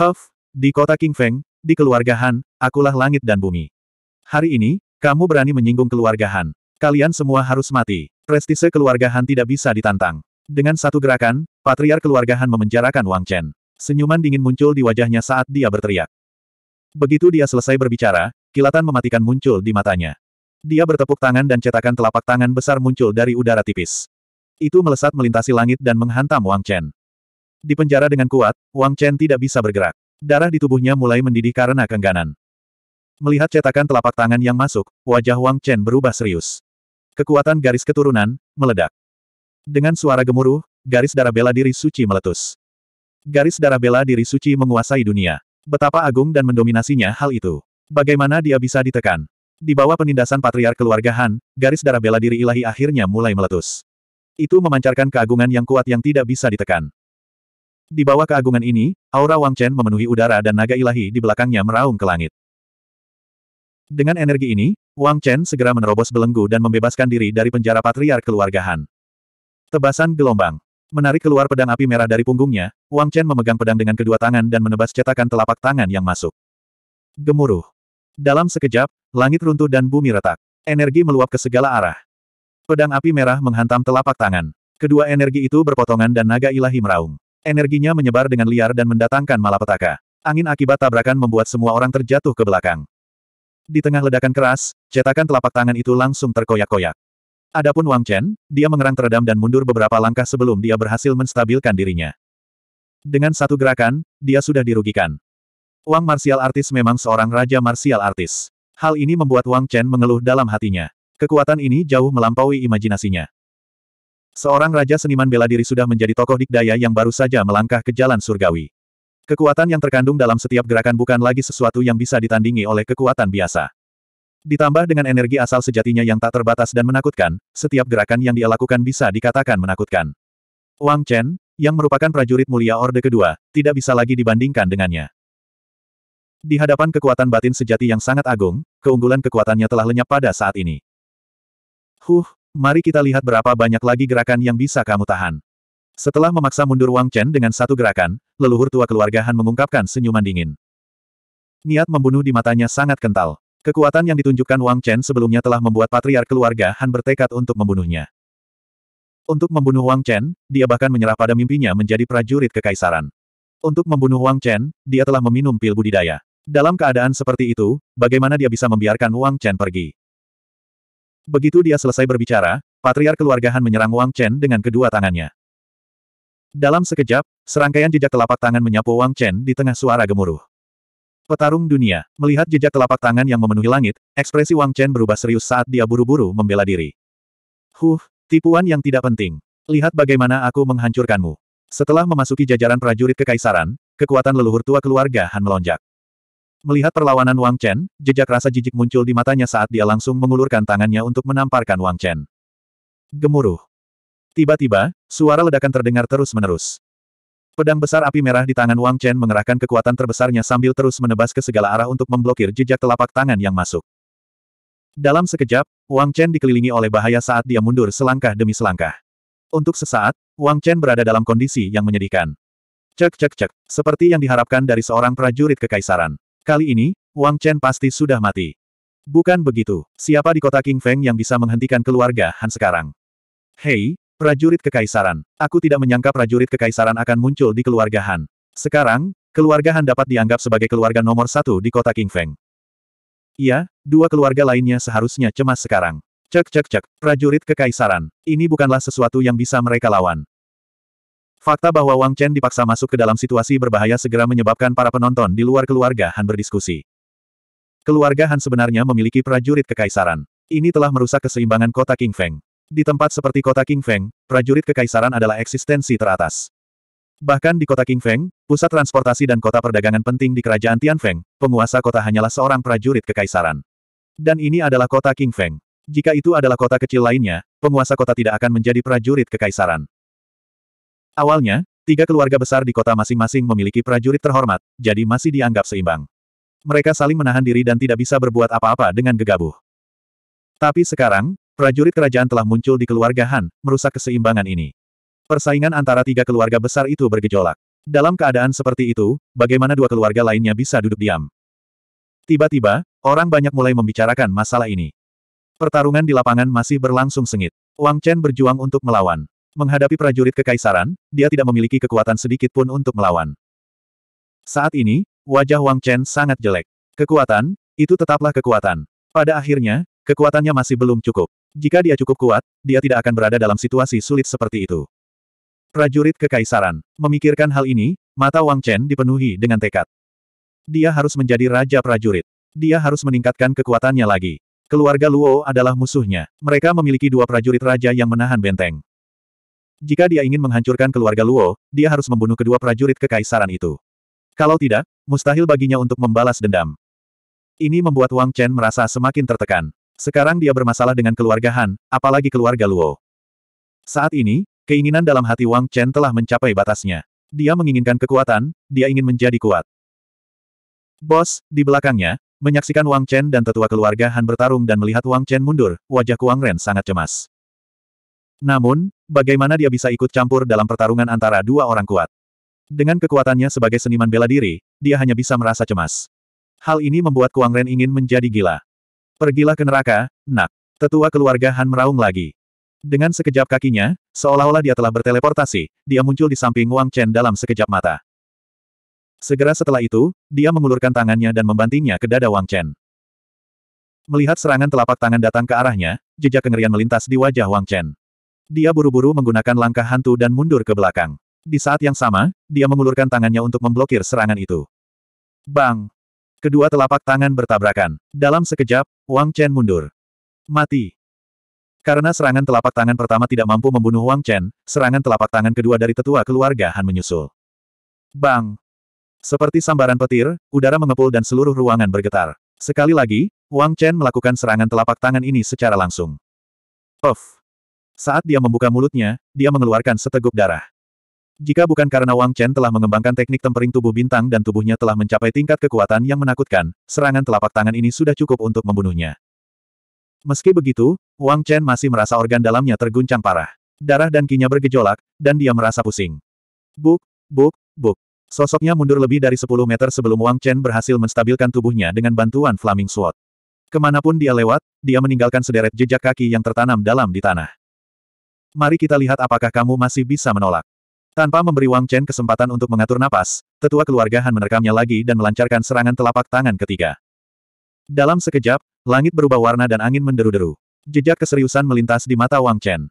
Huff, di kota King Feng, di keluarga Han, akulah langit dan bumi. Hari ini, kamu berani menyinggung keluarga Han. Kalian semua harus mati. Prestise keluarga Han tidak bisa ditantang. Dengan satu gerakan, patriar keluarga Han memenjarakan Wang Chen. Senyuman dingin muncul di wajahnya saat dia berteriak. Begitu dia selesai berbicara, kilatan mematikan muncul di matanya. Dia bertepuk tangan dan cetakan telapak tangan besar muncul dari udara tipis. Itu melesat melintasi langit dan menghantam Wang Chen. Di penjara dengan kuat, Wang Chen tidak bisa bergerak. Darah di tubuhnya mulai mendidih karena kengganan. Melihat cetakan telapak tangan yang masuk, wajah Wang Chen berubah serius. Kekuatan garis keturunan, meledak. Dengan suara gemuruh, garis darah bela diri suci meletus. Garis darah bela diri suci menguasai dunia. Betapa agung dan mendominasinya hal itu. Bagaimana dia bisa ditekan? Di bawah penindasan patriark keluarga Han, garis darah bela diri ilahi akhirnya mulai meletus. Itu memancarkan keagungan yang kuat yang tidak bisa ditekan. Di bawah keagungan ini, aura Wang Chen memenuhi udara dan naga ilahi di belakangnya meraung ke langit. Dengan energi ini, Wang Chen segera menerobos belenggu dan membebaskan diri dari penjara patriark keluarga Han. Tebasan gelombang. Menarik keluar pedang api merah dari punggungnya, Wang Chen memegang pedang dengan kedua tangan dan menebas cetakan telapak tangan yang masuk. Gemuruh. Dalam sekejap, langit runtuh dan bumi retak. Energi meluap ke segala arah. Pedang api merah menghantam telapak tangan. Kedua energi itu berpotongan dan naga ilahi meraung. Energinya menyebar dengan liar dan mendatangkan malapetaka. Angin akibat tabrakan membuat semua orang terjatuh ke belakang. Di tengah ledakan keras, cetakan telapak tangan itu langsung terkoyak-koyak. Adapun Wang Chen, dia mengerang teredam dan mundur beberapa langkah sebelum dia berhasil menstabilkan dirinya. Dengan satu gerakan, dia sudah dirugikan. Wang Martial Artis memang seorang raja martial artis. Hal ini membuat Wang Chen mengeluh dalam hatinya. Kekuatan ini jauh melampaui imajinasinya. Seorang raja seniman bela diri sudah menjadi tokoh dikdaya yang baru saja melangkah ke jalan surgawi. Kekuatan yang terkandung dalam setiap gerakan bukan lagi sesuatu yang bisa ditandingi oleh kekuatan biasa. Ditambah dengan energi asal sejatinya yang tak terbatas dan menakutkan, setiap gerakan yang dia lakukan bisa dikatakan menakutkan. Wang Chen, yang merupakan prajurit mulia Orde Kedua, tidak bisa lagi dibandingkan dengannya. Di hadapan kekuatan batin sejati yang sangat agung, keunggulan kekuatannya telah lenyap pada saat ini. Huh, Mari kita lihat berapa banyak lagi gerakan yang bisa kamu tahan. Setelah memaksa mundur Wang Chen dengan satu gerakan, leluhur tua keluarga Han mengungkapkan senyuman dingin. Niat membunuh di matanya sangat kental. Kekuatan yang ditunjukkan Wang Chen sebelumnya telah membuat patriar keluarga Han bertekad untuk membunuhnya. Untuk membunuh Wang Chen, dia bahkan menyerah pada mimpinya menjadi prajurit kekaisaran. Untuk membunuh Wang Chen, dia telah meminum pil budidaya. Dalam keadaan seperti itu, bagaimana dia bisa membiarkan Wang Chen pergi? Begitu dia selesai berbicara, Patriar keluarga Han menyerang Wang Chen dengan kedua tangannya. Dalam sekejap, serangkaian jejak telapak tangan menyapu Wang Chen di tengah suara gemuruh. Petarung dunia, melihat jejak telapak tangan yang memenuhi langit, ekspresi Wang Chen berubah serius saat dia buru-buru membela diri. Huh, tipuan yang tidak penting. Lihat bagaimana aku menghancurkanmu. Setelah memasuki jajaran prajurit kekaisaran, kekuatan leluhur tua keluarga Han melonjak. Melihat perlawanan Wang Chen, jejak rasa jijik muncul di matanya saat dia langsung mengulurkan tangannya untuk menamparkan Wang Chen. Gemuruh. Tiba-tiba, suara ledakan terdengar terus-menerus. Pedang besar api merah di tangan Wang Chen mengerahkan kekuatan terbesarnya sambil terus menebas ke segala arah untuk memblokir jejak telapak tangan yang masuk. Dalam sekejap, Wang Chen dikelilingi oleh bahaya saat dia mundur selangkah demi selangkah. Untuk sesaat, Wang Chen berada dalam kondisi yang menyedihkan. Cek cek cek, seperti yang diharapkan dari seorang prajurit kekaisaran. Kali ini, Wang Chen pasti sudah mati. Bukan begitu, siapa di kota King Feng yang bisa menghentikan keluarga Han sekarang? Hei, prajurit kekaisaran, aku tidak menyangka prajurit kekaisaran akan muncul di keluarga Han. Sekarang, keluarga Han dapat dianggap sebagai keluarga nomor satu di kota King Feng. Iya, dua keluarga lainnya seharusnya cemas sekarang. Cek cek cek, prajurit kekaisaran, ini bukanlah sesuatu yang bisa mereka lawan. Fakta bahwa Wang Chen dipaksa masuk ke dalam situasi berbahaya segera menyebabkan para penonton di luar keluarga Han berdiskusi. Keluarga Han sebenarnya memiliki prajurit kekaisaran. Ini telah merusak keseimbangan kota King Feng. Di tempat seperti kota King Feng, prajurit kekaisaran adalah eksistensi teratas. Bahkan di kota King Feng, pusat transportasi dan kota perdagangan penting di kerajaan Tian Feng, penguasa kota hanyalah seorang prajurit kekaisaran. Dan ini adalah kota King Feng. Jika itu adalah kota kecil lainnya, penguasa kota tidak akan menjadi prajurit kekaisaran. Awalnya, tiga keluarga besar di kota masing-masing memiliki prajurit terhormat, jadi masih dianggap seimbang. Mereka saling menahan diri dan tidak bisa berbuat apa-apa dengan gegabah. Tapi sekarang, prajurit kerajaan telah muncul di keluarga Han, merusak keseimbangan ini. Persaingan antara tiga keluarga besar itu bergejolak. Dalam keadaan seperti itu, bagaimana dua keluarga lainnya bisa duduk diam? Tiba-tiba, orang banyak mulai membicarakan masalah ini. Pertarungan di lapangan masih berlangsung sengit. Wang Chen berjuang untuk melawan. Menghadapi prajurit kekaisaran, dia tidak memiliki kekuatan sedikit pun untuk melawan. Saat ini, wajah Wang Chen sangat jelek. Kekuatan, itu tetaplah kekuatan. Pada akhirnya, kekuatannya masih belum cukup. Jika dia cukup kuat, dia tidak akan berada dalam situasi sulit seperti itu. Prajurit kekaisaran, memikirkan hal ini, mata Wang Chen dipenuhi dengan tekad. Dia harus menjadi raja prajurit. Dia harus meningkatkan kekuatannya lagi. Keluarga Luo adalah musuhnya. Mereka memiliki dua prajurit raja yang menahan benteng. Jika dia ingin menghancurkan keluarga Luo, dia harus membunuh kedua prajurit kekaisaran itu. Kalau tidak, mustahil baginya untuk membalas dendam. Ini membuat Wang Chen merasa semakin tertekan. Sekarang dia bermasalah dengan keluarga Han, apalagi keluarga Luo. Saat ini, keinginan dalam hati Wang Chen telah mencapai batasnya. Dia menginginkan kekuatan, dia ingin menjadi kuat. Bos, di belakangnya, menyaksikan Wang Chen dan tetua keluarga Han bertarung dan melihat Wang Chen mundur, wajah Wang Ren sangat cemas. Namun, Bagaimana dia bisa ikut campur dalam pertarungan antara dua orang kuat? Dengan kekuatannya sebagai seniman bela diri, dia hanya bisa merasa cemas. Hal ini membuat Kuang Ren ingin menjadi gila. Pergilah ke neraka, nak. Tetua keluarga Han meraung lagi. Dengan sekejap kakinya, seolah-olah dia telah berteleportasi, dia muncul di samping Wang Chen dalam sekejap mata. Segera setelah itu, dia mengulurkan tangannya dan membantingnya ke dada Wang Chen. Melihat serangan telapak tangan datang ke arahnya, jejak kengerian melintas di wajah Wang Chen. Dia buru-buru menggunakan langkah hantu dan mundur ke belakang. Di saat yang sama, dia mengulurkan tangannya untuk memblokir serangan itu. Bang! Kedua telapak tangan bertabrakan. Dalam sekejap, Wang Chen mundur. Mati! Karena serangan telapak tangan pertama tidak mampu membunuh Wang Chen, serangan telapak tangan kedua dari tetua keluarga Han menyusul. Bang! Seperti sambaran petir, udara mengepul dan seluruh ruangan bergetar. Sekali lagi, Wang Chen melakukan serangan telapak tangan ini secara langsung. Puff! Saat dia membuka mulutnya, dia mengeluarkan seteguk darah. Jika bukan karena Wang Chen telah mengembangkan teknik tempering tubuh bintang dan tubuhnya telah mencapai tingkat kekuatan yang menakutkan, serangan telapak tangan ini sudah cukup untuk membunuhnya. Meski begitu, Wang Chen masih merasa organ dalamnya terguncang parah. Darah dan kinya bergejolak, dan dia merasa pusing. Buk, buk, buk. Sosoknya mundur lebih dari 10 meter sebelum Wang Chen berhasil menstabilkan tubuhnya dengan bantuan Flaming Sword. Kemanapun dia lewat, dia meninggalkan sederet jejak kaki yang tertanam dalam di tanah. Mari kita lihat apakah kamu masih bisa menolak. Tanpa memberi Wang Chen kesempatan untuk mengatur napas, tetua keluarga Han menerkamnya lagi dan melancarkan serangan telapak tangan ketiga. Dalam sekejap, langit berubah warna dan angin menderu-deru. Jejak keseriusan melintas di mata Wang Chen.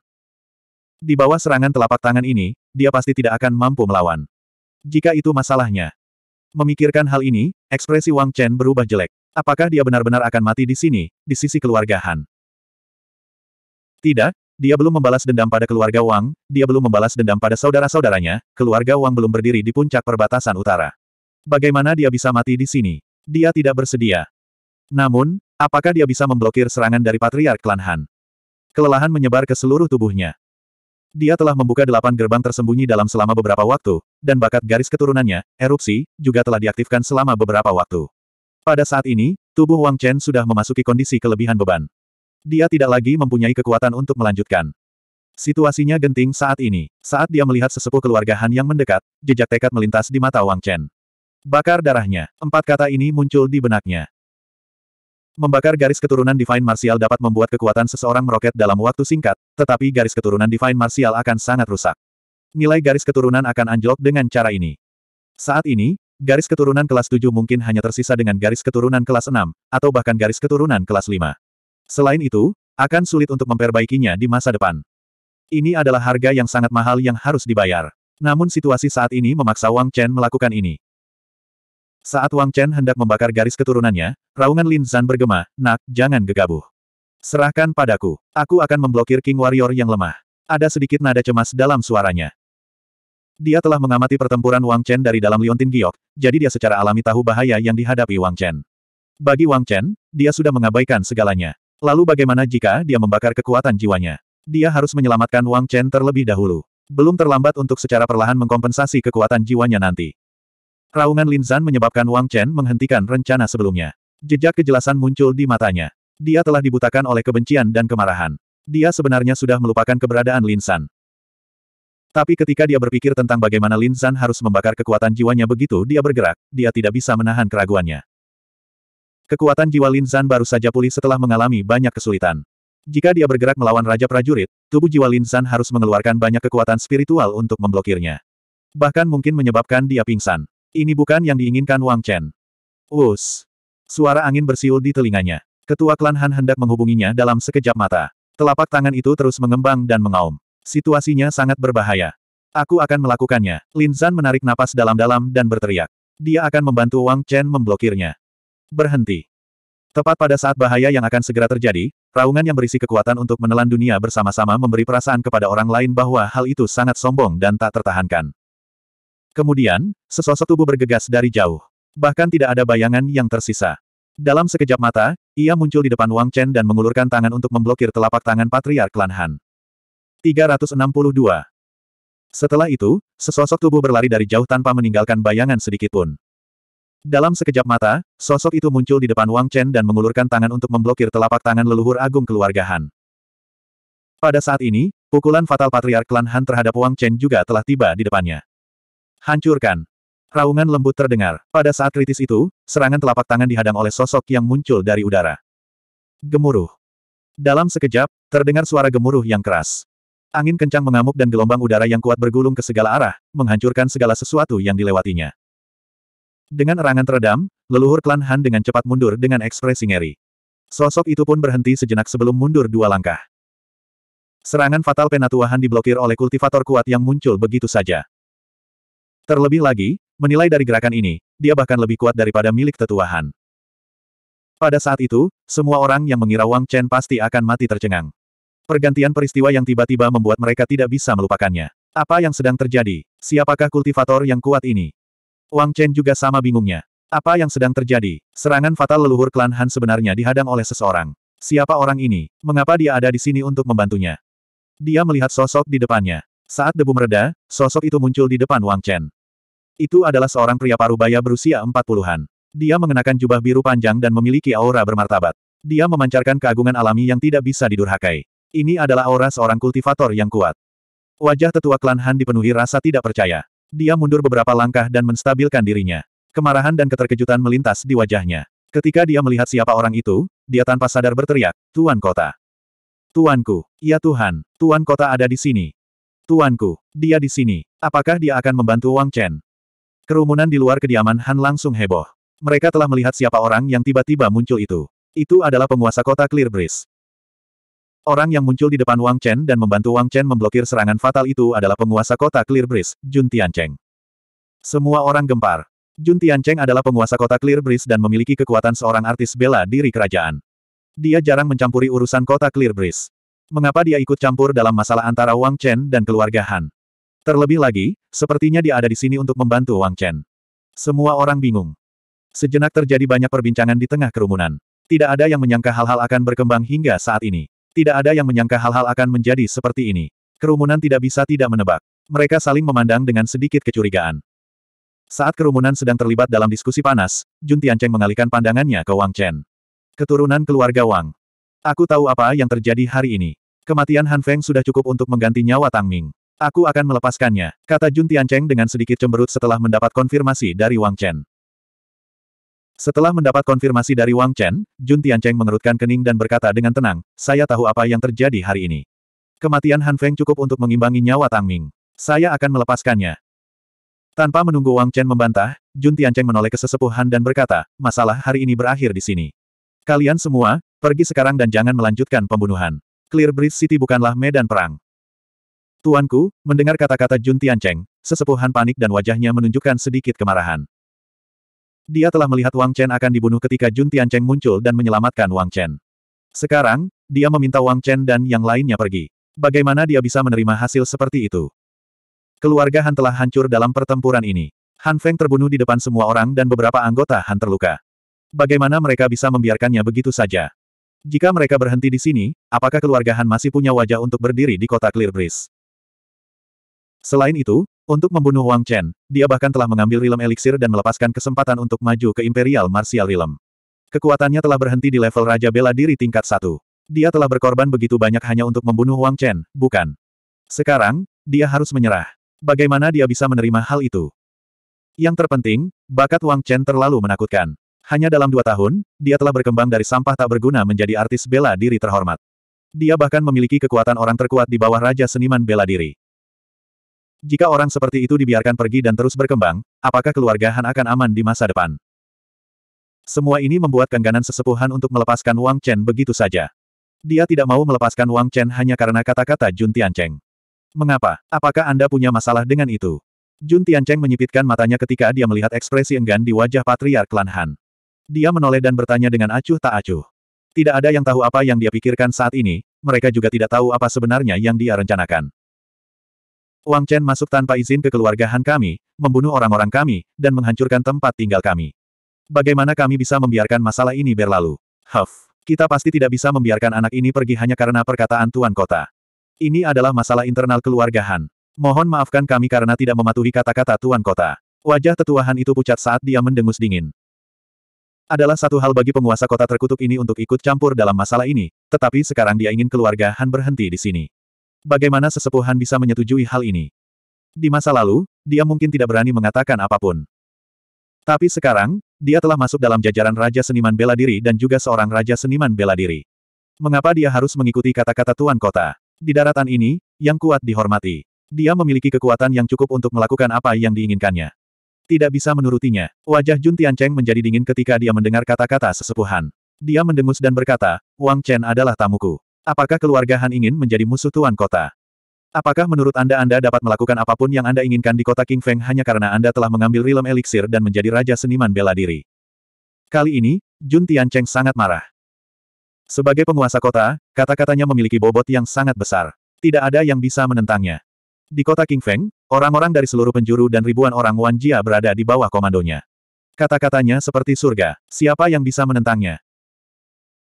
Di bawah serangan telapak tangan ini, dia pasti tidak akan mampu melawan. Jika itu masalahnya. Memikirkan hal ini, ekspresi Wang Chen berubah jelek. Apakah dia benar-benar akan mati di sini, di sisi keluarga Han? Tidak, dia belum membalas dendam pada keluarga Wang, dia belum membalas dendam pada saudara-saudaranya, keluarga Wang belum berdiri di puncak perbatasan utara. Bagaimana dia bisa mati di sini? Dia tidak bersedia. Namun, apakah dia bisa memblokir serangan dari Patriark Klan Han? Kelelahan menyebar ke seluruh tubuhnya. Dia telah membuka delapan gerbang tersembunyi dalam selama beberapa waktu, dan bakat garis keturunannya, erupsi, juga telah diaktifkan selama beberapa waktu. Pada saat ini, tubuh Wang Chen sudah memasuki kondisi kelebihan beban. Dia tidak lagi mempunyai kekuatan untuk melanjutkan. Situasinya genting saat ini. Saat dia melihat sesepuh keluarga Han yang mendekat, jejak tekad melintas di mata Wang Chen. Bakar darahnya. Empat kata ini muncul di benaknya. Membakar garis keturunan Divine Martial dapat membuat kekuatan seseorang meroket dalam waktu singkat, tetapi garis keturunan Divine Martial akan sangat rusak. Nilai garis keturunan akan anjlok dengan cara ini. Saat ini, garis keturunan kelas 7 mungkin hanya tersisa dengan garis keturunan kelas 6, atau bahkan garis keturunan kelas 5. Selain itu, akan sulit untuk memperbaikinya di masa depan. Ini adalah harga yang sangat mahal yang harus dibayar. Namun situasi saat ini memaksa Wang Chen melakukan ini. Saat Wang Chen hendak membakar garis keturunannya, raungan Lin Zan bergema, Nak, jangan gegabuh. Serahkan padaku. Aku akan memblokir King Warrior yang lemah. Ada sedikit nada cemas dalam suaranya. Dia telah mengamati pertempuran Wang Chen dari dalam Liontin Giok, jadi dia secara alami tahu bahaya yang dihadapi Wang Chen. Bagi Wang Chen, dia sudah mengabaikan segalanya. Lalu bagaimana jika dia membakar kekuatan jiwanya? Dia harus menyelamatkan Wang Chen terlebih dahulu. Belum terlambat untuk secara perlahan mengkompensasi kekuatan jiwanya nanti. Raungan Lin Zan menyebabkan Wang Chen menghentikan rencana sebelumnya. Jejak kejelasan muncul di matanya. Dia telah dibutakan oleh kebencian dan kemarahan. Dia sebenarnya sudah melupakan keberadaan Lin Zan. Tapi ketika dia berpikir tentang bagaimana Lin Zan harus membakar kekuatan jiwanya begitu dia bergerak, dia tidak bisa menahan keraguannya. Kekuatan jiwa Lin Zan baru saja pulih setelah mengalami banyak kesulitan. Jika dia bergerak melawan Raja Prajurit, tubuh jiwa Lin Zan harus mengeluarkan banyak kekuatan spiritual untuk memblokirnya. Bahkan mungkin menyebabkan dia pingsan. Ini bukan yang diinginkan Wang Chen. Us. Suara angin bersiul di telinganya. Ketua klan Han hendak menghubunginya dalam sekejap mata. Telapak tangan itu terus mengembang dan mengaum. Situasinya sangat berbahaya. Aku akan melakukannya. Lin Zan menarik napas dalam-dalam dan berteriak. Dia akan membantu Wang Chen memblokirnya. Berhenti. Tepat pada saat bahaya yang akan segera terjadi, raungan yang berisi kekuatan untuk menelan dunia bersama-sama memberi perasaan kepada orang lain bahwa hal itu sangat sombong dan tak tertahankan. Kemudian, sesosok tubuh bergegas dari jauh. Bahkan tidak ada bayangan yang tersisa. Dalam sekejap mata, ia muncul di depan Wang Chen dan mengulurkan tangan untuk memblokir telapak tangan Patriark Klan Han. 362. Setelah itu, sesosok tubuh berlari dari jauh tanpa meninggalkan bayangan sedikitpun. Dalam sekejap mata, sosok itu muncul di depan Wang Chen dan mengulurkan tangan untuk memblokir telapak tangan leluhur agung keluarga Han. Pada saat ini, pukulan fatal patriark klan Han terhadap Wang Chen juga telah tiba di depannya. Hancurkan. Raungan lembut terdengar. Pada saat kritis itu, serangan telapak tangan dihadang oleh sosok yang muncul dari udara. Gemuruh. Dalam sekejap, terdengar suara gemuruh yang keras. Angin kencang mengamuk dan gelombang udara yang kuat bergulung ke segala arah, menghancurkan segala sesuatu yang dilewatinya. Dengan erangan teredam, leluhur klan Han dengan cepat mundur dengan ekspresi ngeri. Sosok itu pun berhenti sejenak sebelum mundur dua langkah. Serangan fatal penatua Han diblokir oleh kultivator kuat yang muncul begitu saja. Terlebih lagi, menilai dari gerakan ini, dia bahkan lebih kuat daripada milik tetua Han. Pada saat itu, semua orang yang mengira Wang Chen pasti akan mati tercengang. Pergantian peristiwa yang tiba-tiba membuat mereka tidak bisa melupakannya. Apa yang sedang terjadi? Siapakah kultivator yang kuat ini? Wang Chen juga sama bingungnya. Apa yang sedang terjadi? Serangan fatal leluhur klan Han sebenarnya dihadang oleh seseorang. Siapa orang ini? Mengapa dia ada di sini untuk membantunya? Dia melihat sosok di depannya. Saat debu mereda, sosok itu muncul di depan Wang Chen. Itu adalah seorang pria parubaya berusia empat puluhan. Dia mengenakan jubah biru panjang dan memiliki aura bermartabat. Dia memancarkan keagungan alami yang tidak bisa didurhakai. Ini adalah aura seorang kultivator yang kuat. Wajah tetua klan Han dipenuhi rasa tidak percaya. Dia mundur beberapa langkah dan menstabilkan dirinya. Kemarahan dan keterkejutan melintas di wajahnya. Ketika dia melihat siapa orang itu, dia tanpa sadar berteriak, Tuan Kota. Tuanku, ya Tuhan, Tuan Kota ada di sini. Tuanku, dia di sini. Apakah dia akan membantu Wang Chen? Kerumunan di luar kediaman Han langsung heboh. Mereka telah melihat siapa orang yang tiba-tiba muncul itu. Itu adalah penguasa kota Clearbreeze. Orang yang muncul di depan Wang Chen dan membantu Wang Chen memblokir serangan fatal itu adalah penguasa kota Clear Breeze, Jun Tiancheng. Semua orang gempar. Jun Tiancheng adalah penguasa kota Clear Breeze dan memiliki kekuatan seorang artis bela diri kerajaan. Dia jarang mencampuri urusan kota Clear Breeze. Mengapa dia ikut campur dalam masalah antara Wang Chen dan keluarga Han? Terlebih lagi, sepertinya dia ada di sini untuk membantu Wang Chen. Semua orang bingung. Sejenak terjadi banyak perbincangan di tengah kerumunan. Tidak ada yang menyangka hal-hal akan berkembang hingga saat ini. Tidak ada yang menyangka hal-hal akan menjadi seperti ini. Kerumunan tidak bisa tidak menebak. Mereka saling memandang dengan sedikit kecurigaan. Saat kerumunan sedang terlibat dalam diskusi panas, Jun Tiancheng mengalihkan pandangannya ke Wang Chen. Keturunan keluarga Wang. Aku tahu apa yang terjadi hari ini. Kematian Han Feng sudah cukup untuk mengganti nyawa Tang Ming. Aku akan melepaskannya, kata Jun Tiancheng dengan sedikit cemberut setelah mendapat konfirmasi dari Wang Chen. Setelah mendapat konfirmasi dari Wang Chen, Jun Tiancheng mengerutkan kening dan berkata dengan tenang, saya tahu apa yang terjadi hari ini. Kematian Han Feng cukup untuk mengimbangi nyawa Tang Ming. Saya akan melepaskannya. Tanpa menunggu Wang Chen membantah, Jun Tiancheng menoleh ke sesepuh Han dan berkata, masalah hari ini berakhir di sini. Kalian semua, pergi sekarang dan jangan melanjutkan pembunuhan. Clear Bridge City bukanlah medan perang. Tuanku, mendengar kata-kata Jun Tiancheng, sesepuh Han panik dan wajahnya menunjukkan sedikit kemarahan. Dia telah melihat Wang Chen akan dibunuh ketika Jun Tiancheng muncul dan menyelamatkan Wang Chen. Sekarang, dia meminta Wang Chen dan yang lainnya pergi. Bagaimana dia bisa menerima hasil seperti itu? Keluarga Han telah hancur dalam pertempuran ini. Han Feng terbunuh di depan semua orang dan beberapa anggota Han terluka. Bagaimana mereka bisa membiarkannya begitu saja? Jika mereka berhenti di sini, apakah keluarga Han masih punya wajah untuk berdiri di kota Clear Selain itu, untuk membunuh Wang Chen, dia bahkan telah mengambil rilem eliksir dan melepaskan kesempatan untuk maju ke Imperial Martial Rilem. Kekuatannya telah berhenti di level Raja Bela Diri tingkat 1. Dia telah berkorban begitu banyak hanya untuk membunuh Wang Chen, bukan? Sekarang, dia harus menyerah. Bagaimana dia bisa menerima hal itu? Yang terpenting, bakat Wang Chen terlalu menakutkan. Hanya dalam dua tahun, dia telah berkembang dari sampah tak berguna menjadi artis bela diri terhormat. Dia bahkan memiliki kekuatan orang terkuat di bawah Raja Seniman Bela Diri. Jika orang seperti itu dibiarkan pergi dan terus berkembang, apakah keluarga Han akan aman di masa depan? Semua ini membuat kengganan sesepuhan untuk melepaskan Wang Chen begitu saja. Dia tidak mau melepaskan Wang Chen hanya karena kata-kata Jun Tiancheng. Mengapa? Apakah Anda punya masalah dengan itu? Jun Tiancheng menyipitkan matanya ketika dia melihat ekspresi enggan di wajah patriark klan Han. Dia menoleh dan bertanya dengan acuh tak acuh. Tidak ada yang tahu apa yang dia pikirkan saat ini, mereka juga tidak tahu apa sebenarnya yang dia rencanakan. Wang Chen masuk tanpa izin ke keluarga Han kami, membunuh orang-orang kami, dan menghancurkan tempat tinggal kami. Bagaimana kami bisa membiarkan masalah ini berlalu? Huff, kita pasti tidak bisa membiarkan anak ini pergi hanya karena perkataan Tuan Kota. Ini adalah masalah internal keluarga Han. Mohon maafkan kami karena tidak mematuhi kata-kata Tuan Kota. Wajah tetua Han itu pucat saat dia mendengus dingin. Adalah satu hal bagi penguasa kota terkutuk ini untuk ikut campur dalam masalah ini, tetapi sekarang dia ingin keluarga Han berhenti di sini. Bagaimana sesepuhan bisa menyetujui hal ini? Di masa lalu, dia mungkin tidak berani mengatakan apapun. Tapi sekarang, dia telah masuk dalam jajaran Raja Seniman Bela Diri dan juga seorang Raja Seniman Bela Diri. Mengapa dia harus mengikuti kata-kata Tuan Kota? Di daratan ini, yang kuat dihormati. Dia memiliki kekuatan yang cukup untuk melakukan apa yang diinginkannya. Tidak bisa menurutinya. Wajah Jun Tiancheng menjadi dingin ketika dia mendengar kata-kata sesepuhan. Dia mendengus dan berkata, Wang Chen adalah tamuku. Apakah keluarga Han ingin menjadi musuh tuan kota? Apakah menurut Anda Anda dapat melakukan apapun yang Anda inginkan di kota King Feng hanya karena Anda telah mengambil rilem eliksir dan menjadi raja seniman bela diri? Kali ini, Jun Tiancheng sangat marah. Sebagai penguasa kota, kata-katanya memiliki bobot yang sangat besar. Tidak ada yang bisa menentangnya. Di kota King Feng, orang-orang dari seluruh penjuru dan ribuan orang Wan Jia berada di bawah komandonya. Kata-katanya seperti surga, siapa yang bisa menentangnya?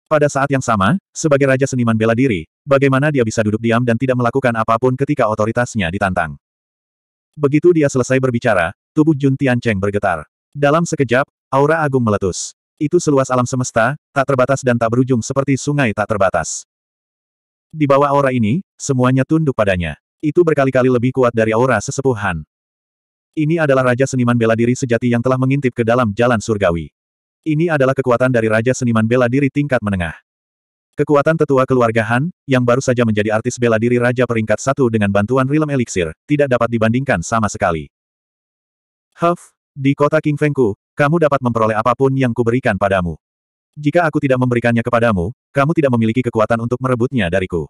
Pada saat yang sama, sebagai raja seniman bela diri, bagaimana dia bisa duduk diam dan tidak melakukan apapun ketika otoritasnya ditantang. Begitu dia selesai berbicara, tubuh Jun Tiancheng bergetar. Dalam sekejap, aura agung meletus. Itu seluas alam semesta, tak terbatas dan tak berujung seperti sungai tak terbatas. Di bawah aura ini, semuanya tunduk padanya. Itu berkali-kali lebih kuat dari aura sesepuhan. Ini adalah Raja Seniman Bela Diri sejati yang telah mengintip ke dalam jalan surgawi. Ini adalah kekuatan dari Raja Seniman Bela Diri tingkat menengah. Kekuatan tetua keluarga Han, yang baru saja menjadi artis bela diri Raja peringkat satu dengan bantuan Rilem Elixir, tidak dapat dibandingkan sama sekali. Huff, di kota King Fengku, kamu dapat memperoleh apapun yang kuberikan padamu. Jika aku tidak memberikannya kepadamu, kamu tidak memiliki kekuatan untuk merebutnya dariku.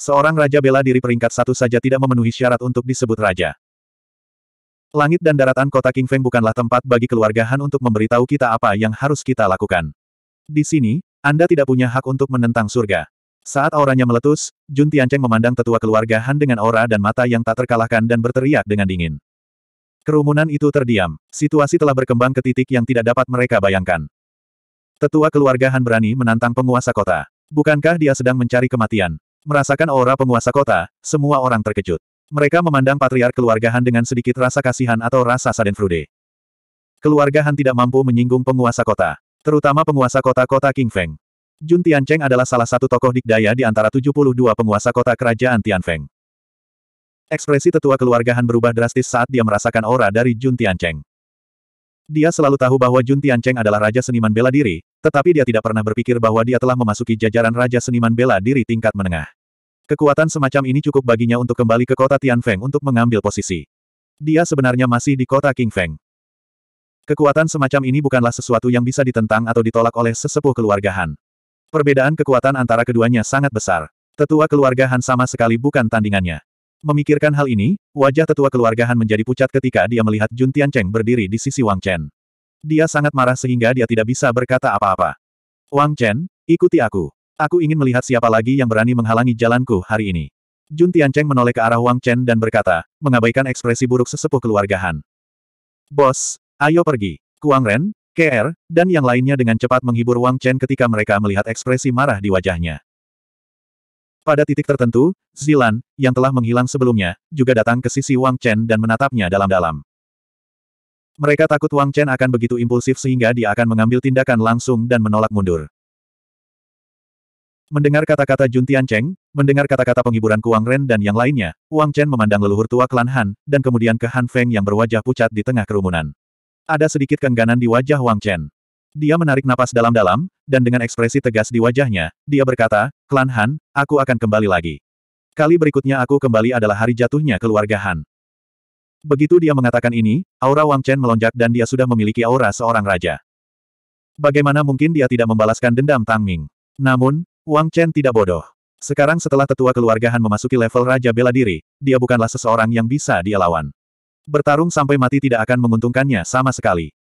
Seorang raja bela diri peringkat satu saja tidak memenuhi syarat untuk disebut raja. Langit dan daratan kota King Feng bukanlah tempat bagi keluarga Han untuk memberitahu kita apa yang harus kita lakukan. Di sini, Anda tidak punya hak untuk menentang surga. Saat auranya meletus, Jun Tiancheng memandang tetua keluarga Han dengan aura dan mata yang tak terkalahkan dan berteriak dengan dingin. Kerumunan itu terdiam. Situasi telah berkembang ke titik yang tidak dapat mereka bayangkan. Tetua keluarga Han berani menantang penguasa kota. Bukankah dia sedang mencari kematian? Merasakan aura penguasa kota, semua orang terkejut. Mereka memandang patriark keluarga Han dengan sedikit rasa kasihan atau rasa sadenfrude. Keluarga Han tidak mampu menyinggung penguasa kota, terutama penguasa kota-kota King Feng. Jun Tiancheng adalah salah satu tokoh dikdaya di antara 72 penguasa kota kerajaan Tianfeng. Ekspresi tetua keluarga Han berubah drastis saat dia merasakan aura dari Jun Tiancheng. Dia selalu tahu bahwa Jun Tiancheng adalah raja seniman bela diri, tetapi dia tidak pernah berpikir bahwa dia telah memasuki jajaran raja seniman bela diri tingkat menengah. Kekuatan semacam ini cukup baginya untuk kembali ke kota Tianfeng untuk mengambil posisi. Dia sebenarnya masih di kota Qingfeng. Kekuatan semacam ini bukanlah sesuatu yang bisa ditentang atau ditolak oleh sesepuh keluarga Han. Perbedaan kekuatan antara keduanya sangat besar. Tetua keluarga Han sama sekali bukan tandingannya. Memikirkan hal ini, wajah tetua keluarga Han menjadi pucat ketika dia melihat Jun Tiancheng berdiri di sisi Wang Chen. Dia sangat marah sehingga dia tidak bisa berkata apa-apa. Wang Chen, ikuti aku. Aku ingin melihat siapa lagi yang berani menghalangi jalanku hari ini. Jun Tiancheng menoleh ke arah Wang Chen dan berkata, mengabaikan ekspresi buruk sesepuh keluarga Han. Bos, ayo pergi. Kuang Ren, KR, dan yang lainnya dengan cepat menghibur Wang Chen ketika mereka melihat ekspresi marah di wajahnya. Pada titik tertentu, Zilan, yang telah menghilang sebelumnya, juga datang ke sisi Wang Chen dan menatapnya dalam-dalam. Mereka takut Wang Chen akan begitu impulsif sehingga dia akan mengambil tindakan langsung dan menolak mundur. Mendengar kata-kata Jun Tian Cheng, mendengar kata-kata penghiburan Kuang Ren dan yang lainnya, Wang Chen memandang leluhur tua klan Han, dan kemudian ke Han Feng yang berwajah pucat di tengah kerumunan. Ada sedikit kengganan di wajah Wang Chen. Dia menarik napas dalam-dalam, dan dengan ekspresi tegas di wajahnya, dia berkata, Klan Han, aku akan kembali lagi. Kali berikutnya aku kembali adalah hari jatuhnya keluarga Han. Begitu dia mengatakan ini, aura Wang Chen melonjak dan dia sudah memiliki aura seorang raja. Bagaimana mungkin dia tidak membalaskan dendam Tang Ming? Namun, Wang Chen tidak bodoh. Sekarang setelah tetua keluarga Han memasuki level Raja Bela Diri, dia bukanlah seseorang yang bisa dia lawan. Bertarung sampai mati tidak akan menguntungkannya sama sekali.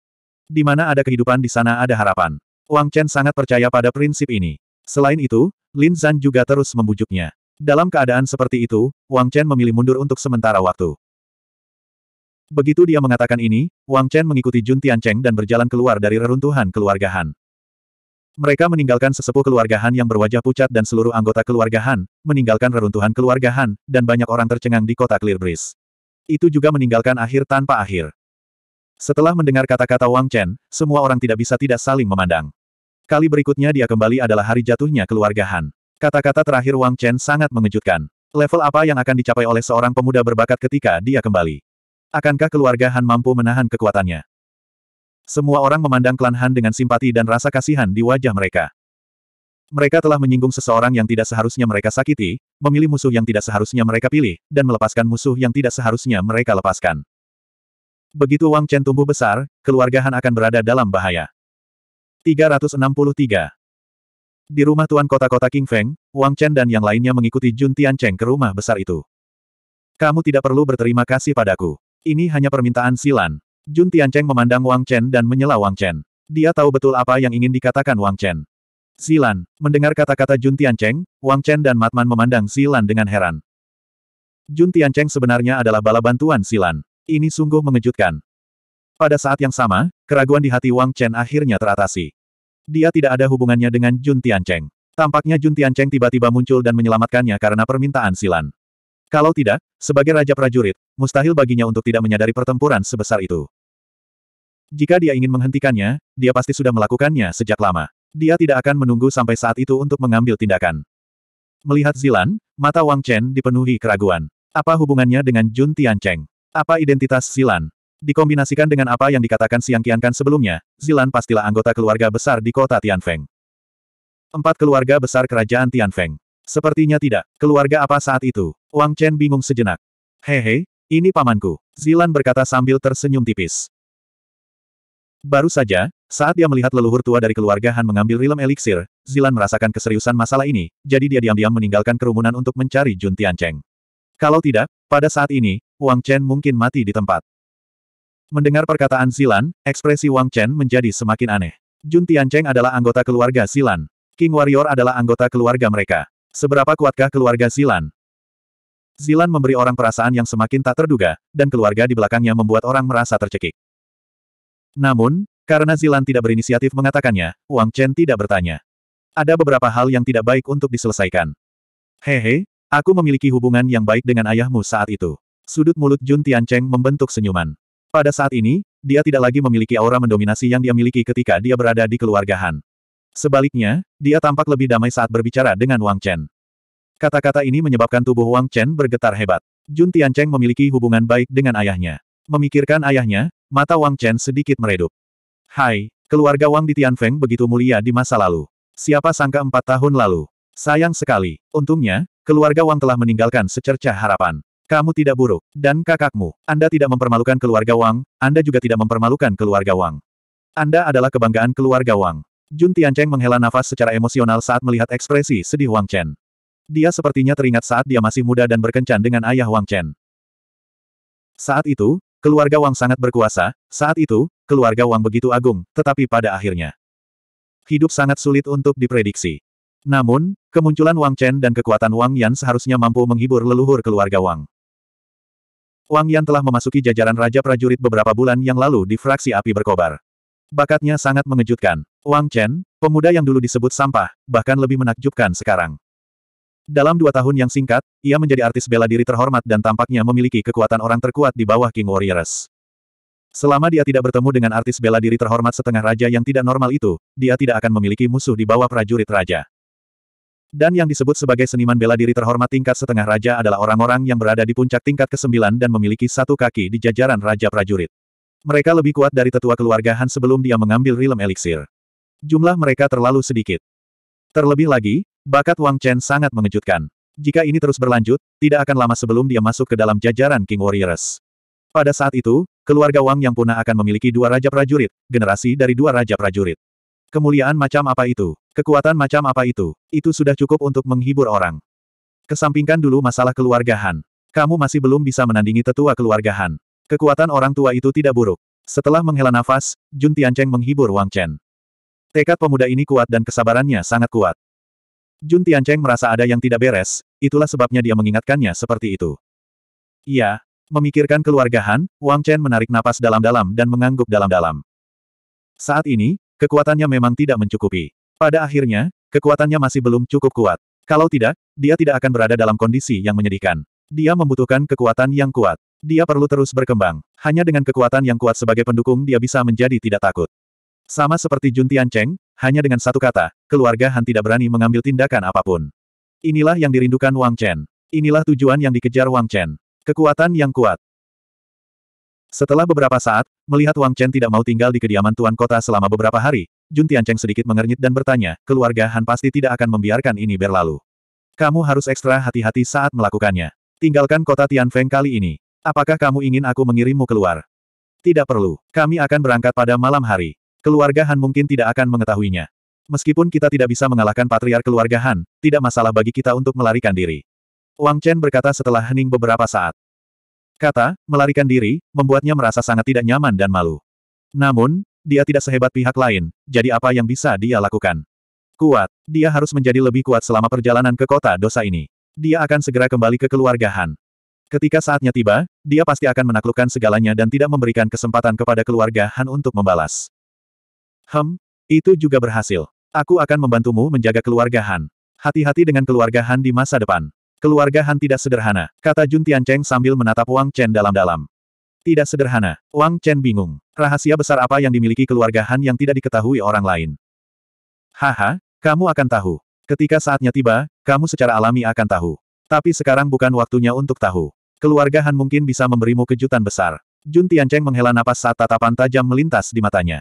Di mana ada kehidupan di sana ada harapan. Wang Chen sangat percaya pada prinsip ini. Selain itu, Lin Zhan juga terus membujuknya. Dalam keadaan seperti itu, Wang Chen memilih mundur untuk sementara waktu. Begitu dia mengatakan ini, Wang Chen mengikuti Jun Tian Cheng dan berjalan keluar dari reruntuhan keluarga Han. Mereka meninggalkan sesepuh keluarga Han yang berwajah pucat dan seluruh anggota keluarga Han, meninggalkan reruntuhan keluarga Han, dan banyak orang tercengang di kota Clear Itu juga meninggalkan akhir tanpa akhir. Setelah mendengar kata-kata Wang Chen, semua orang tidak bisa tidak saling memandang. Kali berikutnya dia kembali adalah hari jatuhnya keluarga Han. Kata-kata terakhir Wang Chen sangat mengejutkan. Level apa yang akan dicapai oleh seorang pemuda berbakat ketika dia kembali? Akankah keluarga Han mampu menahan kekuatannya? Semua orang memandang klan Han dengan simpati dan rasa kasihan di wajah mereka. Mereka telah menyinggung seseorang yang tidak seharusnya mereka sakiti, memilih musuh yang tidak seharusnya mereka pilih, dan melepaskan musuh yang tidak seharusnya mereka lepaskan. Begitu Wang Chen tumbuh besar, keluarga Han akan berada dalam bahaya. 363. Di rumah tuan kota-kota King Feng, Wang Chen dan yang lainnya mengikuti Jun Tian Cheng ke rumah besar itu. Kamu tidak perlu berterima kasih padaku. Ini hanya permintaan Silan. Jun Tiancheng memandang Wang Chen dan menyela Wang Chen. Dia tahu betul apa yang ingin dikatakan Wang Chen. Zilan, mendengar kata-kata Jun Tiancheng, Wang Chen dan Matman memandang Zilan dengan heran. Jun Tiancheng sebenarnya adalah bala bantuan Zilan. Ini sungguh mengejutkan. Pada saat yang sama, keraguan di hati Wang Chen akhirnya teratasi. Dia tidak ada hubungannya dengan Jun Tiancheng. Tampaknya Jun Tiancheng tiba-tiba muncul dan menyelamatkannya karena permintaan Zilan. Kalau tidak, sebagai raja prajurit, mustahil baginya untuk tidak menyadari pertempuran sebesar itu. Jika dia ingin menghentikannya, dia pasti sudah melakukannya sejak lama. Dia tidak akan menunggu sampai saat itu untuk mengambil tindakan. Melihat Zilan, mata Wang Chen dipenuhi keraguan. Apa hubungannya dengan Jun Tiancheng? Apa identitas Zilan? Dikombinasikan dengan apa yang dikatakan Siang Qiankan sebelumnya, Zilan pastilah anggota keluarga besar di kota Tianfeng. Empat keluarga besar kerajaan Tianfeng. Sepertinya tidak. Keluarga apa saat itu? Wang Chen bingung sejenak. Hehe, ini pamanku. Zilan berkata sambil tersenyum tipis. Baru saja, saat dia melihat leluhur tua dari keluarga Han mengambil rilem eliksir, Zilan merasakan keseriusan masalah ini, jadi dia diam-diam meninggalkan kerumunan untuk mencari Jun Tiancheng. Kalau tidak, pada saat ini, Wang Chen mungkin mati di tempat. Mendengar perkataan Zilan, ekspresi Wang Chen menjadi semakin aneh. Jun Tiancheng adalah anggota keluarga Zilan. King Warrior adalah anggota keluarga mereka. Seberapa kuatkah keluarga Zilan? Zilan memberi orang perasaan yang semakin tak terduga, dan keluarga di belakangnya membuat orang merasa tercekik. Namun, karena Zilan tidak berinisiatif mengatakannya, Wang Chen tidak bertanya. Ada beberapa hal yang tidak baik untuk diselesaikan. Hehe, aku memiliki hubungan yang baik dengan ayahmu saat itu. Sudut mulut Jun Tiancheng membentuk senyuman. Pada saat ini, dia tidak lagi memiliki aura mendominasi yang dia miliki ketika dia berada di keluarga Han. Sebaliknya, dia tampak lebih damai saat berbicara dengan Wang Chen. Kata-kata ini menyebabkan tubuh Wang Chen bergetar hebat. Jun Tiancheng memiliki hubungan baik dengan ayahnya. Memikirkan ayahnya, Mata Wang Chen sedikit meredup. Hai, keluarga Wang di Tianfeng begitu mulia di masa lalu. Siapa sangka empat tahun lalu. Sayang sekali. Untungnya, keluarga Wang telah meninggalkan secercah harapan. Kamu tidak buruk. Dan kakakmu. Anda tidak mempermalukan keluarga Wang, Anda juga tidak mempermalukan keluarga Wang. Anda adalah kebanggaan keluarga Wang. Jun Tiancheng menghela nafas secara emosional saat melihat ekspresi sedih Wang Chen. Dia sepertinya teringat saat dia masih muda dan berkencan dengan ayah Wang Chen. Saat itu, Keluarga Wang sangat berkuasa, saat itu, keluarga Wang begitu agung, tetapi pada akhirnya. Hidup sangat sulit untuk diprediksi. Namun, kemunculan Wang Chen dan kekuatan Wang Yan seharusnya mampu menghibur leluhur keluarga Wang. Wang Yan telah memasuki jajaran Raja Prajurit beberapa bulan yang lalu di fraksi api berkobar. Bakatnya sangat mengejutkan. Wang Chen, pemuda yang dulu disebut sampah, bahkan lebih menakjubkan sekarang. Dalam dua tahun yang singkat, ia menjadi artis bela diri terhormat dan tampaknya memiliki kekuatan orang terkuat di bawah King Warriors. Selama dia tidak bertemu dengan artis bela diri terhormat setengah raja yang tidak normal itu, dia tidak akan memiliki musuh di bawah prajurit raja. Dan yang disebut sebagai seniman bela diri terhormat tingkat setengah raja adalah orang-orang yang berada di puncak tingkat ke-9 dan memiliki satu kaki di jajaran raja prajurit. Mereka lebih kuat dari tetua keluarga Han sebelum dia mengambil rilem eliksir. Jumlah mereka terlalu sedikit. Terlebih lagi, Bakat Wang Chen sangat mengejutkan. Jika ini terus berlanjut, tidak akan lama sebelum dia masuk ke dalam jajaran King Warriors. Pada saat itu, keluarga Wang yang punah akan memiliki dua raja prajurit, generasi dari dua raja prajurit. Kemuliaan macam apa itu? Kekuatan macam apa itu? Itu sudah cukup untuk menghibur orang. Kesampingkan dulu masalah keluarga Han. Kamu masih belum bisa menandingi tetua keluarga Han. Kekuatan orang tua itu tidak buruk. Setelah menghela nafas, Jun Tiancheng menghibur Wang Chen. Tekad pemuda ini kuat dan kesabarannya sangat kuat. Jun Tiancheng merasa ada yang tidak beres, itulah sebabnya dia mengingatkannya seperti itu. Iya, memikirkan keluarga Han, Wang Chen menarik napas dalam-dalam dan mengangguk dalam-dalam. Saat ini, kekuatannya memang tidak mencukupi. Pada akhirnya, kekuatannya masih belum cukup kuat. Kalau tidak, dia tidak akan berada dalam kondisi yang menyedihkan. Dia membutuhkan kekuatan yang kuat. Dia perlu terus berkembang. Hanya dengan kekuatan yang kuat sebagai pendukung dia bisa menjadi tidak takut. Sama seperti Jun Tiancheng, hanya dengan satu kata, keluarga Han tidak berani mengambil tindakan apapun. Inilah yang dirindukan Wang Chen. Inilah tujuan yang dikejar Wang Chen. Kekuatan yang kuat. Setelah beberapa saat, melihat Wang Chen tidak mau tinggal di kediaman tuan kota selama beberapa hari, Jun Tiancheng sedikit mengernyit dan bertanya, keluarga Han pasti tidak akan membiarkan ini berlalu. Kamu harus ekstra hati-hati saat melakukannya. Tinggalkan kota Tian Feng kali ini. Apakah kamu ingin aku mengirimmu keluar? Tidak perlu. Kami akan berangkat pada malam hari. Keluarga Han mungkin tidak akan mengetahuinya. Meskipun kita tidak bisa mengalahkan patriark keluarga Han, tidak masalah bagi kita untuk melarikan diri. Wang Chen berkata setelah hening beberapa saat. Kata, melarikan diri, membuatnya merasa sangat tidak nyaman dan malu. Namun, dia tidak sehebat pihak lain, jadi apa yang bisa dia lakukan? Kuat, dia harus menjadi lebih kuat selama perjalanan ke kota dosa ini. Dia akan segera kembali ke keluarga Han. Ketika saatnya tiba, dia pasti akan menaklukkan segalanya dan tidak memberikan kesempatan kepada keluarga Han untuk membalas. Hem, itu juga berhasil. Aku akan membantumu menjaga keluarga Han. Hati-hati dengan keluarga Han di masa depan. Keluarga Han tidak sederhana, kata Jun Tiancheng sambil menatap Wang Chen dalam-dalam. Tidak sederhana, Wang Chen bingung. Rahasia besar apa yang dimiliki keluarga Han yang tidak diketahui orang lain? Haha, kamu akan tahu. Ketika saatnya tiba, kamu secara alami akan tahu. Tapi sekarang bukan waktunya untuk tahu. Keluarga Han mungkin bisa memberimu kejutan besar. Jun Tiancheng menghela napas saat tatapan tajam melintas di matanya.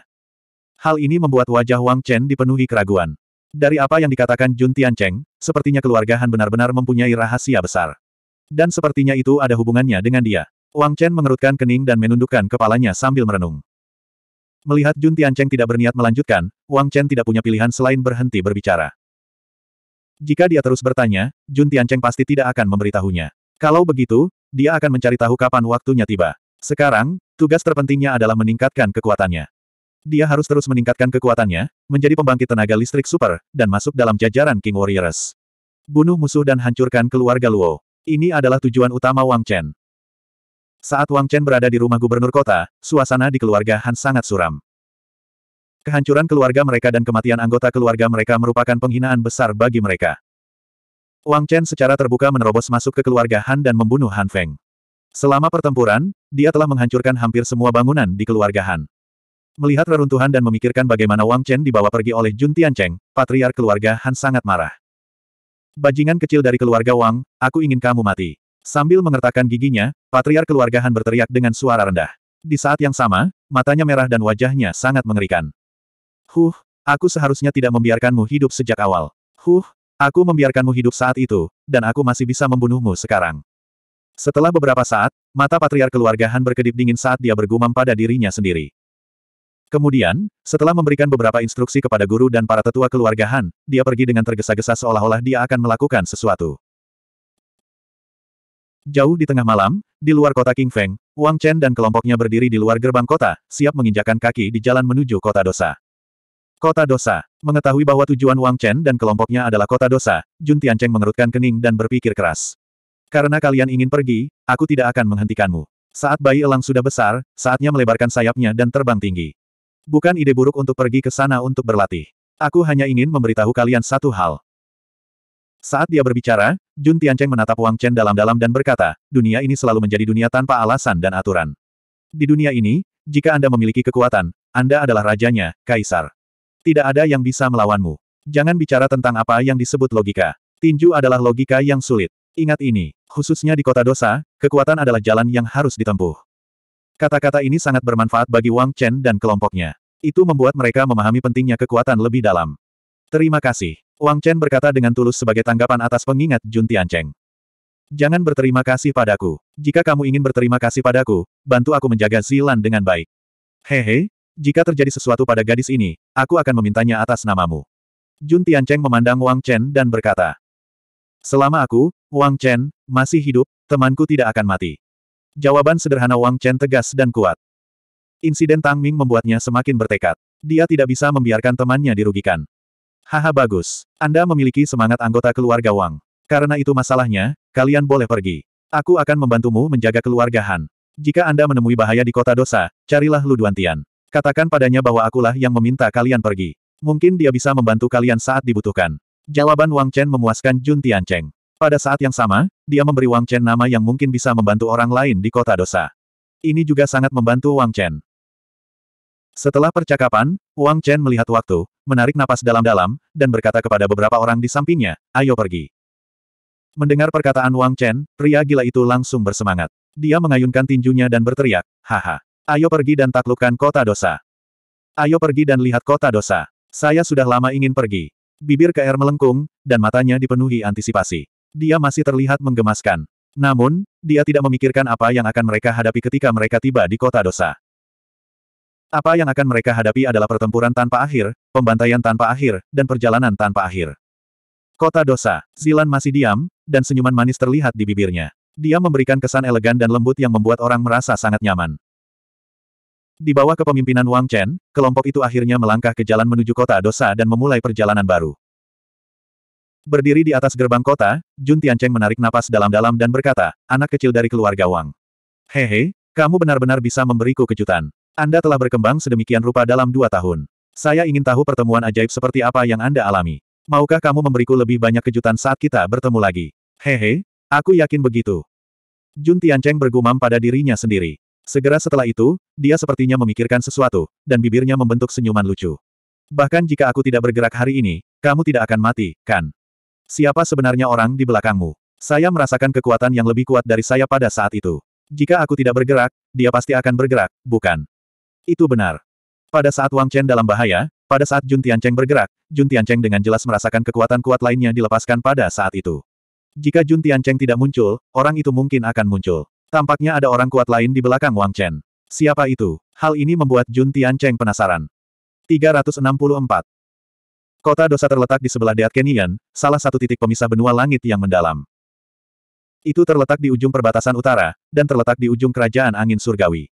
Hal ini membuat wajah Wang Chen dipenuhi keraguan. Dari apa yang dikatakan Jun Tian Cheng, sepertinya keluarga Han benar-benar mempunyai rahasia besar. Dan sepertinya itu ada hubungannya dengan dia. Wang Chen mengerutkan kening dan menundukkan kepalanya sambil merenung. Melihat Jun Tian Cheng tidak berniat melanjutkan, Wang Chen tidak punya pilihan selain berhenti berbicara. Jika dia terus bertanya, Jun Tian Cheng pasti tidak akan memberitahunya. Kalau begitu, dia akan mencari tahu kapan waktunya tiba. Sekarang, tugas terpentingnya adalah meningkatkan kekuatannya dia harus terus meningkatkan kekuatannya, menjadi pembangkit tenaga listrik super, dan masuk dalam jajaran King Warriors. Bunuh musuh dan hancurkan keluarga Luo. Ini adalah tujuan utama Wang Chen. Saat Wang Chen berada di rumah gubernur kota, suasana di keluarga Han sangat suram. Kehancuran keluarga mereka dan kematian anggota keluarga mereka merupakan penghinaan besar bagi mereka. Wang Chen secara terbuka menerobos masuk ke keluarga Han dan membunuh Han Feng. Selama pertempuran, dia telah menghancurkan hampir semua bangunan di keluarga Han. Melihat reruntuhan dan memikirkan bagaimana Wang Chen dibawa pergi oleh Jun Tiancheng, Patriar keluarga Han sangat marah. Bajingan kecil dari keluarga Wang, aku ingin kamu mati. Sambil mengertakkan giginya, Patriar keluarga Han berteriak dengan suara rendah. Di saat yang sama, matanya merah dan wajahnya sangat mengerikan. Huh, aku seharusnya tidak membiarkanmu hidup sejak awal. Huh, aku membiarkanmu hidup saat itu, dan aku masih bisa membunuhmu sekarang. Setelah beberapa saat, mata Patriar keluarga Han berkedip dingin saat dia bergumam pada dirinya sendiri. Kemudian, setelah memberikan beberapa instruksi kepada guru dan para tetua keluarga Han, dia pergi dengan tergesa-gesa seolah-olah dia akan melakukan sesuatu. Jauh di tengah malam, di luar kota King Feng, Wang Chen dan kelompoknya berdiri di luar gerbang kota, siap menginjakan kaki di jalan menuju kota dosa. Kota dosa. Mengetahui bahwa tujuan Wang Chen dan kelompoknya adalah kota dosa, Jun Tiancheng mengerutkan kening dan berpikir keras. Karena kalian ingin pergi, aku tidak akan menghentikanmu. Saat bayi elang sudah besar, saatnya melebarkan sayapnya dan terbang tinggi. Bukan ide buruk untuk pergi ke sana untuk berlatih. Aku hanya ingin memberitahu kalian satu hal. Saat dia berbicara, Jun Tiancheng menatap Wang Chen dalam-dalam dan berkata, dunia ini selalu menjadi dunia tanpa alasan dan aturan. Di dunia ini, jika Anda memiliki kekuatan, Anda adalah rajanya, kaisar. Tidak ada yang bisa melawanmu. Jangan bicara tentang apa yang disebut logika. Tinju adalah logika yang sulit. Ingat ini, khususnya di kota dosa, kekuatan adalah jalan yang harus ditempuh. Kata-kata ini sangat bermanfaat bagi Wang Chen dan kelompoknya. Itu membuat mereka memahami pentingnya kekuatan lebih dalam. Terima kasih. Wang Chen berkata dengan tulus sebagai tanggapan atas pengingat Jun Tiancheng. Jangan berterima kasih padaku. Jika kamu ingin berterima kasih padaku, bantu aku menjaga Zilan dengan baik. Hehe, jika terjadi sesuatu pada gadis ini, aku akan memintanya atas namamu. Jun Tiancheng memandang Wang Chen dan berkata, Selama aku, Wang Chen, masih hidup, temanku tidak akan mati. Jawaban sederhana Wang Chen tegas dan kuat. Insiden Tang Ming membuatnya semakin bertekad. Dia tidak bisa membiarkan temannya dirugikan. Haha bagus. Anda memiliki semangat anggota keluarga Wang. Karena itu masalahnya, kalian boleh pergi. Aku akan membantumu menjaga keluarga Han. Jika Anda menemui bahaya di kota dosa, carilah Lu Duantian. Katakan padanya bahwa akulah yang meminta kalian pergi. Mungkin dia bisa membantu kalian saat dibutuhkan. Jawaban Wang Chen memuaskan Jun Tian Cheng. Pada saat yang sama, dia memberi Wang Chen nama yang mungkin bisa membantu orang lain di kota dosa. Ini juga sangat membantu Wang Chen. Setelah percakapan, Wang Chen melihat waktu, menarik napas dalam-dalam, dan berkata kepada beberapa orang di sampingnya, ayo pergi. Mendengar perkataan Wang Chen, pria gila itu langsung bersemangat. Dia mengayunkan tinjunya dan berteriak, haha. Ayo pergi dan taklukkan kota dosa. Ayo pergi dan lihat kota dosa. Saya sudah lama ingin pergi. Bibir KR melengkung, dan matanya dipenuhi antisipasi. Dia masih terlihat menggemaskan. Namun, dia tidak memikirkan apa yang akan mereka hadapi ketika mereka tiba di kota dosa. Apa yang akan mereka hadapi adalah pertempuran tanpa akhir, pembantaian tanpa akhir, dan perjalanan tanpa akhir. Kota dosa, Zilan masih diam, dan senyuman manis terlihat di bibirnya. Dia memberikan kesan elegan dan lembut yang membuat orang merasa sangat nyaman. Di bawah kepemimpinan Wang Chen, kelompok itu akhirnya melangkah ke jalan menuju kota dosa dan memulai perjalanan baru. Berdiri di atas gerbang kota, Jun Tiancheng menarik napas dalam-dalam dan berkata, anak kecil dari keluarga Wang. Hehe, kamu benar-benar bisa memberiku kejutan. Anda telah berkembang sedemikian rupa dalam dua tahun. Saya ingin tahu pertemuan ajaib seperti apa yang Anda alami. Maukah kamu memberiku lebih banyak kejutan saat kita bertemu lagi? Hehe, aku yakin begitu. Jun Tiancheng bergumam pada dirinya sendiri. Segera setelah itu, dia sepertinya memikirkan sesuatu, dan bibirnya membentuk senyuman lucu. Bahkan jika aku tidak bergerak hari ini, kamu tidak akan mati, kan? Siapa sebenarnya orang di belakangmu? Saya merasakan kekuatan yang lebih kuat dari saya pada saat itu. Jika aku tidak bergerak, dia pasti akan bergerak, bukan? Itu benar. Pada saat Wang Chen dalam bahaya, pada saat Jun Tian Cheng bergerak, Jun Tian Cheng dengan jelas merasakan kekuatan kuat lainnya dilepaskan pada saat itu. Jika Jun Tian Cheng tidak muncul, orang itu mungkin akan muncul. Tampaknya ada orang kuat lain di belakang Wang Chen. Siapa itu? Hal ini membuat Jun Tian Cheng penasaran. 364. Kota dosa terletak di sebelah Deat Canyon, salah satu titik pemisah benua langit yang mendalam. Itu terletak di ujung perbatasan utara, dan terletak di ujung kerajaan angin surgawi.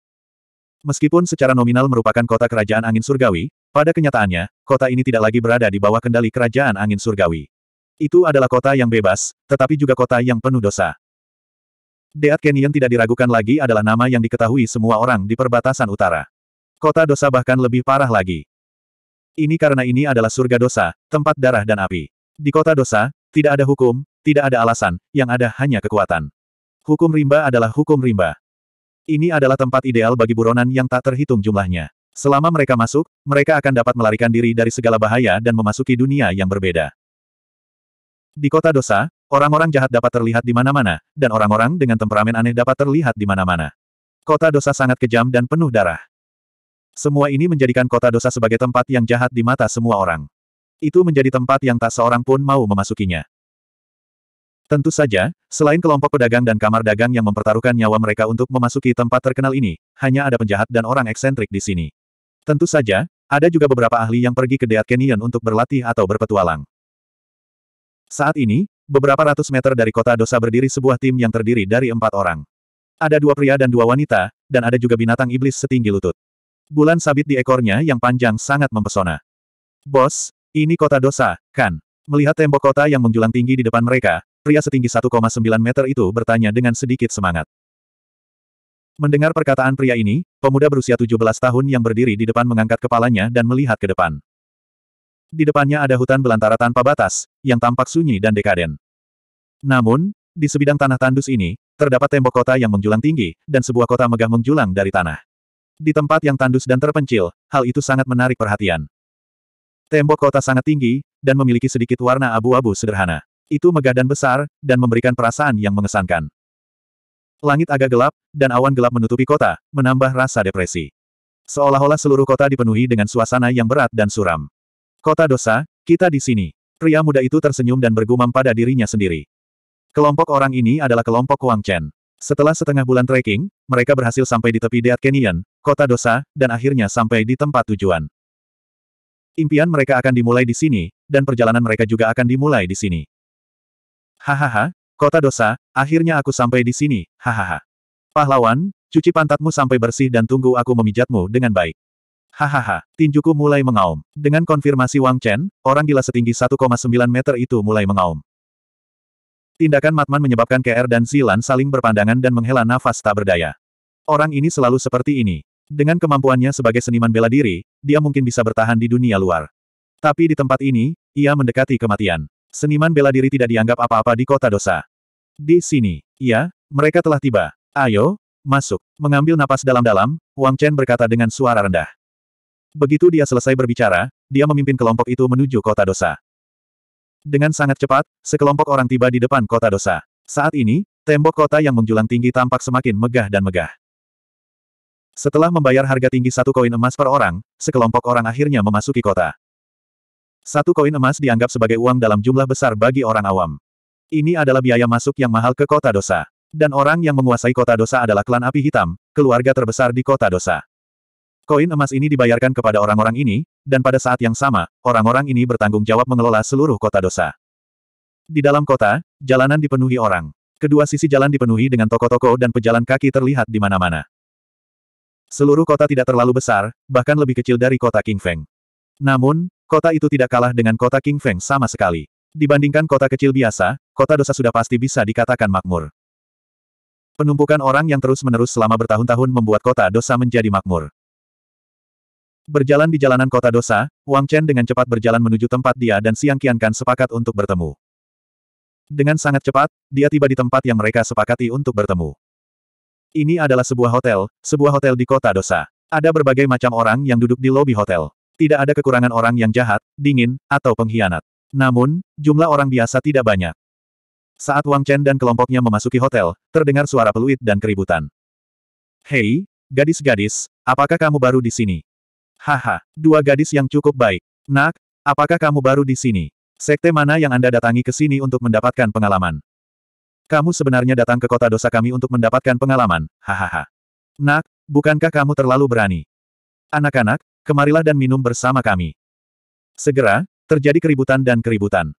Meskipun secara nominal merupakan kota kerajaan angin surgawi, pada kenyataannya, kota ini tidak lagi berada di bawah kendali kerajaan angin surgawi. Itu adalah kota yang bebas, tetapi juga kota yang penuh dosa. Deat Canyon tidak diragukan lagi adalah nama yang diketahui semua orang di perbatasan utara. Kota dosa bahkan lebih parah lagi. Ini karena ini adalah surga dosa, tempat darah dan api. Di kota dosa, tidak ada hukum, tidak ada alasan, yang ada hanya kekuatan. Hukum rimba adalah hukum rimba. Ini adalah tempat ideal bagi buronan yang tak terhitung jumlahnya. Selama mereka masuk, mereka akan dapat melarikan diri dari segala bahaya dan memasuki dunia yang berbeda. Di kota dosa, orang-orang jahat dapat terlihat di mana-mana, dan orang-orang dengan temperamen aneh dapat terlihat di mana-mana. Kota dosa sangat kejam dan penuh darah. Semua ini menjadikan kota dosa sebagai tempat yang jahat di mata semua orang. Itu menjadi tempat yang tak seorang pun mau memasukinya. Tentu saja, selain kelompok pedagang dan kamar dagang yang mempertaruhkan nyawa mereka untuk memasuki tempat terkenal ini, hanya ada penjahat dan orang eksentrik di sini. Tentu saja, ada juga beberapa ahli yang pergi ke Deat Canyon untuk berlatih atau berpetualang. Saat ini, beberapa ratus meter dari kota dosa berdiri sebuah tim yang terdiri dari empat orang. Ada dua pria dan dua wanita, dan ada juga binatang iblis setinggi lutut. Bulan sabit di ekornya yang panjang sangat mempesona. Bos, ini kota dosa, kan? Melihat tembok kota yang menjulang tinggi di depan mereka, pria setinggi 1,9 meter itu bertanya dengan sedikit semangat. Mendengar perkataan pria ini, pemuda berusia 17 tahun yang berdiri di depan mengangkat kepalanya dan melihat ke depan. Di depannya ada hutan belantara tanpa batas, yang tampak sunyi dan dekaden. Namun, di sebidang tanah tandus ini, terdapat tembok kota yang menjulang tinggi, dan sebuah kota megah menjulang dari tanah. Di tempat yang tandus dan terpencil, hal itu sangat menarik perhatian. Tembok kota sangat tinggi, dan memiliki sedikit warna abu-abu sederhana. Itu megah dan besar, dan memberikan perasaan yang mengesankan. Langit agak gelap, dan awan gelap menutupi kota, menambah rasa depresi. Seolah-olah seluruh kota dipenuhi dengan suasana yang berat dan suram. Kota dosa, kita di sini. Pria muda itu tersenyum dan bergumam pada dirinya sendiri. Kelompok orang ini adalah kelompok Wang Chen. Setelah setengah bulan trekking, mereka berhasil sampai di tepi Deat Canyon, kota dosa, dan akhirnya sampai di tempat tujuan. Impian mereka akan dimulai di sini, dan perjalanan mereka juga akan dimulai di sini. Hahaha, kota dosa, akhirnya aku sampai di sini, hahaha. Pahlawan, cuci pantatmu sampai bersih dan tunggu aku memijatmu dengan baik. Hahaha, tinjuku mulai mengaum. Dengan konfirmasi Wang Chen, orang gila setinggi 1,9 meter itu mulai mengaum. Tindakan Matman menyebabkan KR dan Zilan saling berpandangan dan menghela nafas tak berdaya. Orang ini selalu seperti ini. Dengan kemampuannya sebagai seniman bela diri, dia mungkin bisa bertahan di dunia luar. Tapi di tempat ini, ia mendekati kematian. Seniman bela diri tidak dianggap apa-apa di kota dosa. Di sini, ya, mereka telah tiba. Ayo, masuk. Mengambil napas dalam-dalam, Wang Chen berkata dengan suara rendah. Begitu dia selesai berbicara, dia memimpin kelompok itu menuju kota dosa. Dengan sangat cepat, sekelompok orang tiba di depan kota dosa. Saat ini, tembok kota yang menjulang tinggi tampak semakin megah dan megah. Setelah membayar harga tinggi satu koin emas per orang, sekelompok orang akhirnya memasuki kota. Satu koin emas dianggap sebagai uang dalam jumlah besar bagi orang awam. Ini adalah biaya masuk yang mahal ke kota dosa. Dan orang yang menguasai kota dosa adalah klan api hitam, keluarga terbesar di kota dosa. Koin emas ini dibayarkan kepada orang-orang ini, dan pada saat yang sama, orang-orang ini bertanggung jawab mengelola seluruh kota dosa. Di dalam kota, jalanan dipenuhi orang. Kedua sisi jalan dipenuhi dengan toko-toko dan pejalan kaki terlihat di mana-mana. Seluruh kota tidak terlalu besar, bahkan lebih kecil dari kota King Feng. Namun, kota itu tidak kalah dengan kota King Feng sama sekali. Dibandingkan kota kecil biasa, kota dosa sudah pasti bisa dikatakan makmur. Penumpukan orang yang terus-menerus selama bertahun-tahun membuat kota dosa menjadi makmur. Berjalan di jalanan kota dosa, Wang Chen dengan cepat berjalan menuju tempat dia dan Siang Kiankan sepakat untuk bertemu. Dengan sangat cepat, dia tiba di tempat yang mereka sepakati untuk bertemu. Ini adalah sebuah hotel, sebuah hotel di kota dosa. Ada berbagai macam orang yang duduk di lobi hotel. Tidak ada kekurangan orang yang jahat, dingin, atau pengkhianat. Namun, jumlah orang biasa tidak banyak. Saat Wang Chen dan kelompoknya memasuki hotel, terdengar suara peluit dan keributan. Hei, gadis-gadis, apakah kamu baru di sini? Haha, dua gadis yang cukup baik. Nak, apakah kamu baru di sini? Sekte mana yang Anda datangi ke sini untuk mendapatkan pengalaman? Kamu sebenarnya datang ke kota dosa kami untuk mendapatkan pengalaman, hahaha. Nak, bukankah kamu terlalu berani? Anak-anak, kemarilah dan minum bersama kami. Segera, terjadi keributan dan keributan.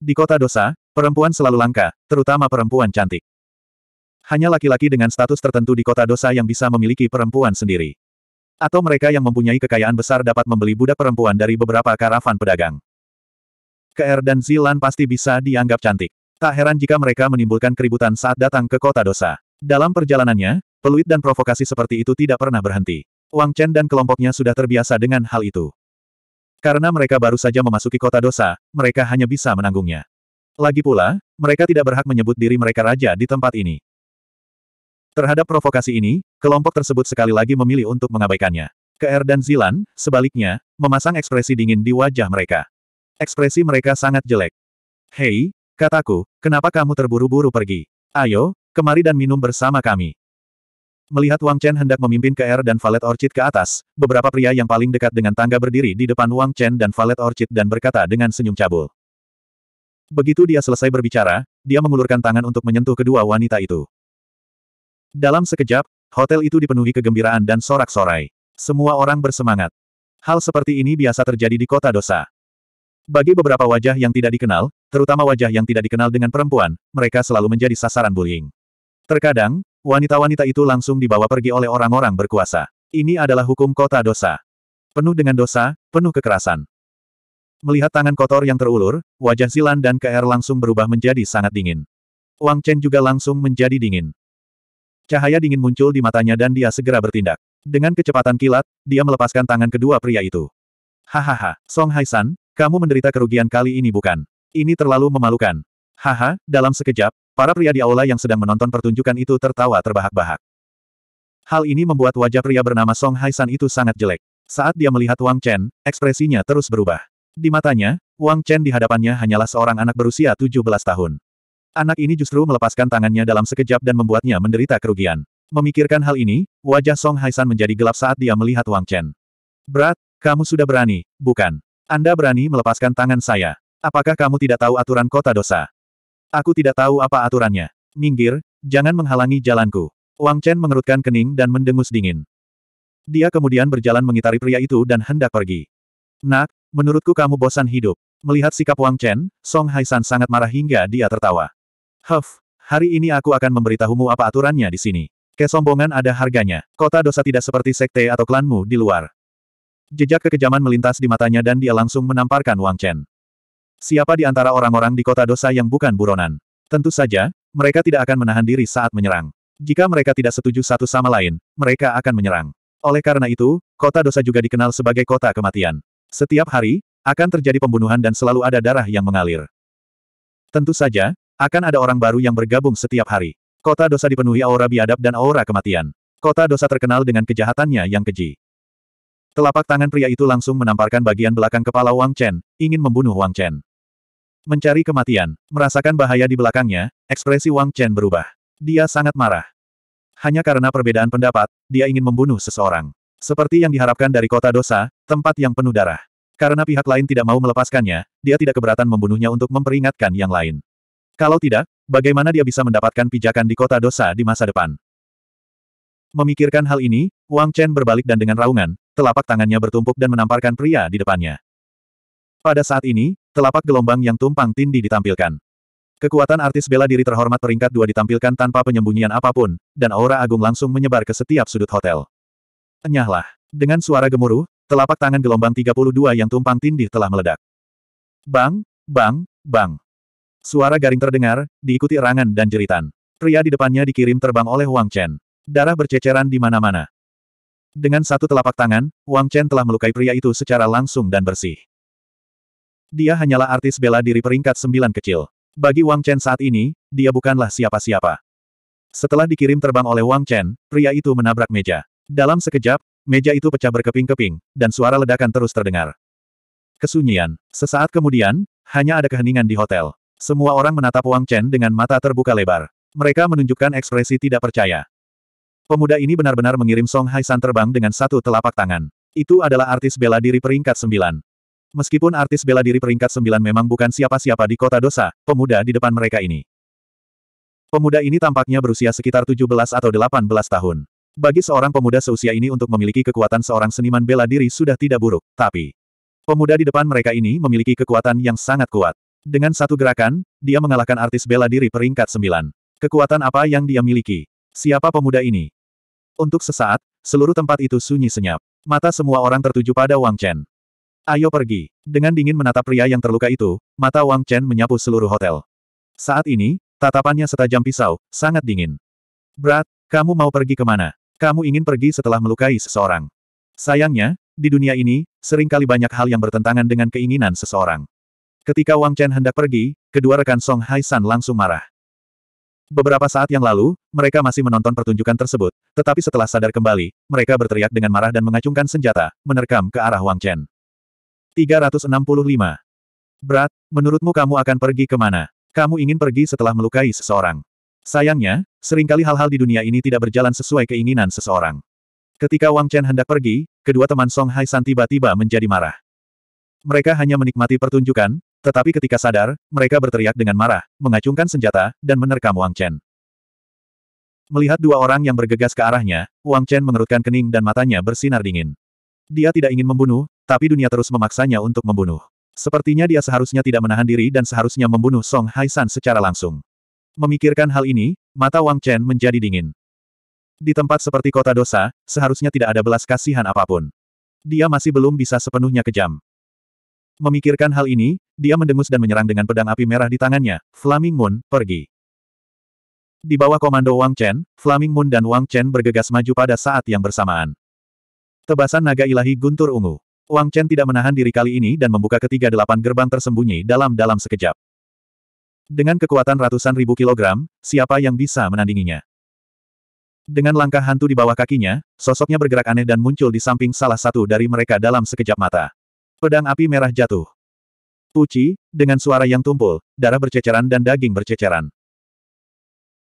Di kota dosa, perempuan selalu langka, terutama perempuan cantik. Hanya laki-laki dengan status tertentu di kota dosa yang bisa memiliki perempuan sendiri. Atau mereka yang mempunyai kekayaan besar dapat membeli budak perempuan dari beberapa karavan pedagang. KR dan Zilan pasti bisa dianggap cantik. Tak heran jika mereka menimbulkan keributan saat datang ke kota dosa. Dalam perjalanannya, peluit dan provokasi seperti itu tidak pernah berhenti. Wang Chen dan kelompoknya sudah terbiasa dengan hal itu. Karena mereka baru saja memasuki kota dosa, mereka hanya bisa menanggungnya. Lagi pula, mereka tidak berhak menyebut diri mereka raja di tempat ini. Terhadap provokasi ini, kelompok tersebut sekali lagi memilih untuk mengabaikannya. KR dan Zilan, sebaliknya, memasang ekspresi dingin di wajah mereka. Ekspresi mereka sangat jelek. Hei, Kataku, kenapa kamu terburu-buru pergi? Ayo, kemari dan minum bersama kami. Melihat Wang Chen hendak memimpin KR dan Valet Orchid ke atas, beberapa pria yang paling dekat dengan tangga berdiri di depan Wang Chen dan Valet Orchid dan berkata dengan senyum cabul. Begitu dia selesai berbicara, dia mengulurkan tangan untuk menyentuh kedua wanita itu. Dalam sekejap, hotel itu dipenuhi kegembiraan dan sorak-sorai. Semua orang bersemangat. Hal seperti ini biasa terjadi di kota dosa. Bagi beberapa wajah yang tidak dikenal, terutama wajah yang tidak dikenal dengan perempuan, mereka selalu menjadi sasaran bullying. Terkadang, wanita-wanita itu langsung dibawa pergi oleh orang-orang berkuasa. Ini adalah hukum kota dosa. Penuh dengan dosa, penuh kekerasan. Melihat tangan kotor yang terulur, wajah Zilan dan KR langsung berubah menjadi sangat dingin. Wang Chen juga langsung menjadi dingin. Cahaya dingin muncul di matanya dan dia segera bertindak. Dengan kecepatan kilat, dia melepaskan tangan kedua pria itu. Hahaha, Song Haisan, kamu menderita kerugian kali ini bukan? Ini terlalu memalukan. Haha, dalam sekejap, para pria di aula yang sedang menonton pertunjukan itu tertawa terbahak-bahak. Hal ini membuat wajah pria bernama Song Haisan itu sangat jelek. Saat dia melihat Wang Chen, ekspresinya terus berubah. Di matanya, Wang Chen di hadapannya hanyalah seorang anak berusia 17 tahun. Anak ini justru melepaskan tangannya dalam sekejap dan membuatnya menderita kerugian. Memikirkan hal ini, wajah Song Haisan menjadi gelap saat dia melihat Wang Chen. Berat, kamu sudah berani, bukan? Anda berani melepaskan tangan saya. Apakah kamu tidak tahu aturan kota dosa? Aku tidak tahu apa aturannya. Minggir, jangan menghalangi jalanku. Wang Chen mengerutkan kening dan mendengus dingin. Dia kemudian berjalan mengitari pria itu dan hendak pergi. Nak, menurutku kamu bosan hidup. Melihat sikap Wang Chen, Song Haisan sangat marah hingga dia tertawa. Huff, hari ini aku akan memberitahumu apa aturannya di sini. Kesombongan ada harganya. Kota dosa tidak seperti sekte atau klanmu di luar. Jejak kekejaman melintas di matanya dan dia langsung menamparkan Wang Chen. Siapa di antara orang-orang di kota dosa yang bukan buronan? Tentu saja, mereka tidak akan menahan diri saat menyerang. Jika mereka tidak setuju satu sama lain, mereka akan menyerang. Oleh karena itu, kota dosa juga dikenal sebagai kota kematian. Setiap hari, akan terjadi pembunuhan dan selalu ada darah yang mengalir. Tentu saja, akan ada orang baru yang bergabung setiap hari. Kota dosa dipenuhi aura biadab dan aura kematian. Kota dosa terkenal dengan kejahatannya yang keji. Telapak tangan pria itu langsung menamparkan bagian belakang kepala Wang Chen, ingin membunuh Wang Chen. Mencari kematian, merasakan bahaya di belakangnya, ekspresi Wang Chen berubah. Dia sangat marah. Hanya karena perbedaan pendapat, dia ingin membunuh seseorang. Seperti yang diharapkan dari kota dosa, tempat yang penuh darah. Karena pihak lain tidak mau melepaskannya, dia tidak keberatan membunuhnya untuk memperingatkan yang lain. Kalau tidak, bagaimana dia bisa mendapatkan pijakan di kota dosa di masa depan? Memikirkan hal ini, Wang Chen berbalik dan dengan raungan, telapak tangannya bertumpuk dan menamparkan pria di depannya. Pada saat ini, telapak gelombang yang tumpang tindih ditampilkan. Kekuatan artis bela diri terhormat peringkat dua ditampilkan tanpa penyembunyian apapun, dan aura agung langsung menyebar ke setiap sudut hotel. Enyahlah. Dengan suara gemuruh, telapak tangan gelombang 32 yang tumpang tindih telah meledak. Bang, bang, bang. Suara garing terdengar, diikuti erangan dan jeritan. Pria di depannya dikirim terbang oleh Wang Chen. Darah berceceran di mana-mana. Dengan satu telapak tangan, Wang Chen telah melukai pria itu secara langsung dan bersih. Dia hanyalah artis bela diri peringkat sembilan kecil. Bagi Wang Chen saat ini, dia bukanlah siapa-siapa. Setelah dikirim terbang oleh Wang Chen, pria itu menabrak meja. Dalam sekejap, meja itu pecah berkeping-keping, dan suara ledakan terus terdengar. Kesunyian. Sesaat kemudian, hanya ada keheningan di hotel. Semua orang menatap Wang Chen dengan mata terbuka lebar. Mereka menunjukkan ekspresi tidak percaya. Pemuda ini benar-benar mengirim Song Haisan terbang dengan satu telapak tangan. Itu adalah artis bela diri peringkat sembilan. Meskipun artis bela diri peringkat sembilan memang bukan siapa-siapa di kota dosa, pemuda di depan mereka ini. Pemuda ini tampaknya berusia sekitar 17 atau 18 tahun. Bagi seorang pemuda seusia ini untuk memiliki kekuatan seorang seniman bela diri sudah tidak buruk, tapi... Pemuda di depan mereka ini memiliki kekuatan yang sangat kuat. Dengan satu gerakan, dia mengalahkan artis bela diri peringkat sembilan. Kekuatan apa yang dia miliki? Siapa pemuda ini? Untuk sesaat, seluruh tempat itu sunyi senyap. Mata semua orang tertuju pada Wang Chen. Ayo pergi. Dengan dingin menatap pria yang terluka itu, mata Wang Chen menyapu seluruh hotel. Saat ini, tatapannya setajam pisau, sangat dingin. Brat, kamu mau pergi kemana? Kamu ingin pergi setelah melukai seseorang. Sayangnya, di dunia ini, seringkali banyak hal yang bertentangan dengan keinginan seseorang. Ketika Wang Chen hendak pergi, kedua rekan Song Hai San langsung marah. Beberapa saat yang lalu, mereka masih menonton pertunjukan tersebut, tetapi setelah sadar kembali, mereka berteriak dengan marah dan mengacungkan senjata, menerkam ke arah Wang Chen. 365. Berat, menurutmu kamu akan pergi ke mana? Kamu ingin pergi setelah melukai seseorang. Sayangnya, seringkali hal-hal di dunia ini tidak berjalan sesuai keinginan seseorang. Ketika Wang Chen hendak pergi, kedua teman Song Hai San tiba-tiba menjadi marah. Mereka hanya menikmati pertunjukan, tetapi ketika sadar, mereka berteriak dengan marah, mengacungkan senjata, dan menerkam Wang Chen. Melihat dua orang yang bergegas ke arahnya, Wang Chen mengerutkan kening dan matanya bersinar dingin. Dia tidak ingin membunuh, tapi dunia terus memaksanya untuk membunuh. Sepertinya dia seharusnya tidak menahan diri dan seharusnya membunuh Song Haisan secara langsung. Memikirkan hal ini, mata Wang Chen menjadi dingin. Di tempat seperti kota dosa, seharusnya tidak ada belas kasihan apapun. Dia masih belum bisa sepenuhnya kejam. Memikirkan hal ini, dia mendengus dan menyerang dengan pedang api merah di tangannya. Flaming Moon, pergi. Di bawah komando Wang Chen, Flaming Moon dan Wang Chen bergegas maju pada saat yang bersamaan. Tebasan naga ilahi guntur ungu. Wang Chen tidak menahan diri kali ini dan membuka ketiga delapan gerbang tersembunyi dalam-dalam sekejap. Dengan kekuatan ratusan ribu kilogram, siapa yang bisa menandinginya? Dengan langkah hantu di bawah kakinya, sosoknya bergerak aneh dan muncul di samping salah satu dari mereka dalam sekejap mata. Pedang api merah jatuh. Puci, dengan suara yang tumpul, darah berceceran dan daging berceceran.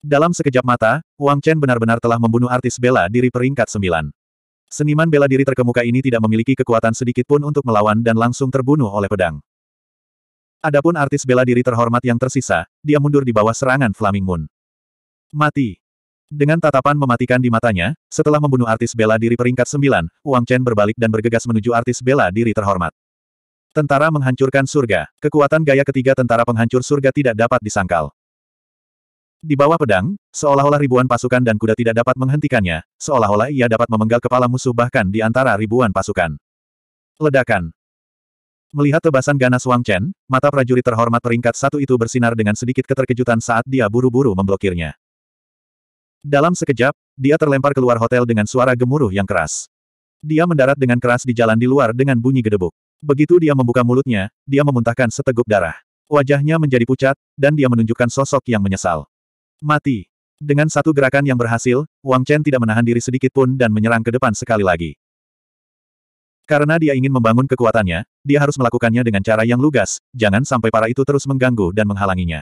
Dalam sekejap mata, Wang Chen benar-benar telah membunuh artis bela diri peringkat sembilan. Seniman bela diri terkemuka ini tidak memiliki kekuatan sedikit pun untuk melawan dan langsung terbunuh oleh pedang. Adapun artis bela diri terhormat yang tersisa, dia mundur di bawah serangan Flaming Moon. Mati. Dengan tatapan mematikan di matanya, setelah membunuh artis bela diri peringkat sembilan, Wang Chen berbalik dan bergegas menuju artis bela diri terhormat. Tentara menghancurkan surga. Kekuatan gaya ketiga tentara penghancur surga tidak dapat disangkal. Di bawah pedang, seolah-olah ribuan pasukan dan kuda tidak dapat menghentikannya, seolah-olah ia dapat memenggal kepala musuh bahkan di antara ribuan pasukan. Ledakan. Melihat tebasan ganas Wang Chen, mata prajurit terhormat peringkat satu itu bersinar dengan sedikit keterkejutan saat dia buru-buru memblokirnya. Dalam sekejap, dia terlempar keluar hotel dengan suara gemuruh yang keras. Dia mendarat dengan keras di jalan di luar dengan bunyi gedebuk. Begitu dia membuka mulutnya, dia memuntahkan seteguk darah. Wajahnya menjadi pucat, dan dia menunjukkan sosok yang menyesal. Mati. Dengan satu gerakan yang berhasil, Wang Chen tidak menahan diri sedikit pun dan menyerang ke depan sekali lagi. Karena dia ingin membangun kekuatannya, dia harus melakukannya dengan cara yang lugas, jangan sampai para itu terus mengganggu dan menghalanginya.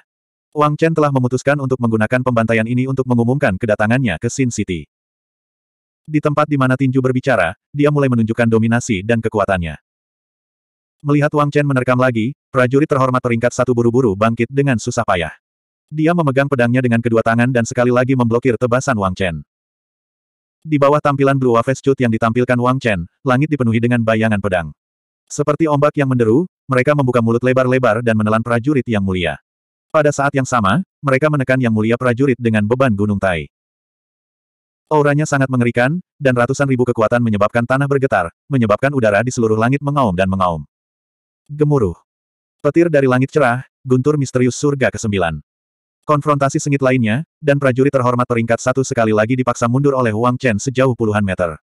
Wang Chen telah memutuskan untuk menggunakan pembantaian ini untuk mengumumkan kedatangannya ke Sin City. Di tempat di mana tinju berbicara, dia mulai menunjukkan dominasi dan kekuatannya. Melihat Wang Chen menerkam lagi, prajurit terhormat peringkat satu buru-buru bangkit dengan susah payah. Dia memegang pedangnya dengan kedua tangan dan sekali lagi memblokir tebasan Wang Chen. Di bawah tampilan Blue Wave Cut yang ditampilkan Wang Chen, langit dipenuhi dengan bayangan pedang. Seperti ombak yang menderu, mereka membuka mulut lebar-lebar dan menelan prajurit yang mulia. Pada saat yang sama, mereka menekan yang mulia prajurit dengan beban gunung Tai. Auranya sangat mengerikan, dan ratusan ribu kekuatan menyebabkan tanah bergetar, menyebabkan udara di seluruh langit mengaum dan mengaum gemuruh. Petir dari langit cerah, guntur misterius surga ke-9. Konfrontasi sengit lainnya, dan prajurit terhormat peringkat satu sekali lagi dipaksa mundur oleh Wang Chen sejauh puluhan meter.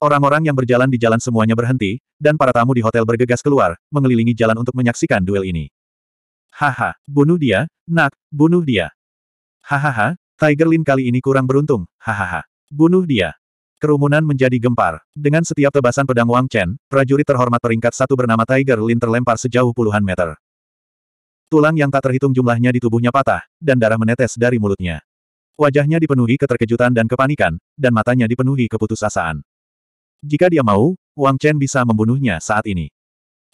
Orang-orang yang berjalan di jalan semuanya berhenti, dan para tamu di hotel bergegas keluar, mengelilingi jalan untuk menyaksikan duel ini. Haha, bunuh dia, nak, bunuh dia. Hahaha, Tiger Lin kali ini kurang beruntung, hahaha. Bunuh dia. Kerumunan menjadi gempar. Dengan setiap tebasan pedang Wang Chen, prajurit terhormat peringkat satu bernama Tiger Lin terlempar sejauh puluhan meter. Tulang yang tak terhitung jumlahnya di tubuhnya patah, dan darah menetes dari mulutnya. Wajahnya dipenuhi keterkejutan dan kepanikan, dan matanya dipenuhi keputusasaan. Jika dia mau, Wang Chen bisa membunuhnya saat ini.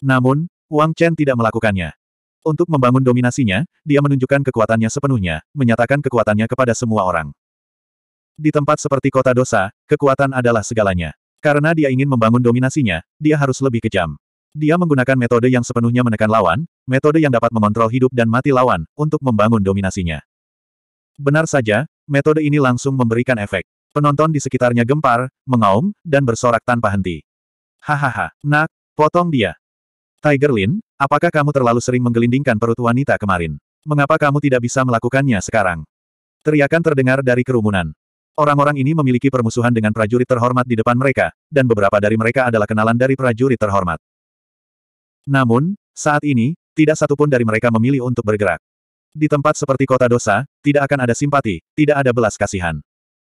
Namun, Wang Chen tidak melakukannya. Untuk membangun dominasinya, dia menunjukkan kekuatannya sepenuhnya, menyatakan kekuatannya kepada semua orang. Di tempat seperti kota dosa, kekuatan adalah segalanya. Karena dia ingin membangun dominasinya, dia harus lebih kejam. Dia menggunakan metode yang sepenuhnya menekan lawan, metode yang dapat mengontrol hidup dan mati lawan, untuk membangun dominasinya. Benar saja, metode ini langsung memberikan efek. Penonton di sekitarnya gempar, mengaum, dan bersorak tanpa henti. Hahaha, nak, potong dia. Tiger Lin, apakah kamu terlalu sering menggelindingkan perut wanita kemarin? Mengapa kamu tidak bisa melakukannya sekarang? Teriakan terdengar dari kerumunan. Orang-orang ini memiliki permusuhan dengan prajurit terhormat di depan mereka, dan beberapa dari mereka adalah kenalan dari prajurit terhormat. Namun, saat ini, tidak satupun dari mereka memilih untuk bergerak. Di tempat seperti kota dosa, tidak akan ada simpati, tidak ada belas kasihan.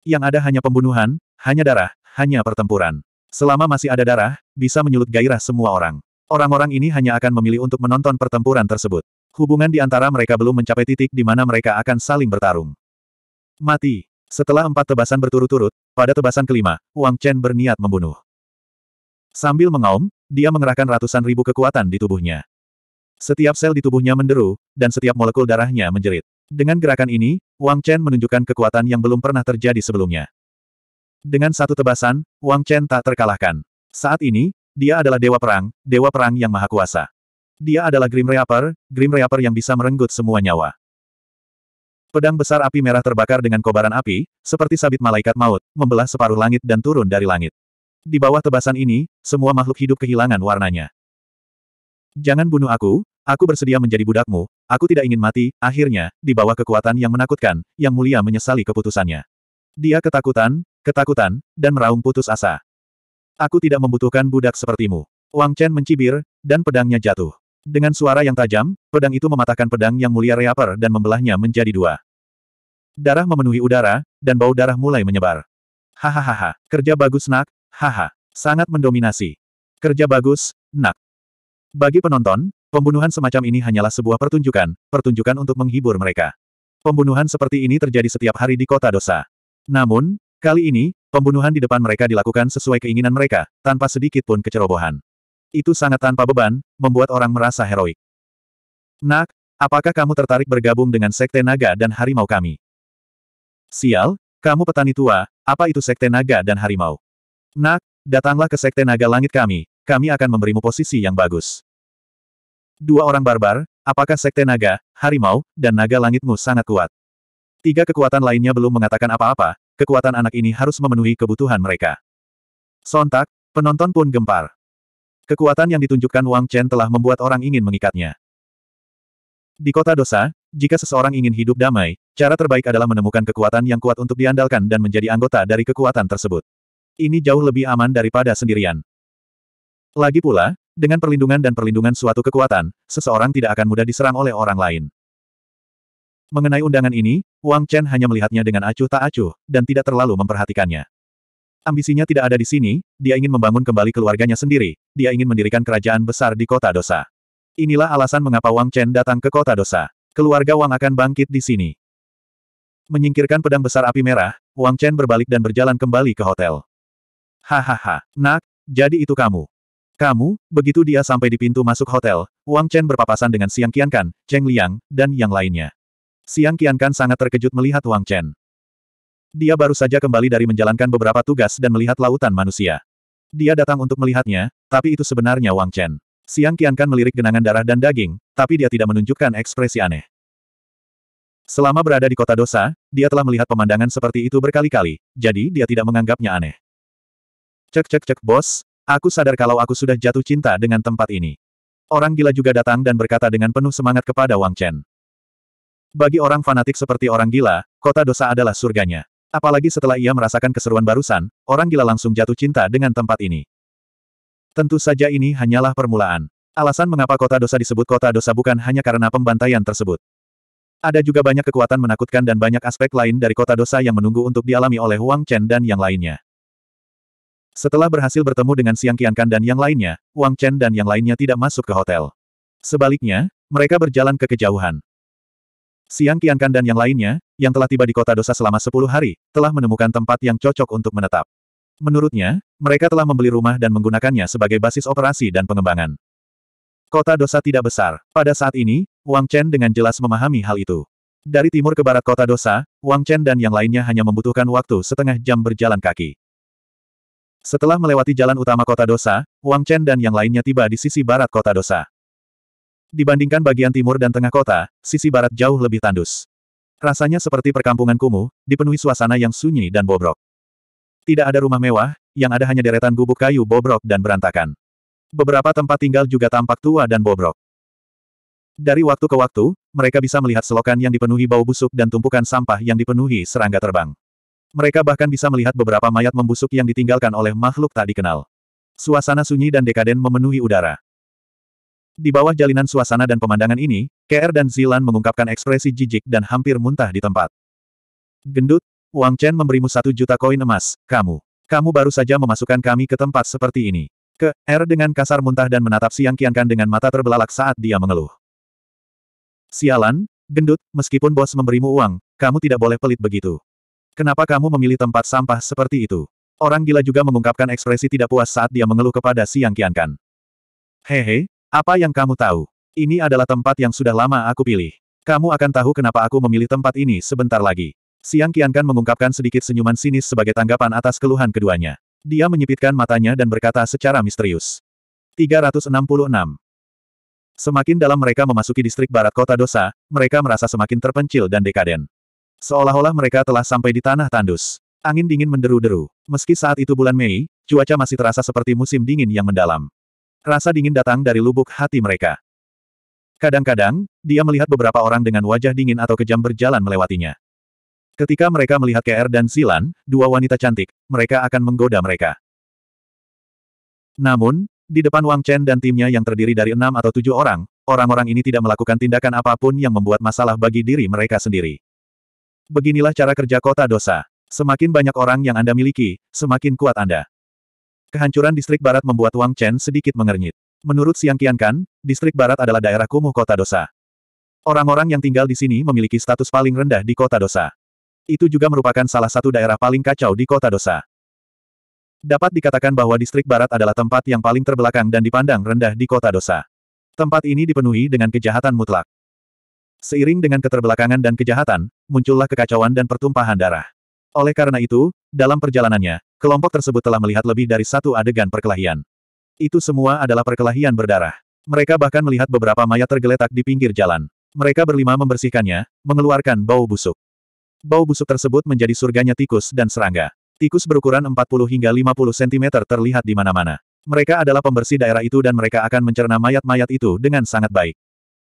Yang ada hanya pembunuhan, hanya darah, hanya pertempuran. Selama masih ada darah, bisa menyulut gairah semua orang. Orang-orang ini hanya akan memilih untuk menonton pertempuran tersebut. Hubungan di antara mereka belum mencapai titik di mana mereka akan saling bertarung. Mati. Setelah empat tebasan berturut-turut, pada tebasan kelima, Wang Chen berniat membunuh. Sambil mengaum, dia mengerahkan ratusan ribu kekuatan di tubuhnya. Setiap sel di tubuhnya menderu, dan setiap molekul darahnya menjerit. Dengan gerakan ini, Wang Chen menunjukkan kekuatan yang belum pernah terjadi sebelumnya. Dengan satu tebasan, Wang Chen tak terkalahkan. Saat ini, dia adalah Dewa Perang, Dewa Perang yang Maha Kuasa. Dia adalah Grim Reaper, Grim Reaper yang bisa merenggut semua nyawa. Pedang besar api merah terbakar dengan kobaran api, seperti sabit malaikat maut, membelah separuh langit dan turun dari langit. Di bawah tebasan ini, semua makhluk hidup kehilangan warnanya. Jangan bunuh aku, aku bersedia menjadi budakmu, aku tidak ingin mati, akhirnya, di bawah kekuatan yang menakutkan, yang mulia menyesali keputusannya. Dia ketakutan, ketakutan, dan meraung putus asa. Aku tidak membutuhkan budak sepertimu. Wang Chen mencibir, dan pedangnya jatuh. Dengan suara yang tajam, pedang itu mematahkan pedang yang mulia Reaper dan membelahnya menjadi dua. Darah memenuhi udara, dan bau darah mulai menyebar. Hahaha, kerja bagus nak, haha, sangat mendominasi. Kerja bagus, nak. Bagi penonton, pembunuhan semacam ini hanyalah sebuah pertunjukan, pertunjukan untuk menghibur mereka. Pembunuhan seperti ini terjadi setiap hari di kota dosa. Namun, kali ini, pembunuhan di depan mereka dilakukan sesuai keinginan mereka, tanpa sedikit pun kecerobohan. Itu sangat tanpa beban, membuat orang merasa heroik. Nak, apakah kamu tertarik bergabung dengan Sekte Naga dan Harimau kami? Sial, kamu petani tua, apa itu Sekte Naga dan Harimau? Nak, datanglah ke Sekte Naga Langit kami, kami akan memberimu posisi yang bagus. Dua orang barbar, apakah Sekte Naga, Harimau, dan Naga Langitmu sangat kuat? Tiga kekuatan lainnya belum mengatakan apa-apa, kekuatan anak ini harus memenuhi kebutuhan mereka. Sontak, penonton pun gempar. Kekuatan yang ditunjukkan Wang Chen telah membuat orang ingin mengikatnya. Di kota dosa, jika seseorang ingin hidup damai, cara terbaik adalah menemukan kekuatan yang kuat untuk diandalkan dan menjadi anggota dari kekuatan tersebut. Ini jauh lebih aman daripada sendirian. Lagi pula, dengan perlindungan dan perlindungan suatu kekuatan, seseorang tidak akan mudah diserang oleh orang lain. Mengenai undangan ini, Wang Chen hanya melihatnya dengan acuh tak acuh, dan tidak terlalu memperhatikannya. Ambisinya tidak ada di sini, dia ingin membangun kembali keluarganya sendiri, dia ingin mendirikan kerajaan besar di kota dosa. Inilah alasan mengapa Wang Chen datang ke kota dosa. Keluarga Wang akan bangkit di sini. Menyingkirkan pedang besar api merah, Wang Chen berbalik dan berjalan kembali ke hotel. Hahaha, nak, jadi itu kamu. Kamu, begitu dia sampai di pintu masuk hotel, Wang Chen berpapasan dengan Siang Qiankan, Cheng Liang, dan yang lainnya. Siang Qiankan sangat terkejut melihat Wang Chen. Dia baru saja kembali dari menjalankan beberapa tugas dan melihat lautan manusia. Dia datang untuk melihatnya, tapi itu sebenarnya Wang Chen. Siang Qiankan melirik genangan darah dan daging, tapi dia tidak menunjukkan ekspresi aneh. Selama berada di kota dosa, dia telah melihat pemandangan seperti itu berkali-kali, jadi dia tidak menganggapnya aneh. Cek cek cek bos, aku sadar kalau aku sudah jatuh cinta dengan tempat ini. Orang gila juga datang dan berkata dengan penuh semangat kepada Wang Chen. Bagi orang fanatik seperti orang gila, kota dosa adalah surganya. Apalagi setelah ia merasakan keseruan barusan, orang gila langsung jatuh cinta dengan tempat ini. Tentu saja ini hanyalah permulaan. Alasan mengapa kota dosa disebut kota dosa bukan hanya karena pembantaian tersebut. Ada juga banyak kekuatan menakutkan dan banyak aspek lain dari kota dosa yang menunggu untuk dialami oleh Wang Chen dan yang lainnya. Setelah berhasil bertemu dengan Siang Qiankan dan yang lainnya, Wang Chen dan yang lainnya tidak masuk ke hotel. Sebaliknya, mereka berjalan ke kejauhan. Siang Qiankan dan yang lainnya, yang telah tiba di kota dosa selama 10 hari, telah menemukan tempat yang cocok untuk menetap. Menurutnya, mereka telah membeli rumah dan menggunakannya sebagai basis operasi dan pengembangan. Kota dosa tidak besar. Pada saat ini, Wang Chen dengan jelas memahami hal itu. Dari timur ke barat kota dosa, Wang Chen dan yang lainnya hanya membutuhkan waktu setengah jam berjalan kaki. Setelah melewati jalan utama kota dosa, Wang Chen dan yang lainnya tiba di sisi barat kota dosa. Dibandingkan bagian timur dan tengah kota, sisi barat jauh lebih tandus. Rasanya seperti perkampungan kumuh, dipenuhi suasana yang sunyi dan bobrok. Tidak ada rumah mewah, yang ada hanya deretan gubuk kayu bobrok dan berantakan. Beberapa tempat tinggal juga tampak tua dan bobrok. Dari waktu ke waktu, mereka bisa melihat selokan yang dipenuhi bau busuk dan tumpukan sampah yang dipenuhi serangga terbang. Mereka bahkan bisa melihat beberapa mayat membusuk yang ditinggalkan oleh makhluk tak dikenal. Suasana sunyi dan dekaden memenuhi udara. Di bawah jalinan suasana dan pemandangan ini, KR dan Zilan mengungkapkan ekspresi jijik dan hampir muntah di tempat. Gendut, Wang Chen memberimu satu juta koin emas, kamu. Kamu baru saja memasukkan kami ke tempat seperti ini. Ke, R er dengan kasar muntah dan menatap Siang kiankan dengan mata terbelalak saat dia mengeluh. Sialan, gendut, meskipun bos memberimu uang, kamu tidak boleh pelit begitu. Kenapa kamu memilih tempat sampah seperti itu? Orang gila juga mengungkapkan ekspresi tidak puas saat dia mengeluh kepada Siang Kan. Hehe, apa yang kamu tahu? Ini adalah tempat yang sudah lama aku pilih. Kamu akan tahu kenapa aku memilih tempat ini sebentar lagi. Siang Kian Kan mengungkapkan sedikit senyuman sinis sebagai tanggapan atas keluhan keduanya. Dia menyipitkan matanya dan berkata secara misterius. 366. Semakin dalam mereka memasuki distrik barat kota dosa, mereka merasa semakin terpencil dan dekaden. Seolah-olah mereka telah sampai di tanah tandus. Angin dingin menderu-deru. Meski saat itu bulan Mei, cuaca masih terasa seperti musim dingin yang mendalam. Rasa dingin datang dari lubuk hati mereka. Kadang-kadang, dia melihat beberapa orang dengan wajah dingin atau kejam berjalan melewatinya. Ketika mereka melihat KR dan Silan, dua wanita cantik, mereka akan menggoda mereka. Namun, di depan Wang Chen dan timnya yang terdiri dari enam atau tujuh orang, orang-orang ini tidak melakukan tindakan apapun yang membuat masalah bagi diri mereka sendiri. Beginilah cara kerja kota dosa. Semakin banyak orang yang Anda miliki, semakin kuat Anda. Kehancuran distrik barat membuat Wang Chen sedikit mengernyit. Menurut Siang Qiankan, distrik barat adalah daerah kumuh kota dosa. Orang-orang yang tinggal di sini memiliki status paling rendah di kota dosa. Itu juga merupakan salah satu daerah paling kacau di kota dosa. Dapat dikatakan bahwa distrik barat adalah tempat yang paling terbelakang dan dipandang rendah di kota dosa. Tempat ini dipenuhi dengan kejahatan mutlak. Seiring dengan keterbelakangan dan kejahatan, muncullah kekacauan dan pertumpahan darah. Oleh karena itu, dalam perjalanannya, kelompok tersebut telah melihat lebih dari satu adegan perkelahian. Itu semua adalah perkelahian berdarah. Mereka bahkan melihat beberapa mayat tergeletak di pinggir jalan. Mereka berlima membersihkannya, mengeluarkan bau busuk bau busuk tersebut menjadi surganya tikus dan serangga. Tikus berukuran 40 hingga 50 cm terlihat di mana-mana. Mereka adalah pembersih daerah itu dan mereka akan mencerna mayat-mayat itu dengan sangat baik.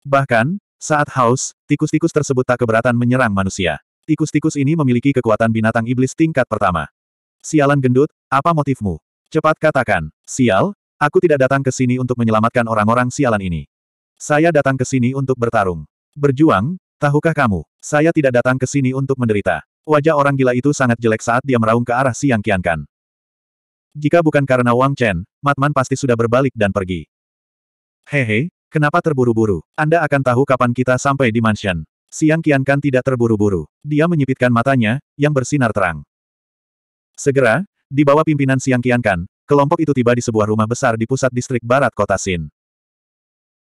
Bahkan, saat haus, tikus-tikus tersebut tak keberatan menyerang manusia. Tikus-tikus ini memiliki kekuatan binatang iblis tingkat pertama. Sialan gendut, apa motifmu? Cepat katakan, sial, aku tidak datang ke sini untuk menyelamatkan orang-orang sialan ini. Saya datang ke sini untuk bertarung. Berjuang, Tahukah kamu, saya tidak datang ke sini untuk menderita. Wajah orang gila itu sangat jelek saat dia meraung ke arah Siang Qiankan. Jika bukan karena Wang Chen, Matman pasti sudah berbalik dan pergi. Hehe, kenapa terburu-buru? Anda akan tahu kapan kita sampai di mansion. Siang Qiankan tidak terburu-buru. Dia menyipitkan matanya, yang bersinar terang. Segera, di bawah pimpinan Siang Qiankan, kelompok itu tiba di sebuah rumah besar di pusat distrik barat kota Sin.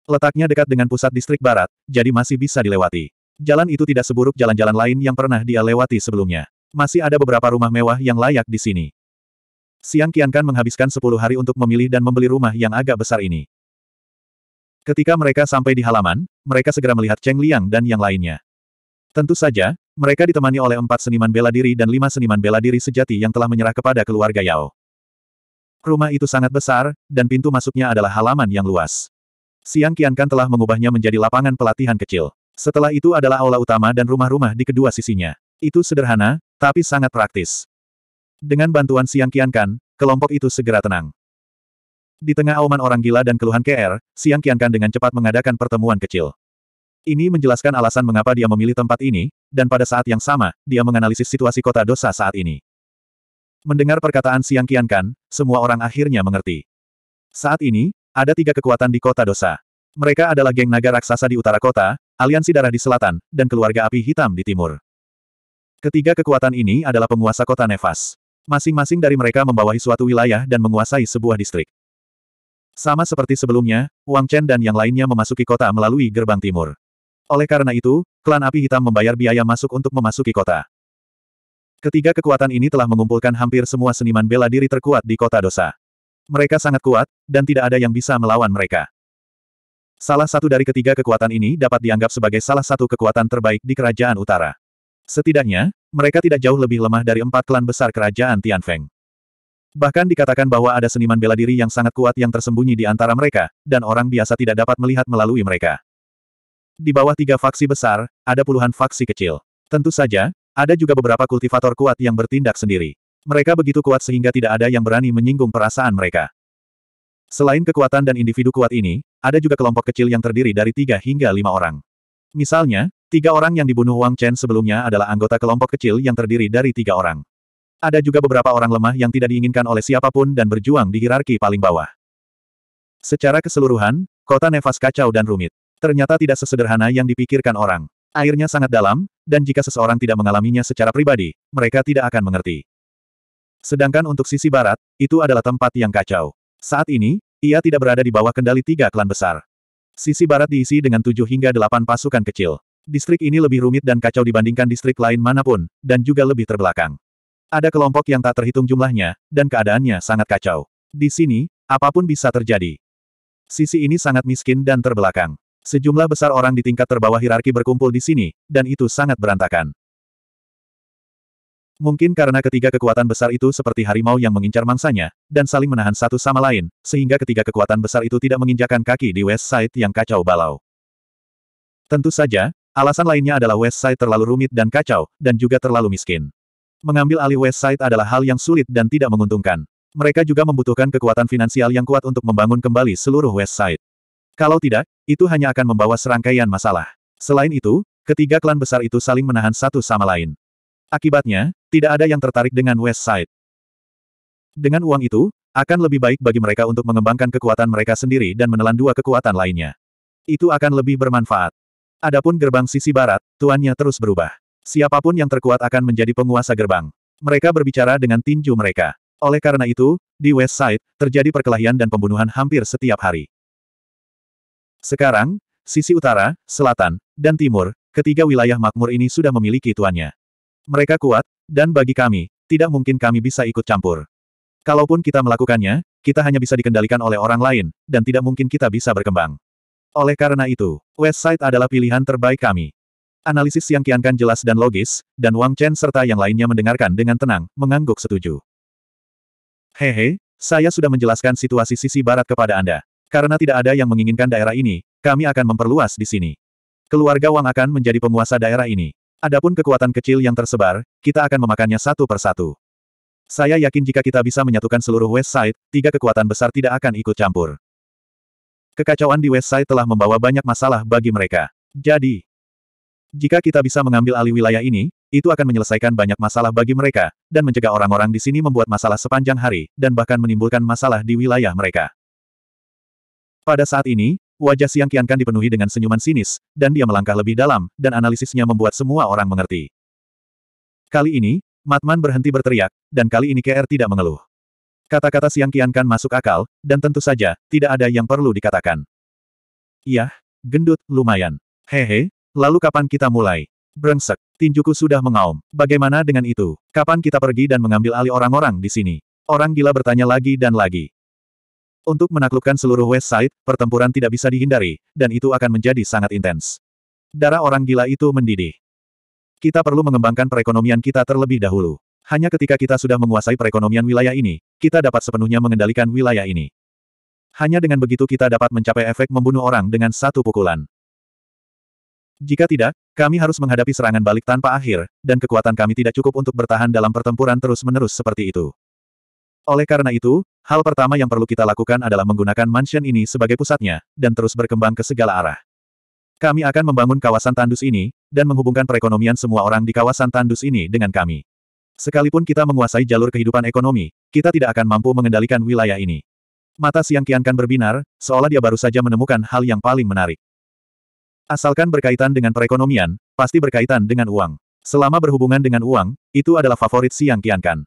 Letaknya dekat dengan pusat distrik barat, jadi masih bisa dilewati. Jalan itu tidak seburuk jalan-jalan lain yang pernah dia lewati sebelumnya. Masih ada beberapa rumah mewah yang layak di sini. Siang Kiankan menghabiskan 10 hari untuk memilih dan membeli rumah yang agak besar ini. Ketika mereka sampai di halaman, mereka segera melihat Cheng Liang dan yang lainnya. Tentu saja, mereka ditemani oleh empat seniman bela diri dan lima seniman bela diri sejati yang telah menyerah kepada keluarga Yao. Rumah itu sangat besar, dan pintu masuknya adalah halaman yang luas. Siang Kiankan telah mengubahnya menjadi lapangan pelatihan kecil. Setelah itu adalah aula utama dan rumah-rumah di kedua sisinya. Itu sederhana, tapi sangat praktis. Dengan bantuan Siang Kiankan, kelompok itu segera tenang. Di tengah auman orang gila dan keluhan KR, Siang Kiankan dengan cepat mengadakan pertemuan kecil. Ini menjelaskan alasan mengapa dia memilih tempat ini, dan pada saat yang sama, dia menganalisis situasi kota dosa saat ini. Mendengar perkataan Siang Kiankan, semua orang akhirnya mengerti. Saat ini, ada tiga kekuatan di kota dosa. Mereka adalah geng naga raksasa di utara kota, aliansi darah di selatan, dan keluarga api hitam di timur. Ketiga kekuatan ini adalah penguasa kota Nevas. Masing-masing dari mereka membawahi suatu wilayah dan menguasai sebuah distrik. Sama seperti sebelumnya, Wang Chen dan yang lainnya memasuki kota melalui gerbang timur. Oleh karena itu, klan api hitam membayar biaya masuk untuk memasuki kota. Ketiga kekuatan ini telah mengumpulkan hampir semua seniman bela diri terkuat di kota dosa. Mereka sangat kuat, dan tidak ada yang bisa melawan mereka. Salah satu dari ketiga kekuatan ini dapat dianggap sebagai salah satu kekuatan terbaik di Kerajaan Utara. Setidaknya, mereka tidak jauh lebih lemah dari empat klan besar Kerajaan Tianfeng. Bahkan dikatakan bahwa ada seniman bela diri yang sangat kuat yang tersembunyi di antara mereka, dan orang biasa tidak dapat melihat melalui mereka. Di bawah tiga faksi besar, ada puluhan faksi kecil. Tentu saja, ada juga beberapa kultivator kuat yang bertindak sendiri. Mereka begitu kuat sehingga tidak ada yang berani menyinggung perasaan mereka. Selain kekuatan dan individu kuat ini, ada juga kelompok kecil yang terdiri dari tiga hingga lima orang. Misalnya, tiga orang yang dibunuh Wang Chen sebelumnya adalah anggota kelompok kecil yang terdiri dari tiga orang. Ada juga beberapa orang lemah yang tidak diinginkan oleh siapapun dan berjuang di hierarki paling bawah. Secara keseluruhan, kota nefas kacau dan rumit. Ternyata tidak sesederhana yang dipikirkan orang. Airnya sangat dalam, dan jika seseorang tidak mengalaminya secara pribadi, mereka tidak akan mengerti. Sedangkan untuk sisi barat, itu adalah tempat yang kacau. Saat ini, ia tidak berada di bawah kendali tiga klan besar. Sisi barat diisi dengan tujuh hingga delapan pasukan kecil. Distrik ini lebih rumit dan kacau dibandingkan distrik lain manapun, dan juga lebih terbelakang. Ada kelompok yang tak terhitung jumlahnya, dan keadaannya sangat kacau. Di sini, apapun bisa terjadi. Sisi ini sangat miskin dan terbelakang. Sejumlah besar orang di tingkat terbawah hierarki berkumpul di sini, dan itu sangat berantakan. Mungkin karena ketiga kekuatan besar itu seperti harimau yang mengincar mangsanya, dan saling menahan satu sama lain, sehingga ketiga kekuatan besar itu tidak menginjakan kaki di West Side yang kacau balau. Tentu saja, alasan lainnya adalah West Side terlalu rumit dan kacau, dan juga terlalu miskin. Mengambil alih West Side adalah hal yang sulit dan tidak menguntungkan. Mereka juga membutuhkan kekuatan finansial yang kuat untuk membangun kembali seluruh West Side. Kalau tidak, itu hanya akan membawa serangkaian masalah. Selain itu, ketiga klan besar itu saling menahan satu sama lain. Akibatnya, tidak ada yang tertarik dengan West Side. Dengan uang itu, akan lebih baik bagi mereka untuk mengembangkan kekuatan mereka sendiri dan menelan dua kekuatan lainnya. Itu akan lebih bermanfaat. Adapun gerbang sisi barat, tuannya terus berubah. Siapapun yang terkuat akan menjadi penguasa gerbang. Mereka berbicara dengan tinju mereka. Oleh karena itu, di West Side, terjadi perkelahian dan pembunuhan hampir setiap hari. Sekarang, sisi utara, selatan, dan timur, ketiga wilayah makmur ini sudah memiliki tuannya. Mereka kuat, dan bagi kami, tidak mungkin kami bisa ikut campur. Kalaupun kita melakukannya, kita hanya bisa dikendalikan oleh orang lain, dan tidak mungkin kita bisa berkembang. Oleh karena itu, Westside adalah pilihan terbaik kami. Analisis yang kiankan jelas dan logis, dan Wang Chen serta yang lainnya mendengarkan dengan tenang, mengangguk setuju. Hehe, saya sudah menjelaskan situasi sisi barat kepada Anda. Karena tidak ada yang menginginkan daerah ini, kami akan memperluas di sini. Keluarga Wang akan menjadi penguasa daerah ini. Adapun kekuatan kecil yang tersebar, kita akan memakannya satu per satu. Saya yakin jika kita bisa menyatukan seluruh West Side, tiga kekuatan besar tidak akan ikut campur. Kekacauan di West Side telah membawa banyak masalah bagi mereka. Jadi, jika kita bisa mengambil alih wilayah ini, itu akan menyelesaikan banyak masalah bagi mereka, dan mencegah orang-orang di sini membuat masalah sepanjang hari, dan bahkan menimbulkan masalah di wilayah mereka. Pada saat ini, Wajah Siang Kian Kan dipenuhi dengan senyuman sinis, dan dia melangkah lebih dalam, dan analisisnya membuat semua orang mengerti. Kali ini, Matman berhenti berteriak, dan kali ini KR tidak mengeluh. Kata-kata Siang Kian Kan masuk akal, dan tentu saja, tidak ada yang perlu dikatakan. Yah, gendut, lumayan. Hehe, lalu kapan kita mulai? Brengsek, tinjuku sudah mengaum. Bagaimana dengan itu? Kapan kita pergi dan mengambil alih orang-orang di sini? Orang gila bertanya lagi dan lagi. Untuk menaklukkan seluruh West Side, pertempuran tidak bisa dihindari, dan itu akan menjadi sangat intens. Darah orang gila itu mendidih. Kita perlu mengembangkan perekonomian kita terlebih dahulu. Hanya ketika kita sudah menguasai perekonomian wilayah ini, kita dapat sepenuhnya mengendalikan wilayah ini. Hanya dengan begitu kita dapat mencapai efek membunuh orang dengan satu pukulan. Jika tidak, kami harus menghadapi serangan balik tanpa akhir, dan kekuatan kami tidak cukup untuk bertahan dalam pertempuran terus-menerus seperti itu. Oleh karena itu, Hal pertama yang perlu kita lakukan adalah menggunakan mansion ini sebagai pusatnya, dan terus berkembang ke segala arah. Kami akan membangun kawasan tandus ini, dan menghubungkan perekonomian semua orang di kawasan tandus ini dengan kami. Sekalipun kita menguasai jalur kehidupan ekonomi, kita tidak akan mampu mengendalikan wilayah ini. Mata Siang Kiankan berbinar, seolah dia baru saja menemukan hal yang paling menarik. Asalkan berkaitan dengan perekonomian, pasti berkaitan dengan uang. Selama berhubungan dengan uang, itu adalah favorit Siang Kiankan.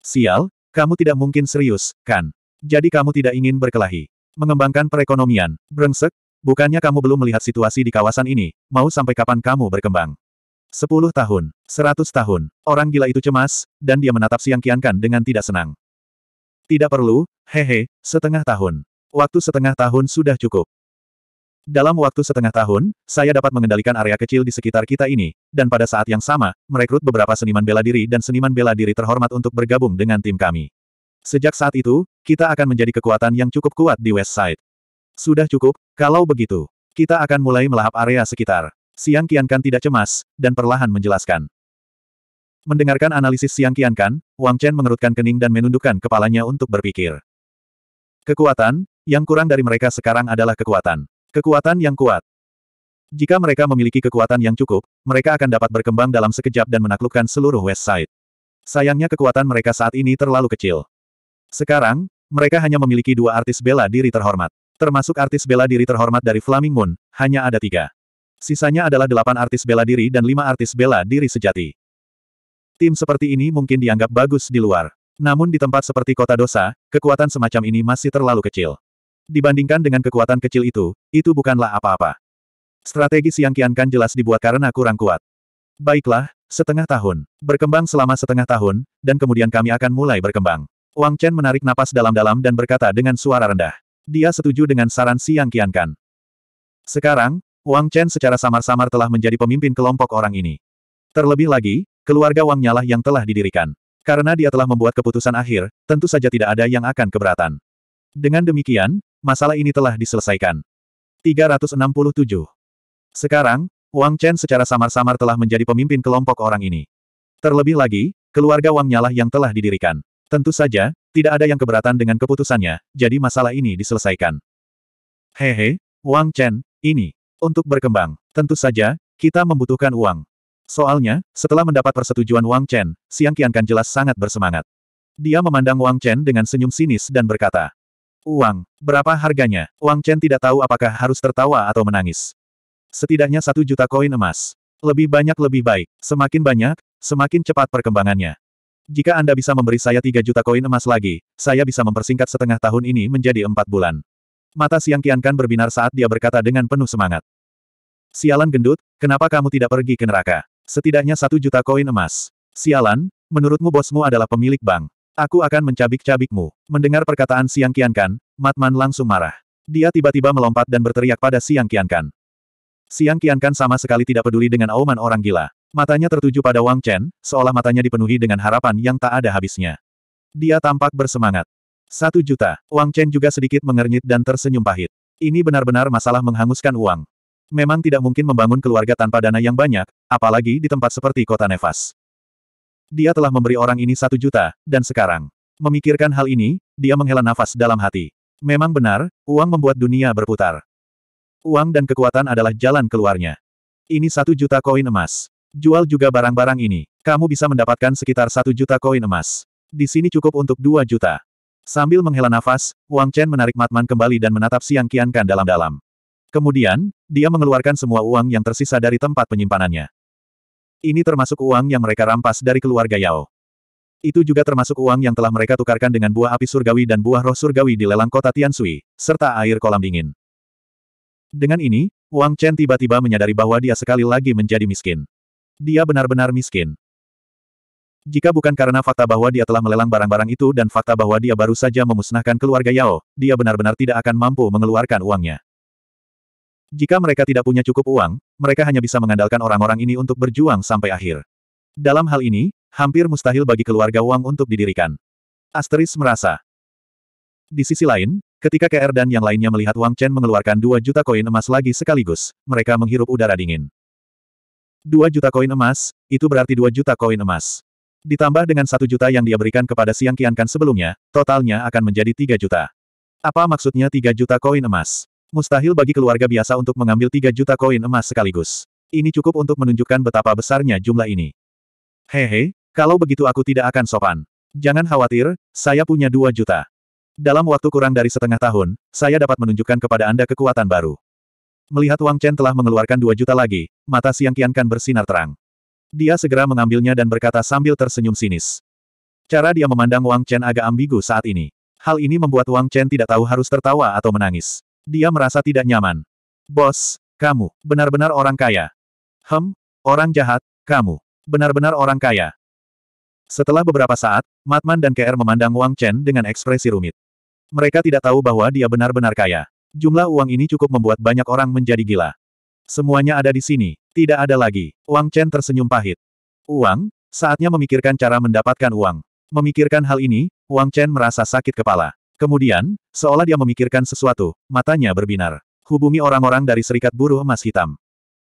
Sial, kamu tidak mungkin serius, kan? Jadi kamu tidak ingin berkelahi. Mengembangkan perekonomian, brengsek, bukannya kamu belum melihat situasi di kawasan ini, mau sampai kapan kamu berkembang? Sepuluh tahun, seratus tahun, orang gila itu cemas, dan dia menatap Siang Kiankan dengan tidak senang. Tidak perlu, hehe, setengah tahun. Waktu setengah tahun sudah cukup. Dalam waktu setengah tahun, saya dapat mengendalikan area kecil di sekitar kita ini, dan pada saat yang sama, merekrut beberapa seniman bela diri dan seniman bela diri terhormat untuk bergabung dengan tim kami. Sejak saat itu, kita akan menjadi kekuatan yang cukup kuat di West Side. Sudah cukup, kalau begitu, kita akan mulai melahap area sekitar. Siang Kiankan tidak cemas, dan perlahan menjelaskan. Mendengarkan analisis Siang Kiankan, Wang Chen mengerutkan kening dan menundukkan kepalanya untuk berpikir. Kekuatan, yang kurang dari mereka sekarang adalah kekuatan. Kekuatan yang kuat. Jika mereka memiliki kekuatan yang cukup, mereka akan dapat berkembang dalam sekejap dan menaklukkan seluruh West Side. Sayangnya kekuatan mereka saat ini terlalu kecil. Sekarang, mereka hanya memiliki dua artis bela diri terhormat. Termasuk artis bela diri terhormat dari Flaming Moon, hanya ada tiga. Sisanya adalah delapan artis bela diri dan lima artis bela diri sejati. Tim seperti ini mungkin dianggap bagus di luar. Namun di tempat seperti kota dosa, kekuatan semacam ini masih terlalu kecil. Dibandingkan dengan kekuatan kecil itu, itu bukanlah apa-apa. Strategi Siang Kian Kan jelas dibuat karena kurang kuat. Baiklah, setengah tahun. Berkembang selama setengah tahun, dan kemudian kami akan mulai berkembang. Wang Chen menarik napas dalam-dalam dan berkata dengan suara rendah. Dia setuju dengan saran Siang Kian Kan. Sekarang, Wang Chen secara samar-samar telah menjadi pemimpin kelompok orang ini. Terlebih lagi, keluarga Wang Nyalah yang telah didirikan. Karena dia telah membuat keputusan akhir, tentu saja tidak ada yang akan keberatan. Dengan demikian, masalah ini telah diselesaikan. 367. Sekarang, Wang Chen secara samar-samar telah menjadi pemimpin kelompok orang ini. Terlebih lagi, keluarga Wang Nyalah yang telah didirikan. Tentu saja, tidak ada yang keberatan dengan keputusannya, jadi masalah ini diselesaikan. Hehe, Wang Chen, ini. Untuk berkembang, tentu saja, kita membutuhkan uang. Soalnya, setelah mendapat persetujuan Wang Chen, Siang Qiankan jelas sangat bersemangat. Dia memandang Wang Chen dengan senyum sinis dan berkata, Uang. Berapa harganya? Wang Chen tidak tahu apakah harus tertawa atau menangis. Setidaknya satu juta koin emas. Lebih banyak lebih baik. Semakin banyak, semakin cepat perkembangannya. Jika Anda bisa memberi saya tiga juta koin emas lagi, saya bisa mempersingkat setengah tahun ini menjadi empat bulan. Mata Siang Kiankan berbinar saat dia berkata dengan penuh semangat. Sialan gendut, kenapa kamu tidak pergi ke neraka? Setidaknya satu juta koin emas. Sialan, menurutmu bosmu adalah pemilik bank. Aku akan mencabik-cabikmu. Mendengar perkataan Siang Kian Kan, Matman langsung marah. Dia tiba-tiba melompat dan berteriak pada Siang Kan. Siang Kian Kan sama sekali tidak peduli dengan auman orang gila. Matanya tertuju pada Wang Chen, seolah matanya dipenuhi dengan harapan yang tak ada habisnya. Dia tampak bersemangat. Satu juta. Wang Chen juga sedikit mengernyit dan tersenyum pahit. Ini benar-benar masalah menghanguskan uang. Memang tidak mungkin membangun keluarga tanpa dana yang banyak, apalagi di tempat seperti kota Nevas. Dia telah memberi orang ini satu juta, dan sekarang. Memikirkan hal ini, dia menghela nafas dalam hati. Memang benar, uang membuat dunia berputar. Uang dan kekuatan adalah jalan keluarnya. Ini satu juta koin emas. Jual juga barang-barang ini. Kamu bisa mendapatkan sekitar satu juta koin emas. Di sini cukup untuk dua juta. Sambil menghela nafas, Wang Chen menarik Matman kembali dan menatap Siang Qiankan dalam-dalam. Kemudian, dia mengeluarkan semua uang yang tersisa dari tempat penyimpanannya. Ini termasuk uang yang mereka rampas dari keluarga Yao. Itu juga termasuk uang yang telah mereka tukarkan dengan buah api surgawi dan buah roh surgawi di lelang kota Tiansui, serta air kolam dingin. Dengan ini, Wang Chen tiba-tiba menyadari bahwa dia sekali lagi menjadi miskin. Dia benar-benar miskin. Jika bukan karena fakta bahwa dia telah melelang barang-barang itu dan fakta bahwa dia baru saja memusnahkan keluarga Yao, dia benar-benar tidak akan mampu mengeluarkan uangnya. Jika mereka tidak punya cukup uang, mereka hanya bisa mengandalkan orang-orang ini untuk berjuang sampai akhir. Dalam hal ini, hampir mustahil bagi keluarga Wang untuk didirikan. Asteris merasa. Di sisi lain, ketika KR er dan yang lainnya melihat Wang Chen mengeluarkan 2 juta koin emas lagi sekaligus, mereka menghirup udara dingin. 2 juta koin emas, itu berarti 2 juta koin emas. Ditambah dengan satu juta yang dia berikan kepada Siang Qiankan sebelumnya, totalnya akan menjadi 3 juta. Apa maksudnya 3 juta koin emas? Mustahil bagi keluarga biasa untuk mengambil 3 juta koin emas sekaligus. Ini cukup untuk menunjukkan betapa besarnya jumlah ini. Hehe, kalau begitu aku tidak akan sopan. Jangan khawatir, saya punya 2 juta. Dalam waktu kurang dari setengah tahun, saya dapat menunjukkan kepada Anda kekuatan baru. Melihat Wang Chen telah mengeluarkan 2 juta lagi, mata Siang Kian Kan bersinar terang. Dia segera mengambilnya dan berkata sambil tersenyum sinis. Cara dia memandang Wang Chen agak ambigu saat ini. Hal ini membuat Wang Chen tidak tahu harus tertawa atau menangis. Dia merasa tidak nyaman. Bos, kamu, benar-benar orang kaya. Hem, orang jahat, kamu, benar-benar orang kaya. Setelah beberapa saat, Matman dan KR memandang Wang Chen dengan ekspresi rumit. Mereka tidak tahu bahwa dia benar-benar kaya. Jumlah uang ini cukup membuat banyak orang menjadi gila. Semuanya ada di sini, tidak ada lagi. Wang Chen tersenyum pahit. Uang, saatnya memikirkan cara mendapatkan uang. Memikirkan hal ini, Wang Chen merasa sakit kepala. Kemudian, seolah dia memikirkan sesuatu, matanya berbinar. Hubungi orang-orang dari Serikat Buruh Emas Hitam.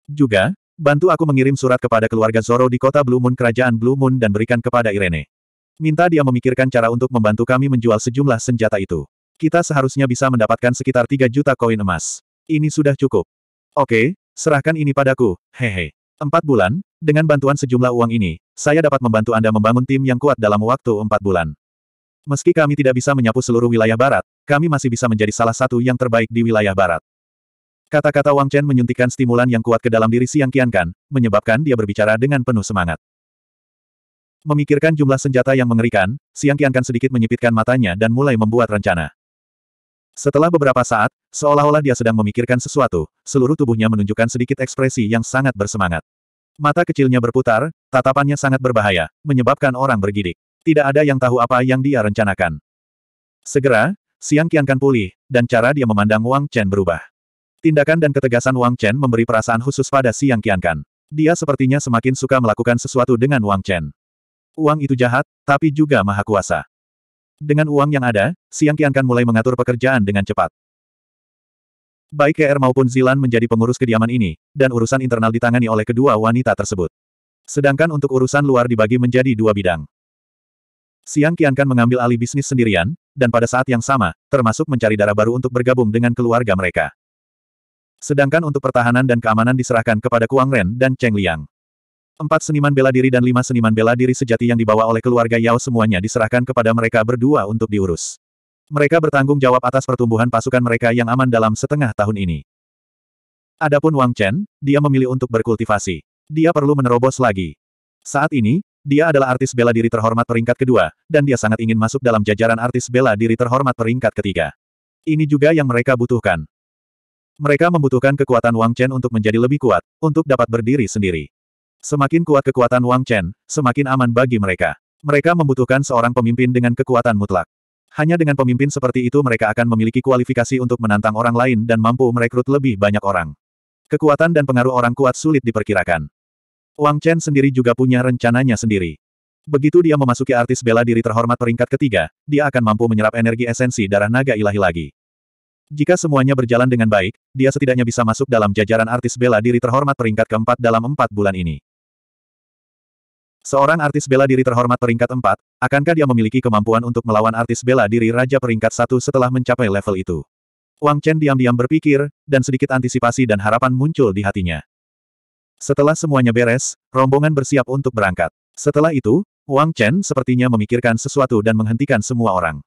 Juga, bantu aku mengirim surat kepada keluarga Zoro di kota Blue Moon Kerajaan Blue Moon dan berikan kepada Irene. Minta dia memikirkan cara untuk membantu kami menjual sejumlah senjata itu. Kita seharusnya bisa mendapatkan sekitar 3 juta koin emas. Ini sudah cukup. Oke, serahkan ini padaku, hehe. Empat bulan, dengan bantuan sejumlah uang ini, saya dapat membantu Anda membangun tim yang kuat dalam waktu empat bulan. Meski kami tidak bisa menyapu seluruh wilayah barat, kami masih bisa menjadi salah satu yang terbaik di wilayah barat. Kata-kata Wang Chen menyuntikkan stimulan yang kuat ke dalam diri Siang Qiankan, menyebabkan dia berbicara dengan penuh semangat. Memikirkan jumlah senjata yang mengerikan, Siang Qiankan sedikit menyipitkan matanya dan mulai membuat rencana. Setelah beberapa saat, seolah-olah dia sedang memikirkan sesuatu, seluruh tubuhnya menunjukkan sedikit ekspresi yang sangat bersemangat. Mata kecilnya berputar, tatapannya sangat berbahaya, menyebabkan orang bergidik. Tidak ada yang tahu apa yang dia rencanakan. Segera, Siang Qiankan pulih, dan cara dia memandang Wang Chen berubah. Tindakan dan ketegasan Wang Chen memberi perasaan khusus pada Siang Qiankan. Dia sepertinya semakin suka melakukan sesuatu dengan Wang Chen. Uang itu jahat, tapi juga maha kuasa. Dengan uang yang ada, Siang Qiankan mulai mengatur pekerjaan dengan cepat. Baik KR maupun Zilan menjadi pengurus kediaman ini, dan urusan internal ditangani oleh kedua wanita tersebut. Sedangkan untuk urusan luar dibagi menjadi dua bidang. Siang Qiankan mengambil alih bisnis sendirian, dan pada saat yang sama, termasuk mencari darah baru untuk bergabung dengan keluarga mereka. Sedangkan untuk pertahanan dan keamanan diserahkan kepada Kuang Ren dan Cheng Liang. Empat seniman bela diri dan lima seniman bela diri sejati yang dibawa oleh keluarga Yao semuanya diserahkan kepada mereka berdua untuk diurus. Mereka bertanggung jawab atas pertumbuhan pasukan mereka yang aman dalam setengah tahun ini. Adapun Wang Chen, dia memilih untuk berkultivasi. Dia perlu menerobos lagi. Saat ini, dia adalah artis bela diri terhormat peringkat kedua, dan dia sangat ingin masuk dalam jajaran artis bela diri terhormat peringkat ketiga. Ini juga yang mereka butuhkan. Mereka membutuhkan kekuatan Wang Chen untuk menjadi lebih kuat, untuk dapat berdiri sendiri. Semakin kuat kekuatan Wang Chen, semakin aman bagi mereka. Mereka membutuhkan seorang pemimpin dengan kekuatan mutlak. Hanya dengan pemimpin seperti itu mereka akan memiliki kualifikasi untuk menantang orang lain dan mampu merekrut lebih banyak orang. Kekuatan dan pengaruh orang kuat sulit diperkirakan. Wang Chen sendiri juga punya rencananya sendiri. Begitu dia memasuki artis bela diri terhormat peringkat ketiga, dia akan mampu menyerap energi esensi darah naga ilahi lagi. Jika semuanya berjalan dengan baik, dia setidaknya bisa masuk dalam jajaran artis bela diri terhormat peringkat keempat dalam empat bulan ini. Seorang artis bela diri terhormat peringkat empat, akankah dia memiliki kemampuan untuk melawan artis bela diri raja peringkat satu setelah mencapai level itu? Wang Chen diam-diam berpikir, dan sedikit antisipasi dan harapan muncul di hatinya. Setelah semuanya beres, rombongan bersiap untuk berangkat. Setelah itu, Wang Chen sepertinya memikirkan sesuatu dan menghentikan semua orang.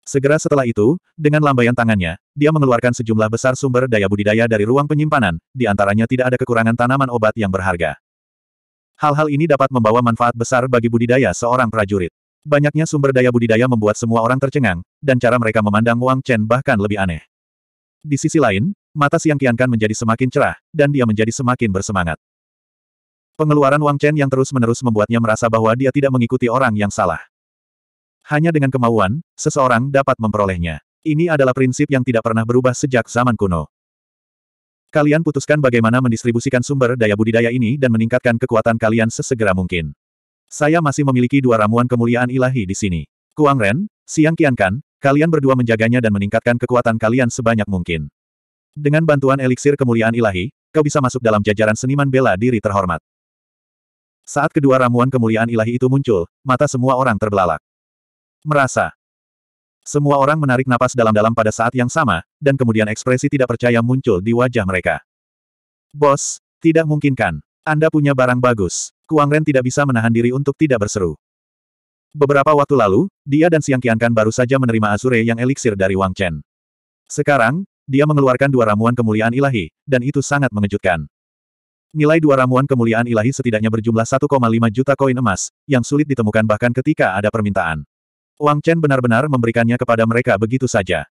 Segera setelah itu, dengan lambaian tangannya, dia mengeluarkan sejumlah besar sumber daya budidaya dari ruang penyimpanan, di antaranya tidak ada kekurangan tanaman obat yang berharga. Hal-hal ini dapat membawa manfaat besar bagi budidaya seorang prajurit. Banyaknya sumber daya budidaya membuat semua orang tercengang, dan cara mereka memandang Wang Chen bahkan lebih aneh. Di sisi lain, Mata Siang Kian Kan menjadi semakin cerah, dan dia menjadi semakin bersemangat. Pengeluaran Wang Chen yang terus-menerus membuatnya merasa bahwa dia tidak mengikuti orang yang salah. Hanya dengan kemauan, seseorang dapat memperolehnya. Ini adalah prinsip yang tidak pernah berubah sejak zaman kuno. Kalian putuskan bagaimana mendistribusikan sumber daya budidaya ini dan meningkatkan kekuatan kalian sesegera mungkin. Saya masih memiliki dua ramuan kemuliaan ilahi di sini. Kuang Ren, Siang Kian Kan, kalian berdua menjaganya dan meningkatkan kekuatan kalian sebanyak mungkin. Dengan bantuan eliksir kemuliaan ilahi, kau bisa masuk dalam jajaran seniman bela diri terhormat. Saat kedua ramuan kemuliaan ilahi itu muncul, mata semua orang terbelalak. Merasa. Semua orang menarik napas dalam-dalam pada saat yang sama, dan kemudian ekspresi tidak percaya muncul di wajah mereka. Bos, tidak mungkin Anda punya barang bagus. Kuang Ren tidak bisa menahan diri untuk tidak berseru. Beberapa waktu lalu, dia dan Siang Kiankan baru saja menerima Azure yang eliksir dari Wang Chen. Sekarang, dia mengeluarkan dua ramuan kemuliaan ilahi, dan itu sangat mengejutkan. Nilai dua ramuan kemuliaan ilahi setidaknya berjumlah 1,5 juta koin emas, yang sulit ditemukan bahkan ketika ada permintaan. Wang Chen benar-benar memberikannya kepada mereka begitu saja.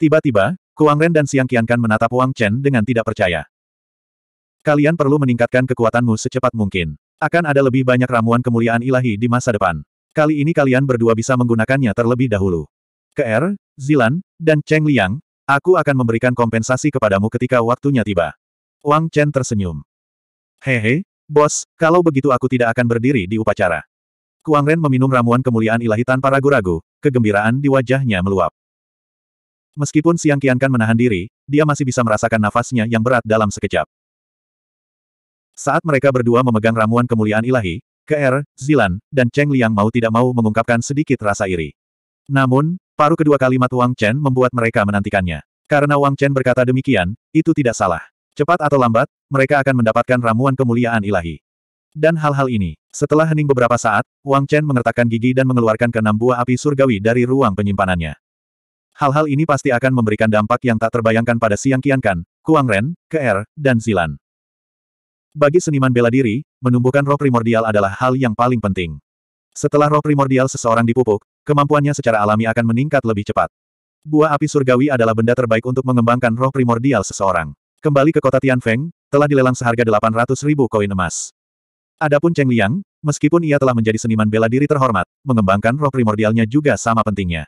Tiba-tiba, Kuang Ren dan Siang Qiankan menatap Wang Chen dengan tidak percaya. Kalian perlu meningkatkan kekuatanmu secepat mungkin. Akan ada lebih banyak ramuan kemuliaan ilahi di masa depan. Kali ini kalian berdua bisa menggunakannya terlebih dahulu. Ke Er, Zilan, dan Cheng Liang, Aku akan memberikan kompensasi kepadamu ketika waktunya tiba. Wang Chen tersenyum. Hehe, bos, kalau begitu aku tidak akan berdiri di upacara. Kuang Ren meminum ramuan kemuliaan ilahi tanpa ragu-ragu, kegembiraan di wajahnya meluap. Meskipun Siang Kian kan menahan diri, dia masih bisa merasakan nafasnya yang berat dalam sekejap. Saat mereka berdua memegang ramuan kemuliaan ilahi, Ke'er, Zilan, dan Cheng Liang mau tidak mau mengungkapkan sedikit rasa iri. Namun, paruh kedua kalimat Wang Chen membuat mereka menantikannya. Karena Wang Chen berkata demikian, itu tidak salah. Cepat atau lambat, mereka akan mendapatkan ramuan kemuliaan ilahi. Dan hal-hal ini, setelah hening beberapa saat, Wang Chen mengertakkan gigi dan mengeluarkan keenam buah api surgawi dari ruang penyimpanannya. Hal-hal ini pasti akan memberikan dampak yang tak terbayangkan pada Siang Qiankan, Kuang Ren, Ke'er, dan Zilan. Bagi seniman bela diri, menumbuhkan roh primordial adalah hal yang paling penting. Setelah roh primordial seseorang dipupuk, kemampuannya secara alami akan meningkat lebih cepat. Buah api surgawi adalah benda terbaik untuk mengembangkan roh primordial seseorang. Kembali ke kota Tianfeng, telah dilelang seharga 800 ribu koin emas. Adapun Cheng Liang, meskipun ia telah menjadi seniman bela diri terhormat, mengembangkan roh primordialnya juga sama pentingnya.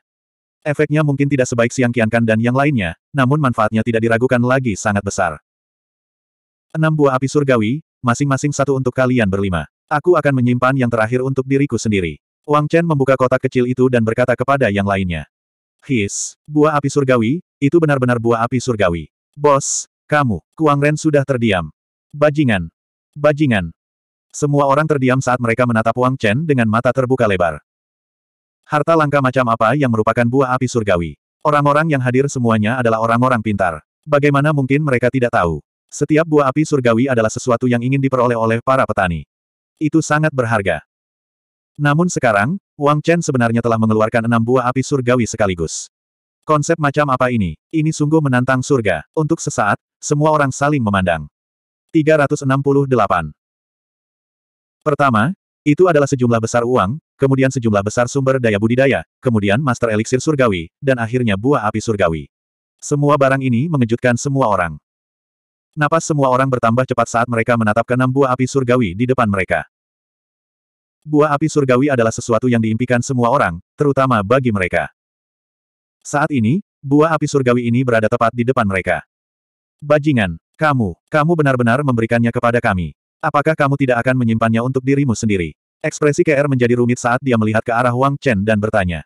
Efeknya mungkin tidak sebaik Siang Kiankan dan yang lainnya, namun manfaatnya tidak diragukan lagi sangat besar. Enam buah api surgawi, masing-masing satu untuk kalian berlima. Aku akan menyimpan yang terakhir untuk diriku sendiri. Wang Chen membuka kotak kecil itu dan berkata kepada yang lainnya. His, buah api surgawi, itu benar-benar buah api surgawi. Bos, kamu, Kuang Ren sudah terdiam. Bajingan. Bajingan. Semua orang terdiam saat mereka menatap Wang Chen dengan mata terbuka lebar. Harta langka macam apa yang merupakan buah api surgawi? Orang-orang yang hadir semuanya adalah orang-orang pintar. Bagaimana mungkin mereka tidak tahu? Setiap buah api surgawi adalah sesuatu yang ingin diperoleh oleh para petani. Itu sangat berharga. Namun sekarang, Wang Chen sebenarnya telah mengeluarkan enam buah api surgawi sekaligus. Konsep macam apa ini? Ini sungguh menantang surga. Untuk sesaat, semua orang saling memandang. 368. Pertama, itu adalah sejumlah besar uang, kemudian sejumlah besar sumber daya budidaya, kemudian master eliksir surgawi, dan akhirnya buah api surgawi. Semua barang ini mengejutkan semua orang. Napas semua orang bertambah cepat saat mereka menatap keenam buah api surgawi di depan mereka. Buah api surgawi adalah sesuatu yang diimpikan semua orang, terutama bagi mereka. Saat ini, buah api surgawi ini berada tepat di depan mereka. Bajingan, kamu, kamu benar-benar memberikannya kepada kami. Apakah kamu tidak akan menyimpannya untuk dirimu sendiri? Ekspresi KR menjadi rumit saat dia melihat ke arah Wang Chen dan bertanya.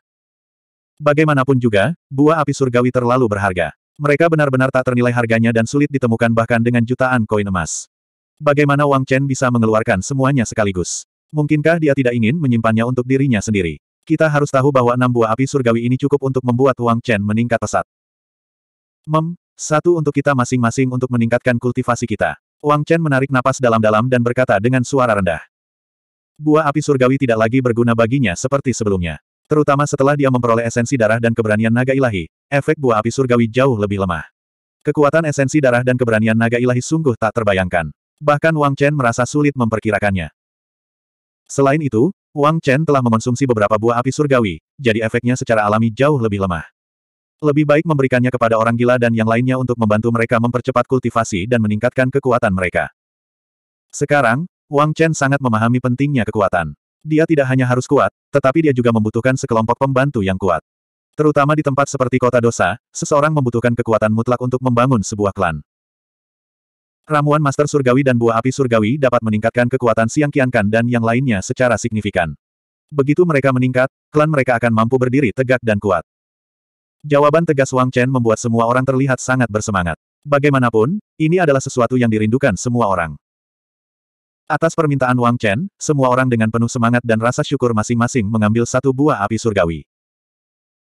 Bagaimanapun juga, buah api surgawi terlalu berharga. Mereka benar-benar tak ternilai harganya dan sulit ditemukan bahkan dengan jutaan koin emas. Bagaimana Wang Chen bisa mengeluarkan semuanya sekaligus? Mungkinkah dia tidak ingin menyimpannya untuk dirinya sendiri? Kita harus tahu bahwa enam buah api surgawi ini cukup untuk membuat Wang Chen meningkat pesat. Mem, satu untuk kita masing-masing untuk meningkatkan kultivasi kita. Wang Chen menarik napas dalam-dalam dan berkata dengan suara rendah. Buah api surgawi tidak lagi berguna baginya seperti sebelumnya. Terutama setelah dia memperoleh esensi darah dan keberanian naga ilahi, efek buah api surgawi jauh lebih lemah. Kekuatan esensi darah dan keberanian naga ilahi sungguh tak terbayangkan. Bahkan Wang Chen merasa sulit memperkirakannya. Selain itu, Wang Chen telah mengonsumsi beberapa buah api surgawi, jadi efeknya secara alami jauh lebih lemah. Lebih baik memberikannya kepada orang gila dan yang lainnya untuk membantu mereka mempercepat kultivasi dan meningkatkan kekuatan mereka. Sekarang, Wang Chen sangat memahami pentingnya kekuatan. Dia tidak hanya harus kuat, tetapi dia juga membutuhkan sekelompok pembantu yang kuat. Terutama di tempat seperti kota dosa, seseorang membutuhkan kekuatan mutlak untuk membangun sebuah klan. Ramuan Master Surgawi dan Buah Api Surgawi dapat meningkatkan kekuatan Siang Kiankan dan yang lainnya secara signifikan. Begitu mereka meningkat, klan mereka akan mampu berdiri tegak dan kuat. Jawaban tegas Wang Chen membuat semua orang terlihat sangat bersemangat. Bagaimanapun, ini adalah sesuatu yang dirindukan semua orang. Atas permintaan Wang Chen, semua orang dengan penuh semangat dan rasa syukur masing-masing mengambil satu buah api surgawi.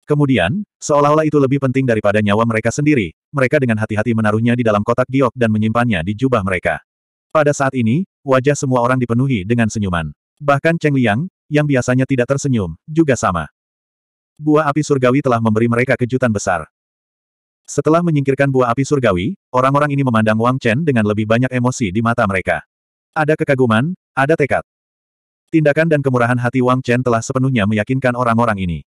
Kemudian, seolah-olah itu lebih penting daripada nyawa mereka sendiri, mereka dengan hati-hati menaruhnya di dalam kotak giok dan menyimpannya di jubah mereka. Pada saat ini, wajah semua orang dipenuhi dengan senyuman. Bahkan Cheng Liang, yang biasanya tidak tersenyum, juga sama. Buah api surgawi telah memberi mereka kejutan besar. Setelah menyingkirkan buah api surgawi, orang-orang ini memandang Wang Chen dengan lebih banyak emosi di mata mereka. Ada kekaguman, ada tekad. Tindakan dan kemurahan hati Wang Chen telah sepenuhnya meyakinkan orang-orang ini.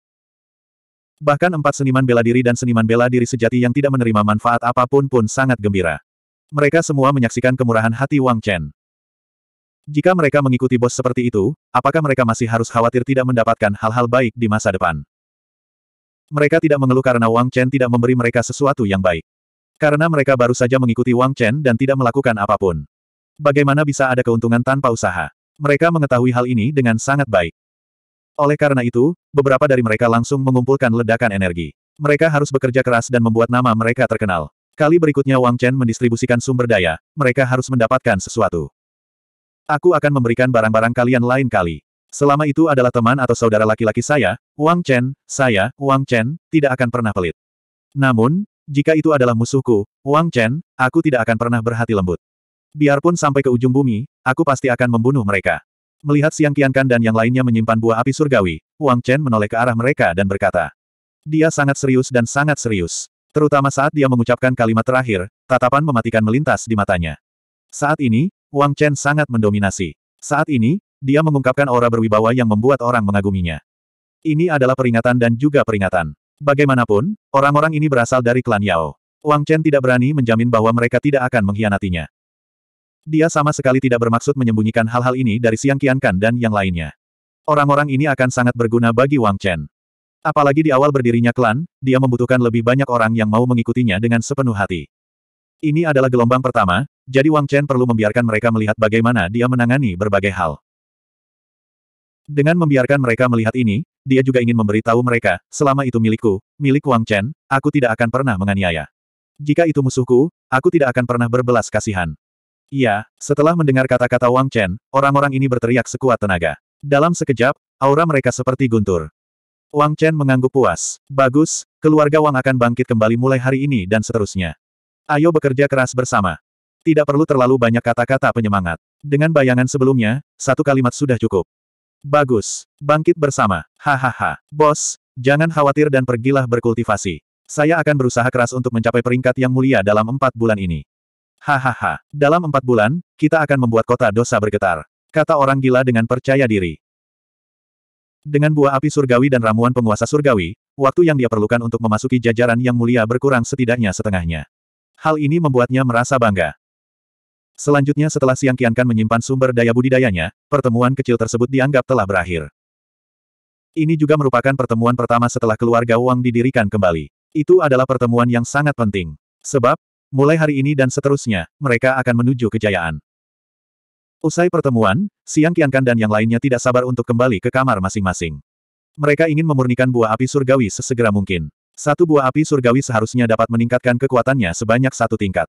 Bahkan empat seniman bela diri dan seniman bela diri sejati yang tidak menerima manfaat apapun pun sangat gembira. Mereka semua menyaksikan kemurahan hati Wang Chen. Jika mereka mengikuti bos seperti itu, apakah mereka masih harus khawatir tidak mendapatkan hal-hal baik di masa depan? Mereka tidak mengeluh karena Wang Chen tidak memberi mereka sesuatu yang baik. Karena mereka baru saja mengikuti Wang Chen dan tidak melakukan apapun. Bagaimana bisa ada keuntungan tanpa usaha? Mereka mengetahui hal ini dengan sangat baik. Oleh karena itu, beberapa dari mereka langsung mengumpulkan ledakan energi. Mereka harus bekerja keras dan membuat nama mereka terkenal. Kali berikutnya Wang Chen mendistribusikan sumber daya, mereka harus mendapatkan sesuatu. Aku akan memberikan barang-barang kalian lain kali. Selama itu adalah teman atau saudara laki-laki saya, Wang Chen, saya, Wang Chen, tidak akan pernah pelit. Namun, jika itu adalah musuhku, Wang Chen, aku tidak akan pernah berhati lembut. Biarpun sampai ke ujung bumi, aku pasti akan membunuh mereka. Melihat Siang Kiankan dan yang lainnya menyimpan buah api surgawi, Wang Chen menoleh ke arah mereka dan berkata. Dia sangat serius dan sangat serius. Terutama saat dia mengucapkan kalimat terakhir, tatapan mematikan melintas di matanya. Saat ini, Wang Chen sangat mendominasi. Saat ini, dia mengungkapkan aura berwibawa yang membuat orang mengaguminya. Ini adalah peringatan dan juga peringatan. Bagaimanapun, orang-orang ini berasal dari klan Yao. Wang Chen tidak berani menjamin bahwa mereka tidak akan mengkhianatinya. Dia sama sekali tidak bermaksud menyembunyikan hal-hal ini dari Siang Kiankan dan yang lainnya. Orang-orang ini akan sangat berguna bagi Wang Chen. Apalagi di awal berdirinya klan, dia membutuhkan lebih banyak orang yang mau mengikutinya dengan sepenuh hati. Ini adalah gelombang pertama, jadi Wang Chen perlu membiarkan mereka melihat bagaimana dia menangani berbagai hal. Dengan membiarkan mereka melihat ini, dia juga ingin memberitahu mereka, selama itu milikku, milik Wang Chen, aku tidak akan pernah menganiaya. Jika itu musuhku, aku tidak akan pernah berbelas kasihan. Iya, setelah mendengar kata-kata Wang Chen, orang-orang ini berteriak sekuat tenaga. Dalam sekejap, aura mereka seperti guntur. Wang Chen mengangguk puas. Bagus, keluarga Wang akan bangkit kembali mulai hari ini dan seterusnya. Ayo bekerja keras bersama. Tidak perlu terlalu banyak kata-kata penyemangat. Dengan bayangan sebelumnya, satu kalimat sudah cukup. Bagus. Bangkit bersama. Hahaha. Bos, jangan khawatir dan pergilah berkultivasi. Saya akan berusaha keras untuk mencapai peringkat yang mulia dalam empat bulan ini. Hahaha, dalam empat bulan, kita akan membuat kota dosa bergetar. Kata orang gila dengan percaya diri. Dengan buah api surgawi dan ramuan penguasa surgawi, waktu yang dia perlukan untuk memasuki jajaran yang mulia berkurang setidaknya setengahnya. Hal ini membuatnya merasa bangga. Selanjutnya setelah Siang Kiankan menyimpan sumber daya budidayanya, pertemuan kecil tersebut dianggap telah berakhir. Ini juga merupakan pertemuan pertama setelah keluarga Wang didirikan kembali. Itu adalah pertemuan yang sangat penting. Sebab, Mulai hari ini dan seterusnya, mereka akan menuju kejayaan. Usai pertemuan, Siang Kiankan dan yang lainnya tidak sabar untuk kembali ke kamar masing-masing. Mereka ingin memurnikan buah api surgawi sesegera mungkin. Satu buah api surgawi seharusnya dapat meningkatkan kekuatannya sebanyak satu tingkat.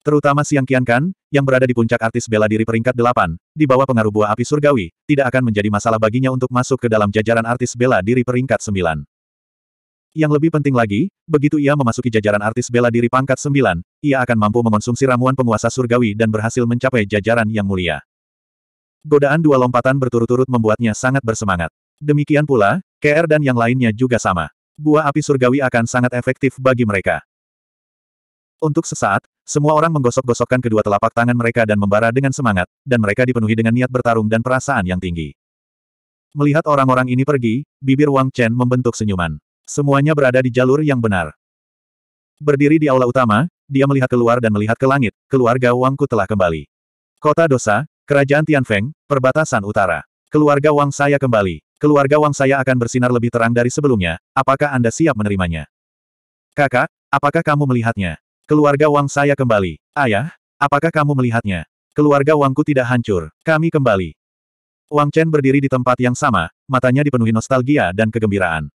Terutama Siang Kiankan, yang berada di puncak artis bela diri peringkat delapan, di bawah pengaruh buah api surgawi, tidak akan menjadi masalah baginya untuk masuk ke dalam jajaran artis bela diri peringkat sembilan. Yang lebih penting lagi, begitu ia memasuki jajaran artis bela diri pangkat 9, ia akan mampu mengonsumsi ramuan penguasa surgawi dan berhasil mencapai jajaran yang mulia. Godaan dua lompatan berturut-turut membuatnya sangat bersemangat. Demikian pula, KR dan yang lainnya juga sama. Buah api surgawi akan sangat efektif bagi mereka. Untuk sesaat, semua orang menggosok-gosokkan kedua telapak tangan mereka dan membara dengan semangat, dan mereka dipenuhi dengan niat bertarung dan perasaan yang tinggi. Melihat orang-orang ini pergi, bibir Wang Chen membentuk senyuman. Semuanya berada di jalur yang benar. Berdiri di aula utama, dia melihat keluar dan melihat ke langit, keluarga Wangku telah kembali. Kota dosa, Kerajaan Tianfeng, perbatasan utara. Keluarga Wang saya kembali. Keluarga Wang saya akan bersinar lebih terang dari sebelumnya, apakah Anda siap menerimanya? Kakak, apakah kamu melihatnya? Keluarga Wang saya kembali. Ayah, apakah kamu melihatnya? Keluarga Wangku tidak hancur, kami kembali. Wang Chen berdiri di tempat yang sama, matanya dipenuhi nostalgia dan kegembiraan.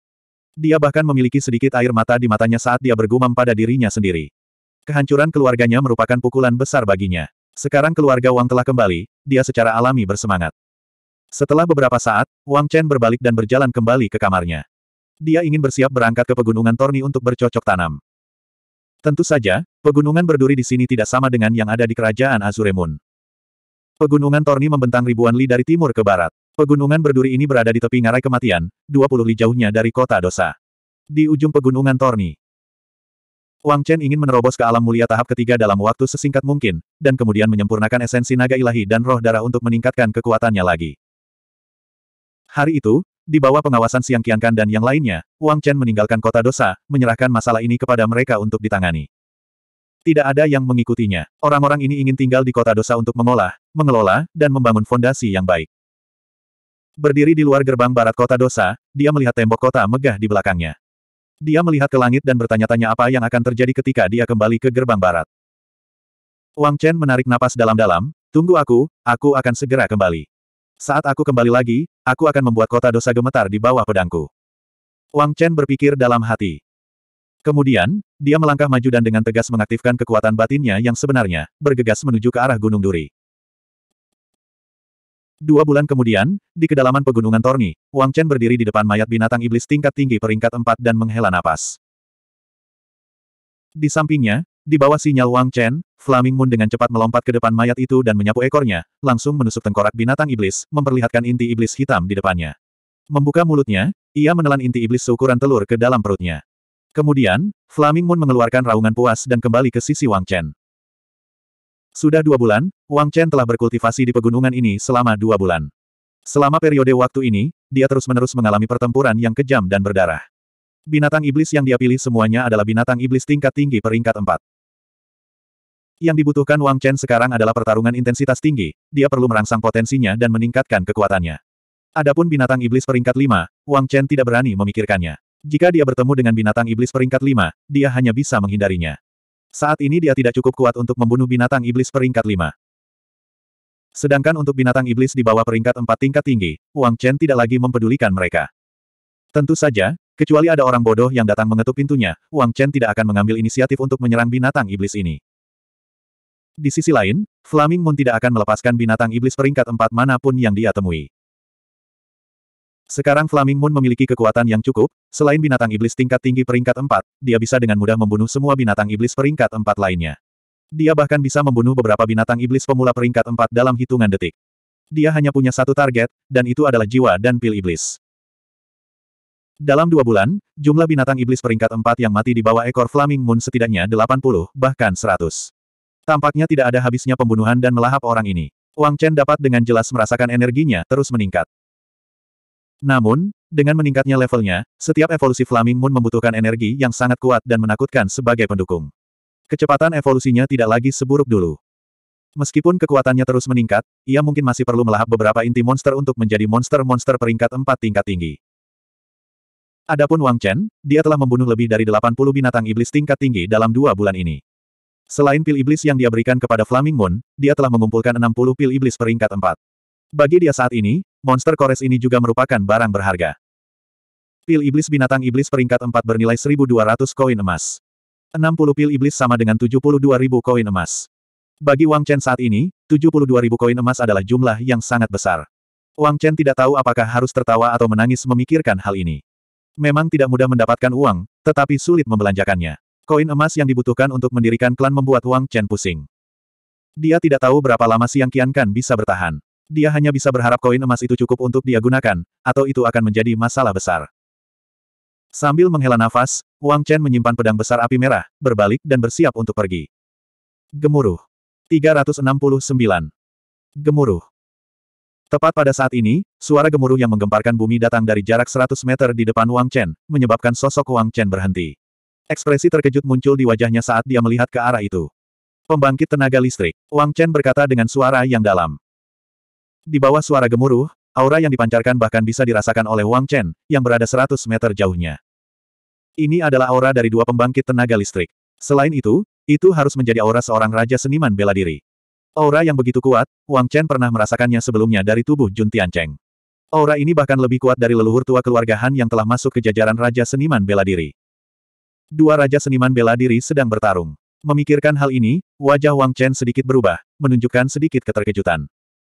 Dia bahkan memiliki sedikit air mata di matanya saat dia bergumam pada dirinya sendiri. Kehancuran keluarganya merupakan pukulan besar baginya. Sekarang keluarga Wang telah kembali, dia secara alami bersemangat. Setelah beberapa saat, Wang Chen berbalik dan berjalan kembali ke kamarnya. Dia ingin bersiap berangkat ke pegunungan Torni untuk bercocok tanam. Tentu saja, pegunungan berduri di sini tidak sama dengan yang ada di kerajaan Azuremun. Pegunungan Torni membentang ribuan li dari timur ke barat. Pegunungan berduri ini berada di tepi ngarai kematian, 20 li jauhnya dari kota dosa. Di ujung pegunungan Torni. Wang Chen ingin menerobos ke alam mulia tahap ketiga dalam waktu sesingkat mungkin, dan kemudian menyempurnakan esensi naga ilahi dan roh darah untuk meningkatkan kekuatannya lagi. Hari itu, di bawah pengawasan Siang Qiankan dan yang lainnya, Wang Chen meninggalkan kota dosa, menyerahkan masalah ini kepada mereka untuk ditangani. Tidak ada yang mengikutinya. Orang-orang ini ingin tinggal di kota dosa untuk mengolah, mengelola, dan membangun fondasi yang baik. Berdiri di luar gerbang barat kota dosa, dia melihat tembok kota megah di belakangnya. Dia melihat ke langit dan bertanya-tanya apa yang akan terjadi ketika dia kembali ke gerbang barat. Wang Chen menarik napas dalam-dalam, tunggu aku, aku akan segera kembali. Saat aku kembali lagi, aku akan membuat kota dosa gemetar di bawah pedangku. Wang Chen berpikir dalam hati. Kemudian, dia melangkah maju dan dengan tegas mengaktifkan kekuatan batinnya yang sebenarnya, bergegas menuju ke arah Gunung Duri. Dua bulan kemudian, di kedalaman pegunungan Torni, Wang Chen berdiri di depan mayat binatang iblis tingkat tinggi peringkat empat dan menghela napas. Di sampingnya, di bawah sinyal Wang Chen, Flaming Moon dengan cepat melompat ke depan mayat itu dan menyapu ekornya, langsung menusuk tengkorak binatang iblis, memperlihatkan inti iblis hitam di depannya. Membuka mulutnya, ia menelan inti iblis seukuran telur ke dalam perutnya. Kemudian, Flaming Moon mengeluarkan raungan puas dan kembali ke sisi Wang Chen. Sudah dua bulan, Wang Chen telah berkultivasi di pegunungan ini selama dua bulan. Selama periode waktu ini, dia terus-menerus mengalami pertempuran yang kejam dan berdarah. Binatang iblis yang dia pilih semuanya adalah binatang iblis tingkat tinggi peringkat 4. Yang dibutuhkan Wang Chen sekarang adalah pertarungan intensitas tinggi, dia perlu merangsang potensinya dan meningkatkan kekuatannya. Adapun binatang iblis peringkat 5, Wang Chen tidak berani memikirkannya. Jika dia bertemu dengan binatang iblis peringkat 5, dia hanya bisa menghindarinya. Saat ini dia tidak cukup kuat untuk membunuh binatang iblis peringkat 5. Sedangkan untuk binatang iblis di bawah peringkat 4 tingkat tinggi, Wang Chen tidak lagi mempedulikan mereka. Tentu saja, kecuali ada orang bodoh yang datang mengetuk pintunya, Wang Chen tidak akan mengambil inisiatif untuk menyerang binatang iblis ini. Di sisi lain, Flaming Moon tidak akan melepaskan binatang iblis peringkat 4 manapun yang dia temui. Sekarang Flaming Moon memiliki kekuatan yang cukup, selain binatang iblis tingkat tinggi peringkat 4, dia bisa dengan mudah membunuh semua binatang iblis peringkat 4 lainnya. Dia bahkan bisa membunuh beberapa binatang iblis pemula peringkat 4 dalam hitungan detik. Dia hanya punya satu target, dan itu adalah jiwa dan pil iblis. Dalam dua bulan, jumlah binatang iblis peringkat 4 yang mati di bawah ekor Flaming Moon setidaknya 80, bahkan 100. Tampaknya tidak ada habisnya pembunuhan dan melahap orang ini. Wang Chen dapat dengan jelas merasakan energinya terus meningkat. Namun, dengan meningkatnya levelnya, setiap evolusi Flaming Moon membutuhkan energi yang sangat kuat dan menakutkan sebagai pendukung. Kecepatan evolusinya tidak lagi seburuk dulu. Meskipun kekuatannya terus meningkat, ia mungkin masih perlu melahap beberapa inti monster untuk menjadi monster-monster peringkat 4 tingkat tinggi. Adapun Wang Chen, dia telah membunuh lebih dari 80 binatang iblis tingkat tinggi dalam dua bulan ini. Selain pil iblis yang dia berikan kepada Flaming Moon, dia telah mengumpulkan 60 pil iblis peringkat 4. Bagi dia saat ini, Monster Kores ini juga merupakan barang berharga. Pil iblis binatang iblis peringkat 4 bernilai 1.200 koin emas. 60 pil iblis sama dengan 72.000 koin emas. Bagi Wang Chen saat ini, 72.000 koin emas adalah jumlah yang sangat besar. Wang Chen tidak tahu apakah harus tertawa atau menangis memikirkan hal ini. Memang tidak mudah mendapatkan uang, tetapi sulit membelanjakannya. Koin emas yang dibutuhkan untuk mendirikan klan membuat Wang Chen pusing. Dia tidak tahu berapa lama Siang Qian Kan bisa bertahan. Dia hanya bisa berharap koin emas itu cukup untuk dia gunakan, atau itu akan menjadi masalah besar. Sambil menghela nafas, Wang Chen menyimpan pedang besar api merah, berbalik dan bersiap untuk pergi. Gemuruh. 369. Gemuruh. Tepat pada saat ini, suara gemuruh yang menggemparkan bumi datang dari jarak 100 meter di depan Wang Chen, menyebabkan sosok Wang Chen berhenti. Ekspresi terkejut muncul di wajahnya saat dia melihat ke arah itu. Pembangkit tenaga listrik, Wang Chen berkata dengan suara yang dalam. Di bawah suara gemuruh, aura yang dipancarkan bahkan bisa dirasakan oleh Wang Chen, yang berada 100 meter jauhnya. Ini adalah aura dari dua pembangkit tenaga listrik. Selain itu, itu harus menjadi aura seorang raja seniman bela diri. Aura yang begitu kuat, Wang Chen pernah merasakannya sebelumnya dari tubuh Jun Tiancheng. Aura ini bahkan lebih kuat dari leluhur tua keluarga Han yang telah masuk ke jajaran raja seniman bela diri. Dua raja seniman bela diri sedang bertarung. Memikirkan hal ini, wajah Wang Chen sedikit berubah, menunjukkan sedikit keterkejutan.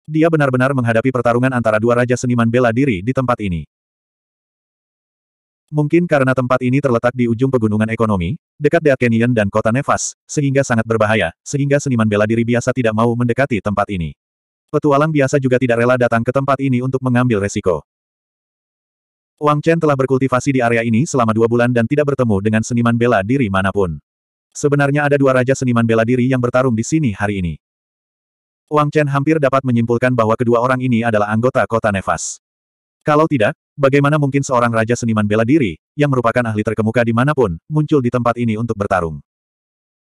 Dia benar-benar menghadapi pertarungan antara dua raja seniman bela diri di tempat ini. Mungkin karena tempat ini terletak di ujung pegunungan ekonomi, dekat Dead Canyon dan kota Nevas, sehingga sangat berbahaya, sehingga seniman bela diri biasa tidak mau mendekati tempat ini. Petualang biasa juga tidak rela datang ke tempat ini untuk mengambil resiko. Wang Chen telah berkultivasi di area ini selama dua bulan dan tidak bertemu dengan seniman bela diri manapun. Sebenarnya ada dua raja seniman bela diri yang bertarung di sini hari ini. Wang Chen hampir dapat menyimpulkan bahwa kedua orang ini adalah anggota kota Nevas. Kalau tidak, bagaimana mungkin seorang raja seniman bela diri, yang merupakan ahli terkemuka dimanapun, muncul di tempat ini untuk bertarung.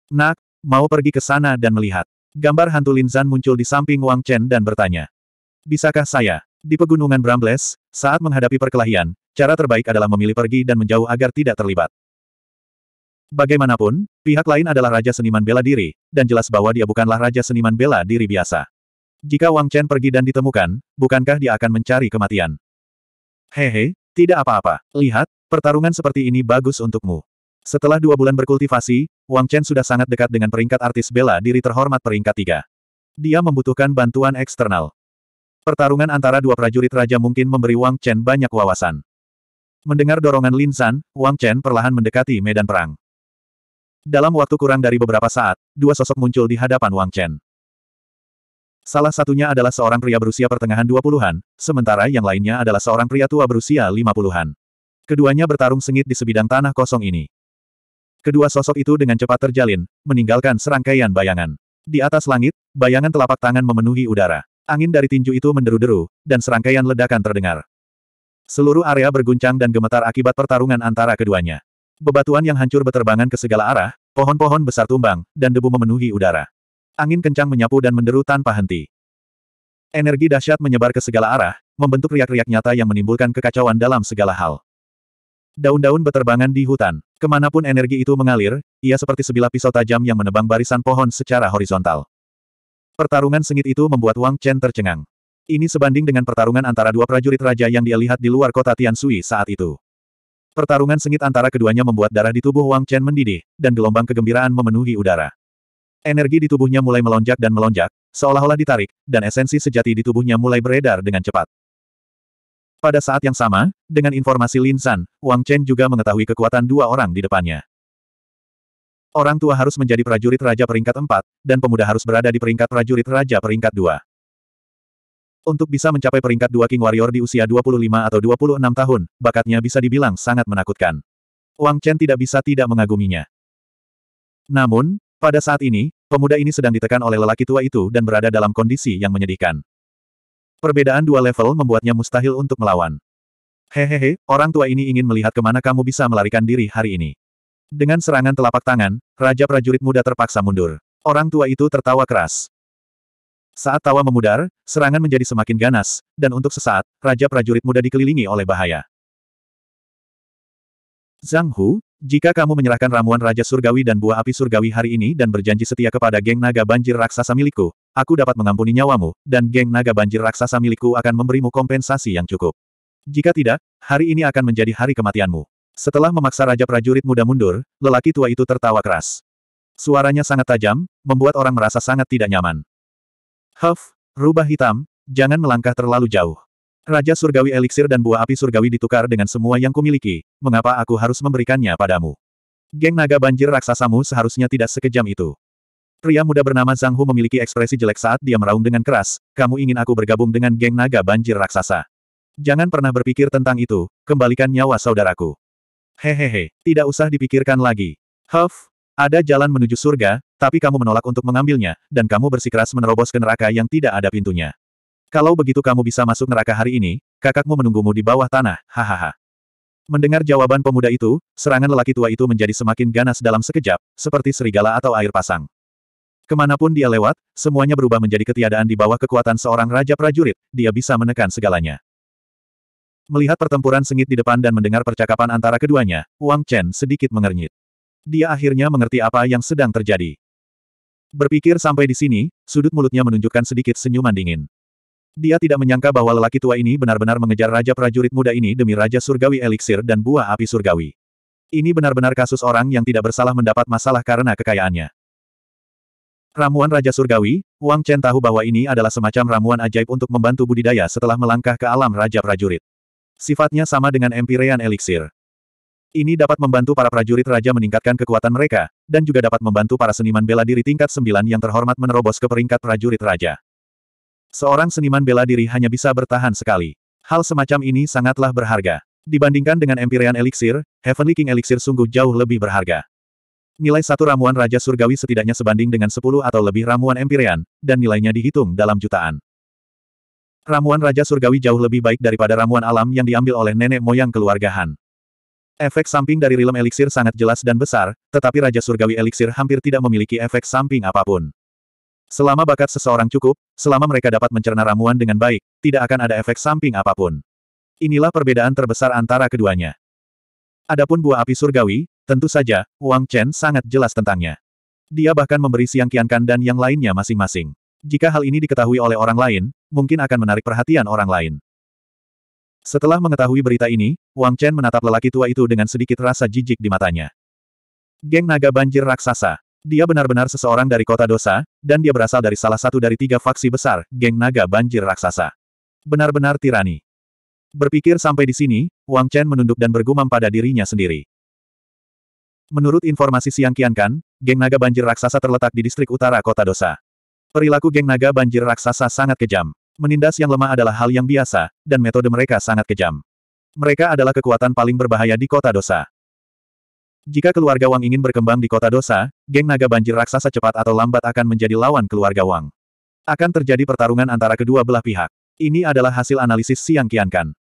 Nak, mau pergi ke sana dan melihat. Gambar hantu Lin Zan muncul di samping Wang Chen dan bertanya. Bisakah saya? Di pegunungan Brambles, saat menghadapi perkelahian, cara terbaik adalah memilih pergi dan menjauh agar tidak terlibat. Bagaimanapun, pihak lain adalah raja seniman bela diri, dan jelas bahwa dia bukanlah raja seniman bela diri biasa. Jika Wang Chen pergi dan ditemukan, bukankah dia akan mencari kematian? Hehe, tidak apa-apa. Lihat, pertarungan seperti ini bagus untukmu. Setelah dua bulan berkultivasi, Wang Chen sudah sangat dekat dengan peringkat artis bela diri terhormat peringkat tiga. Dia membutuhkan bantuan eksternal. Pertarungan antara dua prajurit raja mungkin memberi Wang Chen banyak wawasan. Mendengar dorongan Lin San, Wang Chen perlahan mendekati medan perang. Dalam waktu kurang dari beberapa saat, dua sosok muncul di hadapan Wang Chen. Salah satunya adalah seorang pria berusia pertengahan 20-an, sementara yang lainnya adalah seorang pria tua berusia 50-an. Keduanya bertarung sengit di sebidang tanah kosong ini. Kedua sosok itu dengan cepat terjalin, meninggalkan serangkaian bayangan. Di atas langit, bayangan telapak tangan memenuhi udara. Angin dari tinju itu menderu-deru, dan serangkaian ledakan terdengar. Seluruh area berguncang dan gemetar akibat pertarungan antara keduanya. Bebatuan yang hancur berterbangan ke segala arah, pohon-pohon besar tumbang, dan debu memenuhi udara. Angin kencang menyapu dan menderu tanpa henti. Energi dahsyat menyebar ke segala arah, membentuk riak-riak nyata yang menimbulkan kekacauan dalam segala hal. Daun-daun beterbangan di hutan. Kemanapun energi itu mengalir, ia seperti sebilah pisau tajam yang menebang barisan pohon secara horizontal. Pertarungan sengit itu membuat Wang Chen tercengang. Ini sebanding dengan pertarungan antara dua prajurit raja yang dia lihat di luar kota Tian Sui saat itu. Pertarungan sengit antara keduanya membuat darah di tubuh Wang Chen mendidih, dan gelombang kegembiraan memenuhi udara. Energi di tubuhnya mulai melonjak dan melonjak, seolah-olah ditarik, dan esensi sejati di tubuhnya mulai beredar dengan cepat. Pada saat yang sama, dengan informasi Lin San, Wang Chen juga mengetahui kekuatan dua orang di depannya. Orang tua harus menjadi prajurit raja peringkat 4, dan pemuda harus berada di peringkat prajurit raja peringkat 2. Untuk bisa mencapai peringkat dua King Warrior di usia 25 atau 26 tahun, bakatnya bisa dibilang sangat menakutkan. Wang Chen tidak bisa tidak mengaguminya. Namun, pada saat ini, pemuda ini sedang ditekan oleh lelaki tua itu dan berada dalam kondisi yang menyedihkan. Perbedaan dua level membuatnya mustahil untuk melawan. Hehehe, orang tua ini ingin melihat kemana kamu bisa melarikan diri hari ini. Dengan serangan telapak tangan, Raja Prajurit Muda terpaksa mundur. Orang tua itu tertawa keras. Saat tawa memudar, serangan menjadi semakin ganas, dan untuk sesaat, Raja Prajurit Muda dikelilingi oleh bahaya. Zhang Hu, jika kamu menyerahkan ramuan Raja Surgawi dan buah api Surgawi hari ini dan berjanji setia kepada geng naga banjir raksasa milikku, aku dapat mengampuni nyawamu, dan geng naga banjir raksasa milikku akan memberimu kompensasi yang cukup. Jika tidak, hari ini akan menjadi hari kematianmu. Setelah memaksa Raja Prajurit Muda mundur, lelaki tua itu tertawa keras. Suaranya sangat tajam, membuat orang merasa sangat tidak nyaman. Huff, rubah hitam, jangan melangkah terlalu jauh. Raja Surgawi Eliksir dan buah api Surgawi ditukar dengan semua yang kumiliki, mengapa aku harus memberikannya padamu? Geng naga banjir raksasamu seharusnya tidak sekejam itu. Pria muda bernama Zhang Hu memiliki ekspresi jelek saat dia meraung dengan keras, kamu ingin aku bergabung dengan geng naga banjir raksasa. Jangan pernah berpikir tentang itu, kembalikan nyawa saudaraku. Hehehe, tidak usah dipikirkan lagi. Huff, ada jalan menuju surga, tapi kamu menolak untuk mengambilnya, dan kamu bersikeras menerobos ke neraka yang tidak ada pintunya. Kalau begitu kamu bisa masuk neraka hari ini, kakakmu menunggumu di bawah tanah, hahaha. Mendengar jawaban pemuda itu, serangan lelaki tua itu menjadi semakin ganas dalam sekejap, seperti serigala atau air pasang. Kemanapun dia lewat, semuanya berubah menjadi ketiadaan di bawah kekuatan seorang raja prajurit, dia bisa menekan segalanya. Melihat pertempuran sengit di depan dan mendengar percakapan antara keduanya, Wang Chen sedikit mengernyit. Dia akhirnya mengerti apa yang sedang terjadi. Berpikir sampai di sini, sudut mulutnya menunjukkan sedikit senyuman dingin. Dia tidak menyangka bahwa lelaki tua ini benar-benar mengejar raja prajurit muda ini demi raja surgawi eliksir dan buah api surgawi. Ini benar-benar kasus orang yang tidak bersalah mendapat masalah karena kekayaannya. Ramuan Raja Surgawi, Wang Chen tahu bahwa ini adalah semacam ramuan ajaib untuk membantu budidaya setelah melangkah ke alam Raja Prajurit. Sifatnya sama dengan Empyrean Elixir. Ini dapat membantu para prajurit raja meningkatkan kekuatan mereka, dan juga dapat membantu para seniman bela diri tingkat sembilan yang terhormat menerobos ke peringkat prajurit raja. Seorang seniman bela diri hanya bisa bertahan sekali. Hal semacam ini sangatlah berharga. Dibandingkan dengan Empyrean Elixir, Heavenly King Elixir sungguh jauh lebih berharga. Nilai satu ramuan Raja Surgawi setidaknya sebanding dengan sepuluh atau lebih ramuan Empyrean, dan nilainya dihitung dalam jutaan. Ramuan Raja Surgawi jauh lebih baik daripada ramuan alam yang diambil oleh nenek moyang keluarga Han. Efek samping dari rilem eliksir sangat jelas dan besar, tetapi Raja Surgawi eliksir hampir tidak memiliki efek samping apapun. Selama bakat seseorang cukup, selama mereka dapat mencerna ramuan dengan baik, tidak akan ada efek samping apapun. Inilah perbedaan terbesar antara keduanya. Adapun buah api surgawi, tentu saja, Wang Chen sangat jelas tentangnya. Dia bahkan memberi siang kiankan dan yang lainnya masing-masing. Jika hal ini diketahui oleh orang lain, mungkin akan menarik perhatian orang lain. Setelah mengetahui berita ini, Wang Chen menatap lelaki tua itu dengan sedikit rasa jijik di matanya. Geng naga banjir raksasa. Dia benar-benar seseorang dari kota dosa, dan dia berasal dari salah satu dari tiga faksi besar, geng naga banjir raksasa. Benar-benar tirani. Berpikir sampai di sini, Wang Chen menunduk dan bergumam pada dirinya sendiri. Menurut informasi Siang Kian Kan, geng naga banjir raksasa terletak di distrik utara kota dosa. Perilaku geng naga banjir raksasa sangat kejam. Menindas yang lemah adalah hal yang biasa, dan metode mereka sangat kejam. Mereka adalah kekuatan paling berbahaya di kota dosa. Jika keluarga Wang ingin berkembang di kota dosa, geng naga banjir raksasa cepat atau lambat akan menjadi lawan keluarga Wang. Akan terjadi pertarungan antara kedua belah pihak. Ini adalah hasil analisis Siang kiankan.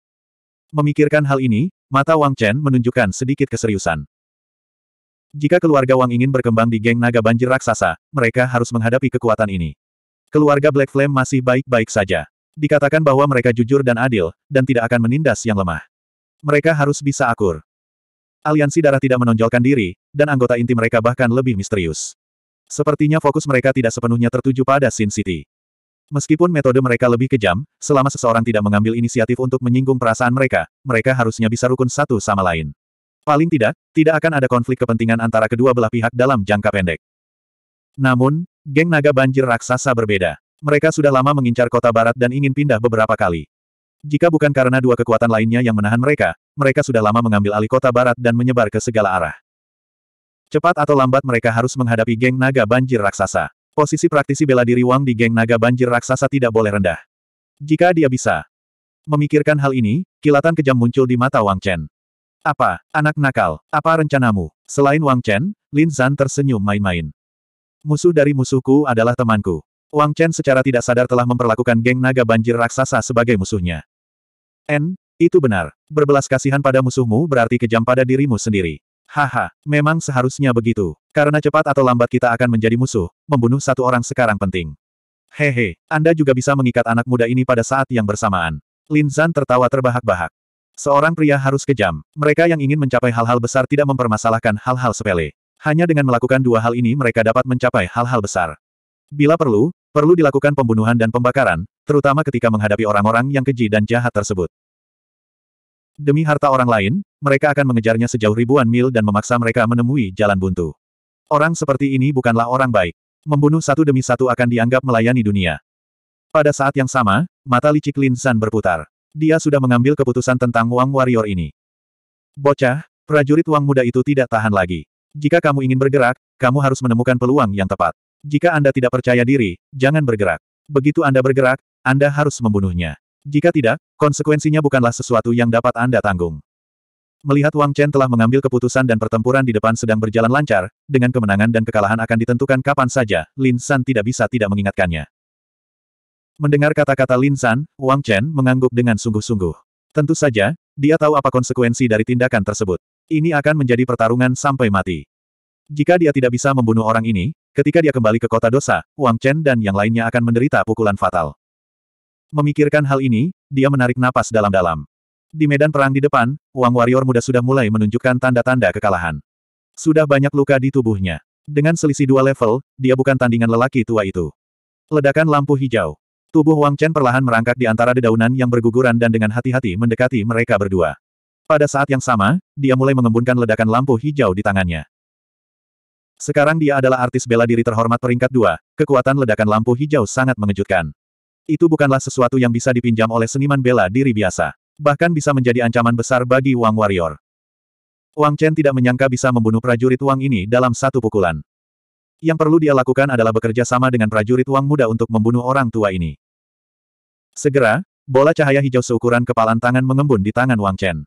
Memikirkan hal ini, mata Wang Chen menunjukkan sedikit keseriusan. Jika keluarga Wang ingin berkembang di geng naga banjir raksasa, mereka harus menghadapi kekuatan ini. Keluarga Black Flame masih baik-baik saja. Dikatakan bahwa mereka jujur dan adil, dan tidak akan menindas yang lemah. Mereka harus bisa akur. Aliansi darah tidak menonjolkan diri, dan anggota inti mereka bahkan lebih misterius. Sepertinya fokus mereka tidak sepenuhnya tertuju pada Sin City. Meskipun metode mereka lebih kejam, selama seseorang tidak mengambil inisiatif untuk menyinggung perasaan mereka, mereka harusnya bisa rukun satu sama lain. Paling tidak, tidak akan ada konflik kepentingan antara kedua belah pihak dalam jangka pendek. Namun, Geng naga banjir raksasa berbeda. Mereka sudah lama mengincar kota barat dan ingin pindah beberapa kali. Jika bukan karena dua kekuatan lainnya yang menahan mereka, mereka sudah lama mengambil alih kota barat dan menyebar ke segala arah. Cepat atau lambat mereka harus menghadapi geng naga banjir raksasa. Posisi praktisi bela diri Wang di geng naga banjir raksasa tidak boleh rendah. Jika dia bisa memikirkan hal ini, kilatan kejam muncul di mata Wang Chen. Apa, anak nakal, apa rencanamu? Selain Wang Chen, Lin Zhan tersenyum main-main. Musuh dari musuhku adalah temanku. Wang Chen secara tidak sadar telah memperlakukan geng naga banjir raksasa sebagai musuhnya. N, itu benar. Berbelas kasihan pada musuhmu berarti kejam pada dirimu sendiri. Haha, memang seharusnya begitu. Karena cepat atau lambat kita akan menjadi musuh, membunuh satu orang sekarang penting. Hehe, Anda juga bisa mengikat anak muda ini pada saat yang bersamaan. Lin Zan tertawa terbahak-bahak. Seorang pria harus kejam. Mereka yang ingin mencapai hal-hal besar tidak mempermasalahkan hal-hal sepele. Hanya dengan melakukan dua hal ini mereka dapat mencapai hal-hal besar. Bila perlu, perlu dilakukan pembunuhan dan pembakaran, terutama ketika menghadapi orang-orang yang keji dan jahat tersebut. Demi harta orang lain, mereka akan mengejarnya sejauh ribuan mil dan memaksa mereka menemui jalan buntu. Orang seperti ini bukanlah orang baik. Membunuh satu demi satu akan dianggap melayani dunia. Pada saat yang sama, mata licik Lin San berputar. Dia sudah mengambil keputusan tentang Wang Warrior ini. Bocah, prajurit Wang muda itu tidak tahan lagi. Jika kamu ingin bergerak, kamu harus menemukan peluang yang tepat. Jika Anda tidak percaya diri, jangan bergerak. Begitu Anda bergerak, Anda harus membunuhnya. Jika tidak, konsekuensinya bukanlah sesuatu yang dapat Anda tanggung. Melihat Wang Chen telah mengambil keputusan dan pertempuran di depan sedang berjalan lancar, dengan kemenangan dan kekalahan akan ditentukan kapan saja, Lin San tidak bisa tidak mengingatkannya. Mendengar kata-kata Lin San, Wang Chen mengangguk dengan sungguh-sungguh. Tentu saja, dia tahu apa konsekuensi dari tindakan tersebut. Ini akan menjadi pertarungan sampai mati. Jika dia tidak bisa membunuh orang ini, ketika dia kembali ke kota dosa, Wang Chen dan yang lainnya akan menderita pukulan fatal. Memikirkan hal ini, dia menarik napas dalam-dalam. Di medan perang di depan, Wang Warrior muda sudah mulai menunjukkan tanda-tanda kekalahan. Sudah banyak luka di tubuhnya. Dengan selisih dua level, dia bukan tandingan lelaki tua itu. Ledakan lampu hijau. Tubuh Wang Chen perlahan merangkak di antara dedaunan yang berguguran dan dengan hati-hati mendekati mereka berdua. Pada saat yang sama, dia mulai mengembunkan ledakan lampu hijau di tangannya. Sekarang dia adalah artis bela diri terhormat peringkat dua, kekuatan ledakan lampu hijau sangat mengejutkan. Itu bukanlah sesuatu yang bisa dipinjam oleh seniman bela diri biasa. Bahkan bisa menjadi ancaman besar bagi Wang Warrior. Wang Chen tidak menyangka bisa membunuh prajurit Wang ini dalam satu pukulan. Yang perlu dia lakukan adalah bekerja sama dengan prajurit Wang muda untuk membunuh orang tua ini. Segera, bola cahaya hijau seukuran kepalan tangan mengembun di tangan Wang Chen.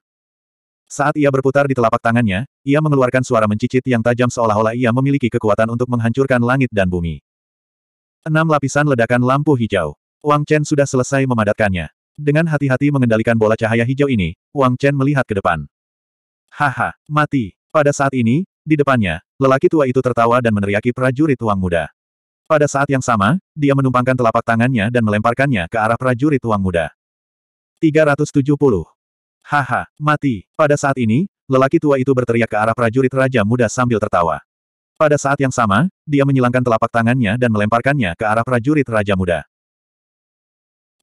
Saat ia berputar di telapak tangannya, ia mengeluarkan suara mencicit yang tajam seolah-olah ia memiliki kekuatan untuk menghancurkan langit dan bumi. Enam lapisan ledakan lampu hijau. Wang Chen sudah selesai memadatkannya. Dengan hati-hati mengendalikan bola cahaya hijau ini, Wang Chen melihat ke depan. Haha, mati. Pada saat ini, di depannya, lelaki tua itu tertawa dan meneriaki prajurit Wang Muda. Pada saat yang sama, dia menumpangkan telapak tangannya dan melemparkannya ke arah prajurit Wang Muda. 370. Haha, mati. Pada saat ini, lelaki tua itu berteriak ke arah prajurit raja muda sambil tertawa. Pada saat yang sama, dia menyilangkan telapak tangannya dan melemparkannya ke arah prajurit raja muda.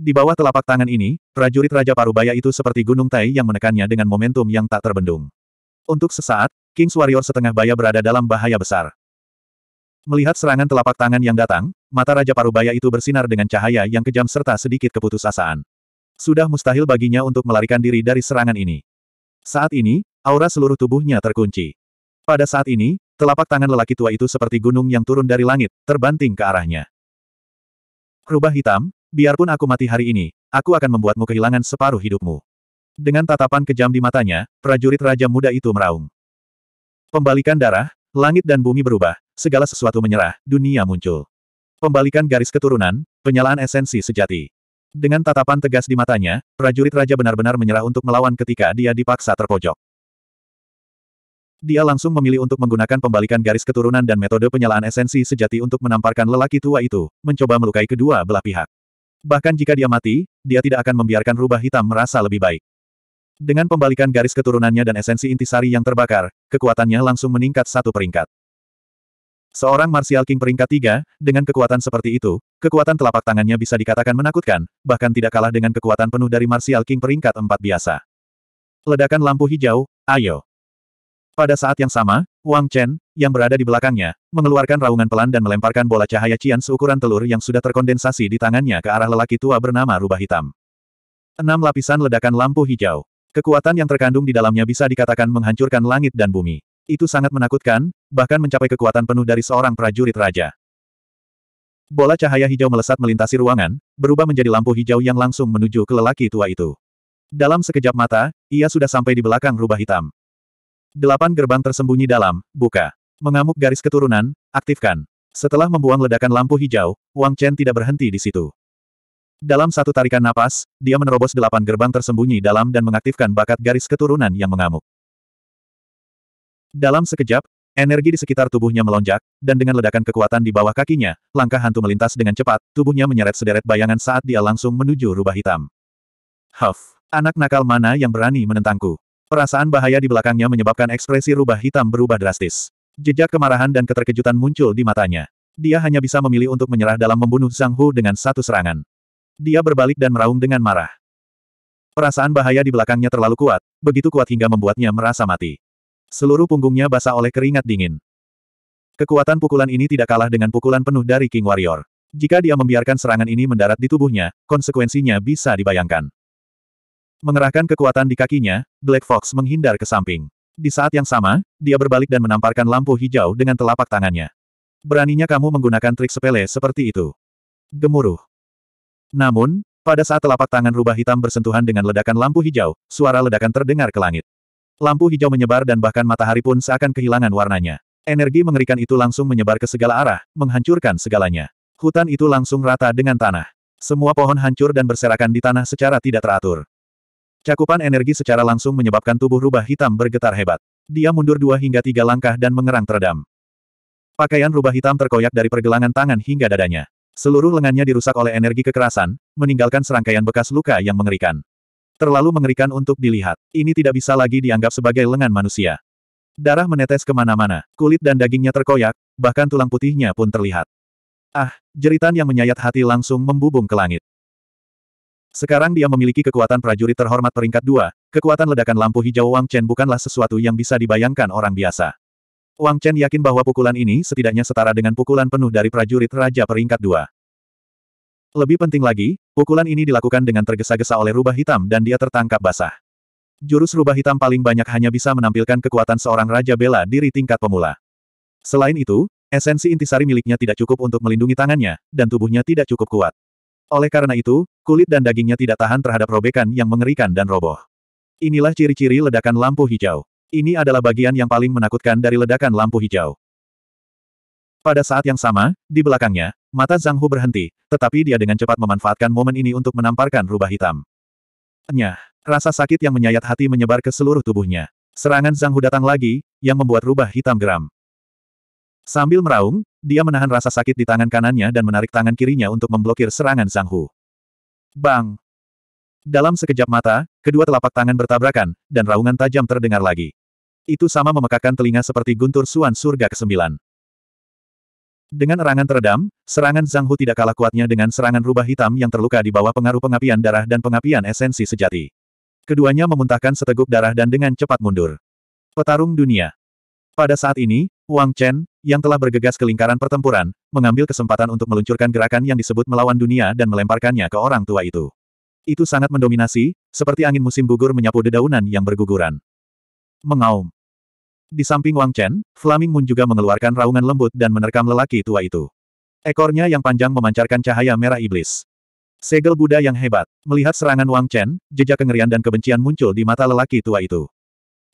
Di bawah telapak tangan ini, prajurit Raja Parubaya itu seperti gunung tai yang menekannya dengan momentum yang tak terbendung. Untuk sesaat, King Warrior setengah baya berada dalam bahaya besar. Melihat serangan telapak tangan yang datang, mata Raja Parubaya itu bersinar dengan cahaya yang kejam serta sedikit keputusasaan. Sudah mustahil baginya untuk melarikan diri dari serangan ini. Saat ini, aura seluruh tubuhnya terkunci. Pada saat ini, telapak tangan lelaki tua itu seperti gunung yang turun dari langit, terbanting ke arahnya. Rubah hitam, biarpun aku mati hari ini, aku akan membuatmu kehilangan separuh hidupmu. Dengan tatapan kejam di matanya, prajurit raja muda itu meraung. Pembalikan darah, langit dan bumi berubah, segala sesuatu menyerah, dunia muncul. Pembalikan garis keturunan, penyalaan esensi sejati. Dengan tatapan tegas di matanya, prajurit raja benar-benar menyerah untuk melawan ketika dia dipaksa terpojok. Dia langsung memilih untuk menggunakan pembalikan garis keturunan dan metode penyalaan esensi sejati untuk menamparkan lelaki tua itu, mencoba melukai kedua belah pihak. Bahkan jika dia mati, dia tidak akan membiarkan rubah hitam merasa lebih baik. Dengan pembalikan garis keturunannya dan esensi intisari yang terbakar, kekuatannya langsung meningkat satu peringkat. Seorang Martial King peringkat tiga, dengan kekuatan seperti itu, kekuatan telapak tangannya bisa dikatakan menakutkan, bahkan tidak kalah dengan kekuatan penuh dari Martial King peringkat empat biasa. Ledakan lampu hijau, ayo. Pada saat yang sama, Wang Chen, yang berada di belakangnya, mengeluarkan raungan pelan dan melemparkan bola cahaya cian seukuran telur yang sudah terkondensasi di tangannya ke arah lelaki tua bernama Rubah Hitam. Enam lapisan ledakan lampu hijau. Kekuatan yang terkandung di dalamnya bisa dikatakan menghancurkan langit dan bumi. Itu sangat menakutkan, bahkan mencapai kekuatan penuh dari seorang prajurit raja. Bola cahaya hijau melesat melintasi ruangan, berubah menjadi lampu hijau yang langsung menuju ke lelaki tua itu. Dalam sekejap mata, ia sudah sampai di belakang rubah hitam. Delapan gerbang tersembunyi dalam, buka. Mengamuk garis keturunan, aktifkan. Setelah membuang ledakan lampu hijau, Wang Chen tidak berhenti di situ. Dalam satu tarikan napas, dia menerobos delapan gerbang tersembunyi dalam dan mengaktifkan bakat garis keturunan yang mengamuk. Dalam sekejap, energi di sekitar tubuhnya melonjak, dan dengan ledakan kekuatan di bawah kakinya, langkah hantu melintas dengan cepat, tubuhnya menyeret sederet bayangan saat dia langsung menuju rubah hitam. Huff! Anak nakal mana yang berani menentangku? Perasaan bahaya di belakangnya menyebabkan ekspresi rubah hitam berubah drastis. Jejak kemarahan dan keterkejutan muncul di matanya. Dia hanya bisa memilih untuk menyerah dalam membunuh Zhang Hu dengan satu serangan. Dia berbalik dan meraung dengan marah. Perasaan bahaya di belakangnya terlalu kuat, begitu kuat hingga membuatnya merasa mati. Seluruh punggungnya basah oleh keringat dingin. Kekuatan pukulan ini tidak kalah dengan pukulan penuh dari King Warrior. Jika dia membiarkan serangan ini mendarat di tubuhnya, konsekuensinya bisa dibayangkan. Mengerahkan kekuatan di kakinya, Black Fox menghindar ke samping. Di saat yang sama, dia berbalik dan menamparkan lampu hijau dengan telapak tangannya. Beraninya kamu menggunakan trik sepele seperti itu. Gemuruh. Namun, pada saat telapak tangan rubah hitam bersentuhan dengan ledakan lampu hijau, suara ledakan terdengar ke langit. Lampu hijau menyebar dan bahkan matahari pun seakan kehilangan warnanya. Energi mengerikan itu langsung menyebar ke segala arah, menghancurkan segalanya. Hutan itu langsung rata dengan tanah. Semua pohon hancur dan berserakan di tanah secara tidak teratur. Cakupan energi secara langsung menyebabkan tubuh rubah hitam bergetar hebat. Dia mundur dua hingga tiga langkah dan mengerang teredam. Pakaian rubah hitam terkoyak dari pergelangan tangan hingga dadanya. Seluruh lengannya dirusak oleh energi kekerasan, meninggalkan serangkaian bekas luka yang mengerikan. Terlalu mengerikan untuk dilihat. Ini tidak bisa lagi dianggap sebagai lengan manusia. Darah menetes kemana-mana, kulit dan dagingnya terkoyak, bahkan tulang putihnya pun terlihat. Ah, jeritan yang menyayat hati langsung membubung ke langit. Sekarang dia memiliki kekuatan prajurit terhormat peringkat dua. kekuatan ledakan lampu hijau Wang Chen bukanlah sesuatu yang bisa dibayangkan orang biasa. Wang Chen yakin bahwa pukulan ini setidaknya setara dengan pukulan penuh dari prajurit raja peringkat dua. Lebih penting lagi, Pukulan ini dilakukan dengan tergesa-gesa oleh rubah hitam dan dia tertangkap basah. Jurus rubah hitam paling banyak hanya bisa menampilkan kekuatan seorang raja bela diri tingkat pemula. Selain itu, esensi intisari miliknya tidak cukup untuk melindungi tangannya, dan tubuhnya tidak cukup kuat. Oleh karena itu, kulit dan dagingnya tidak tahan terhadap robekan yang mengerikan dan roboh. Inilah ciri-ciri ledakan lampu hijau. Ini adalah bagian yang paling menakutkan dari ledakan lampu hijau. Pada saat yang sama, di belakangnya, mata Zhang Hu berhenti, tetapi dia dengan cepat memanfaatkan momen ini untuk menamparkan rubah hitam. Nyah, rasa sakit yang menyayat hati menyebar ke seluruh tubuhnya. Serangan Zhang Hu datang lagi, yang membuat rubah hitam geram. Sambil meraung, dia menahan rasa sakit di tangan kanannya dan menarik tangan kirinya untuk memblokir serangan Zhang Hu. Bang! Dalam sekejap mata, kedua telapak tangan bertabrakan, dan raungan tajam terdengar lagi. Itu sama memekakan telinga seperti guntur suan surga ke-9. Dengan erangan teredam, serangan Zhang Hu tidak kalah kuatnya dengan serangan rubah hitam yang terluka di bawah pengaruh pengapian darah dan pengapian esensi sejati. Keduanya memuntahkan seteguk darah dan dengan cepat mundur. Petarung dunia. Pada saat ini, Wang Chen, yang telah bergegas ke lingkaran pertempuran, mengambil kesempatan untuk meluncurkan gerakan yang disebut melawan dunia dan melemparkannya ke orang tua itu. Itu sangat mendominasi, seperti angin musim gugur menyapu dedaunan yang berguguran. Mengaum. Di samping Wang Chen, Flaming Moon juga mengeluarkan raungan lembut dan menerkam lelaki tua itu. Ekornya yang panjang memancarkan cahaya merah iblis. Segel Buddha yang hebat. Melihat serangan Wang Chen, jejak kengerian dan kebencian muncul di mata lelaki tua itu.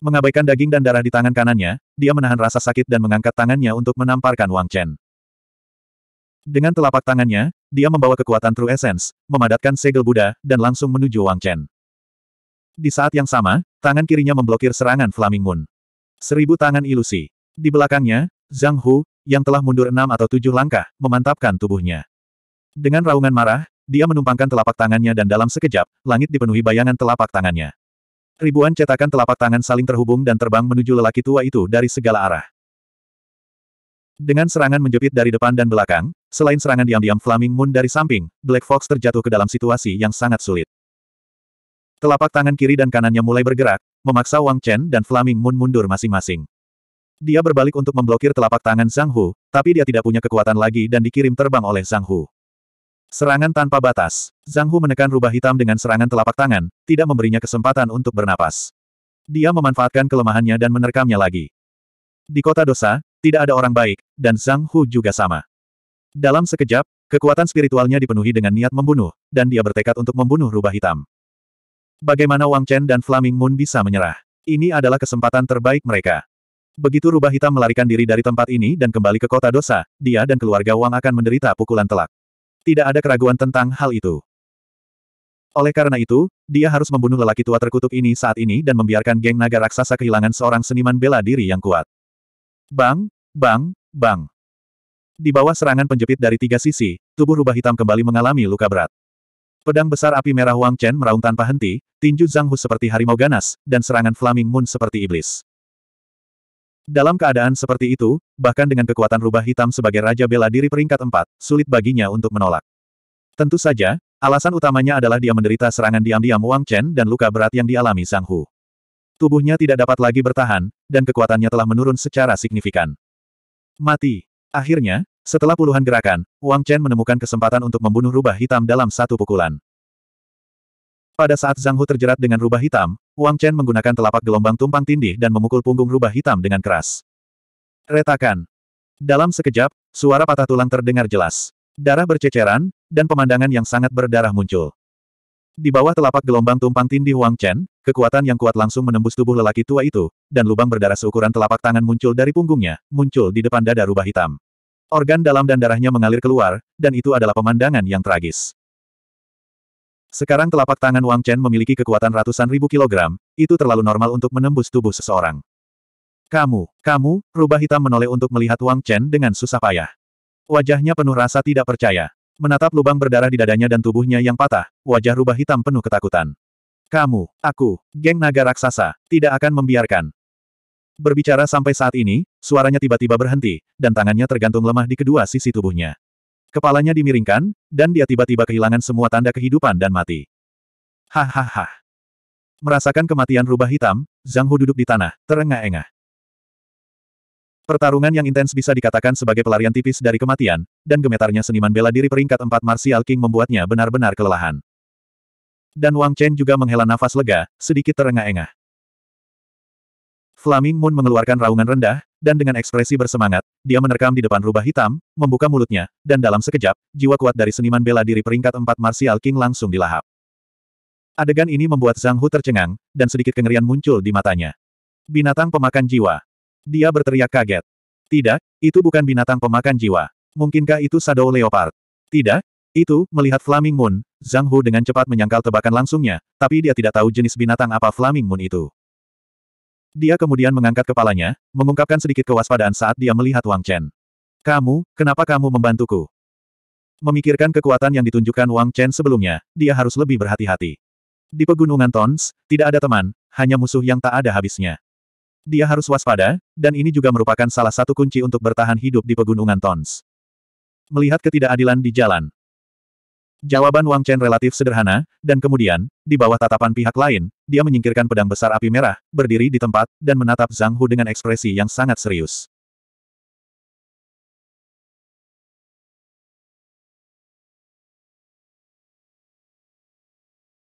Mengabaikan daging dan darah di tangan kanannya, dia menahan rasa sakit dan mengangkat tangannya untuk menamparkan Wang Chen. Dengan telapak tangannya, dia membawa kekuatan True Essence, memadatkan segel Buddha, dan langsung menuju Wang Chen. Di saat yang sama, tangan kirinya memblokir serangan Flaming Moon. Seribu tangan ilusi. Di belakangnya, Zhang Hu, yang telah mundur enam atau tujuh langkah, memantapkan tubuhnya. Dengan raungan marah, dia menumpangkan telapak tangannya dan dalam sekejap, langit dipenuhi bayangan telapak tangannya. Ribuan cetakan telapak tangan saling terhubung dan terbang menuju lelaki tua itu dari segala arah. Dengan serangan menjepit dari depan dan belakang, selain serangan diam-diam Flaming Moon dari samping, Black Fox terjatuh ke dalam situasi yang sangat sulit. Telapak tangan kiri dan kanannya mulai bergerak, memaksa Wang Chen dan Flaming Moon mundur masing-masing. Dia berbalik untuk memblokir telapak tangan Zhang Hu, tapi dia tidak punya kekuatan lagi dan dikirim terbang oleh Zhang Hu. Serangan tanpa batas. Zhang Hu menekan rubah hitam dengan serangan telapak tangan, tidak memberinya kesempatan untuk bernapas. Dia memanfaatkan kelemahannya dan menerkamnya lagi. Di kota dosa, tidak ada orang baik, dan Zhang Hu juga sama. Dalam sekejap, Kekuatan spiritualnya dipenuhi dengan niat membunuh, dan dia bertekad untuk membunuh rubah hitam. Bagaimana Wang Chen dan Flaming Moon bisa menyerah? Ini adalah kesempatan terbaik mereka. Begitu rubah hitam melarikan diri dari tempat ini dan kembali ke kota dosa, dia dan keluarga Wang akan menderita pukulan telak. Tidak ada keraguan tentang hal itu. Oleh karena itu, dia harus membunuh lelaki tua terkutuk ini saat ini dan membiarkan geng naga raksasa kehilangan seorang seniman bela diri yang kuat. Bang, bang, bang. Di bawah serangan penjepit dari tiga sisi, tubuh rubah hitam kembali mengalami luka berat. Pedang besar api merah Wang Chen meraung tanpa henti, tinju Zhang Hu seperti harimau ganas, dan serangan Flaming Moon seperti iblis. Dalam keadaan seperti itu, bahkan dengan kekuatan rubah hitam sebagai Raja Bela Diri peringkat 4, sulit baginya untuk menolak. Tentu saja, alasan utamanya adalah dia menderita serangan diam-diam Wang Chen dan luka berat yang dialami Zhang Hu. Tubuhnya tidak dapat lagi bertahan, dan kekuatannya telah menurun secara signifikan. Mati. Akhirnya, setelah puluhan gerakan, Wang Chen menemukan kesempatan untuk membunuh rubah hitam dalam satu pukulan. Pada saat Zhang Hu terjerat dengan rubah hitam, Wang Chen menggunakan telapak gelombang tumpang tindih dan memukul punggung rubah hitam dengan keras. Retakan. Dalam sekejap, suara patah tulang terdengar jelas. Darah berceceran, dan pemandangan yang sangat berdarah muncul. Di bawah telapak gelombang tumpang tindih Wang Chen, kekuatan yang kuat langsung menembus tubuh lelaki tua itu, dan lubang berdarah seukuran telapak tangan muncul dari punggungnya, muncul di depan dada rubah hitam. Organ dalam dan darahnya mengalir keluar, dan itu adalah pemandangan yang tragis. Sekarang telapak tangan Wang Chen memiliki kekuatan ratusan ribu kilogram, itu terlalu normal untuk menembus tubuh seseorang. Kamu, kamu, rubah hitam menoleh untuk melihat Wang Chen dengan susah payah. Wajahnya penuh rasa tidak percaya. Menatap lubang berdarah di dadanya dan tubuhnya yang patah, wajah rubah hitam penuh ketakutan. Kamu, aku, geng naga raksasa, tidak akan membiarkan. Berbicara sampai saat ini, suaranya tiba-tiba berhenti, dan tangannya tergantung lemah di kedua sisi tubuhnya. Kepalanya dimiringkan, dan dia tiba-tiba kehilangan semua tanda kehidupan dan mati. Hahaha. Merasakan kematian rubah hitam, Zhang Hu duduk di tanah, terengah-engah. Pertarungan yang intens bisa dikatakan sebagai pelarian tipis dari kematian, dan gemetarnya seniman bela diri peringkat empat Martial King membuatnya benar-benar kelelahan. Dan Wang Chen juga menghela nafas lega, sedikit terengah-engah. Flaming Moon mengeluarkan raungan rendah, dan dengan ekspresi bersemangat, dia menerkam di depan rubah hitam, membuka mulutnya, dan dalam sekejap, jiwa kuat dari seniman bela diri peringkat empat Martial King langsung dilahap. Adegan ini membuat Zhang Hu tercengang, dan sedikit kengerian muncul di matanya. Binatang pemakan jiwa. Dia berteriak kaget. Tidak, itu bukan binatang pemakan jiwa. Mungkinkah itu Shadow Leopard? Tidak, itu, melihat Flaming Moon, Zhang Hu dengan cepat menyangkal tebakan langsungnya, tapi dia tidak tahu jenis binatang apa Flaming Moon itu. Dia kemudian mengangkat kepalanya, mengungkapkan sedikit kewaspadaan saat dia melihat Wang Chen. Kamu, kenapa kamu membantuku? Memikirkan kekuatan yang ditunjukkan Wang Chen sebelumnya, dia harus lebih berhati-hati. Di pegunungan Tons, tidak ada teman, hanya musuh yang tak ada habisnya. Dia harus waspada, dan ini juga merupakan salah satu kunci untuk bertahan hidup di pegunungan Tons. Melihat ketidakadilan di jalan, Jawaban Wang Chen relatif sederhana, dan kemudian, di bawah tatapan pihak lain, dia menyingkirkan pedang besar api merah, berdiri di tempat, dan menatap Zhang Hu dengan ekspresi yang sangat serius.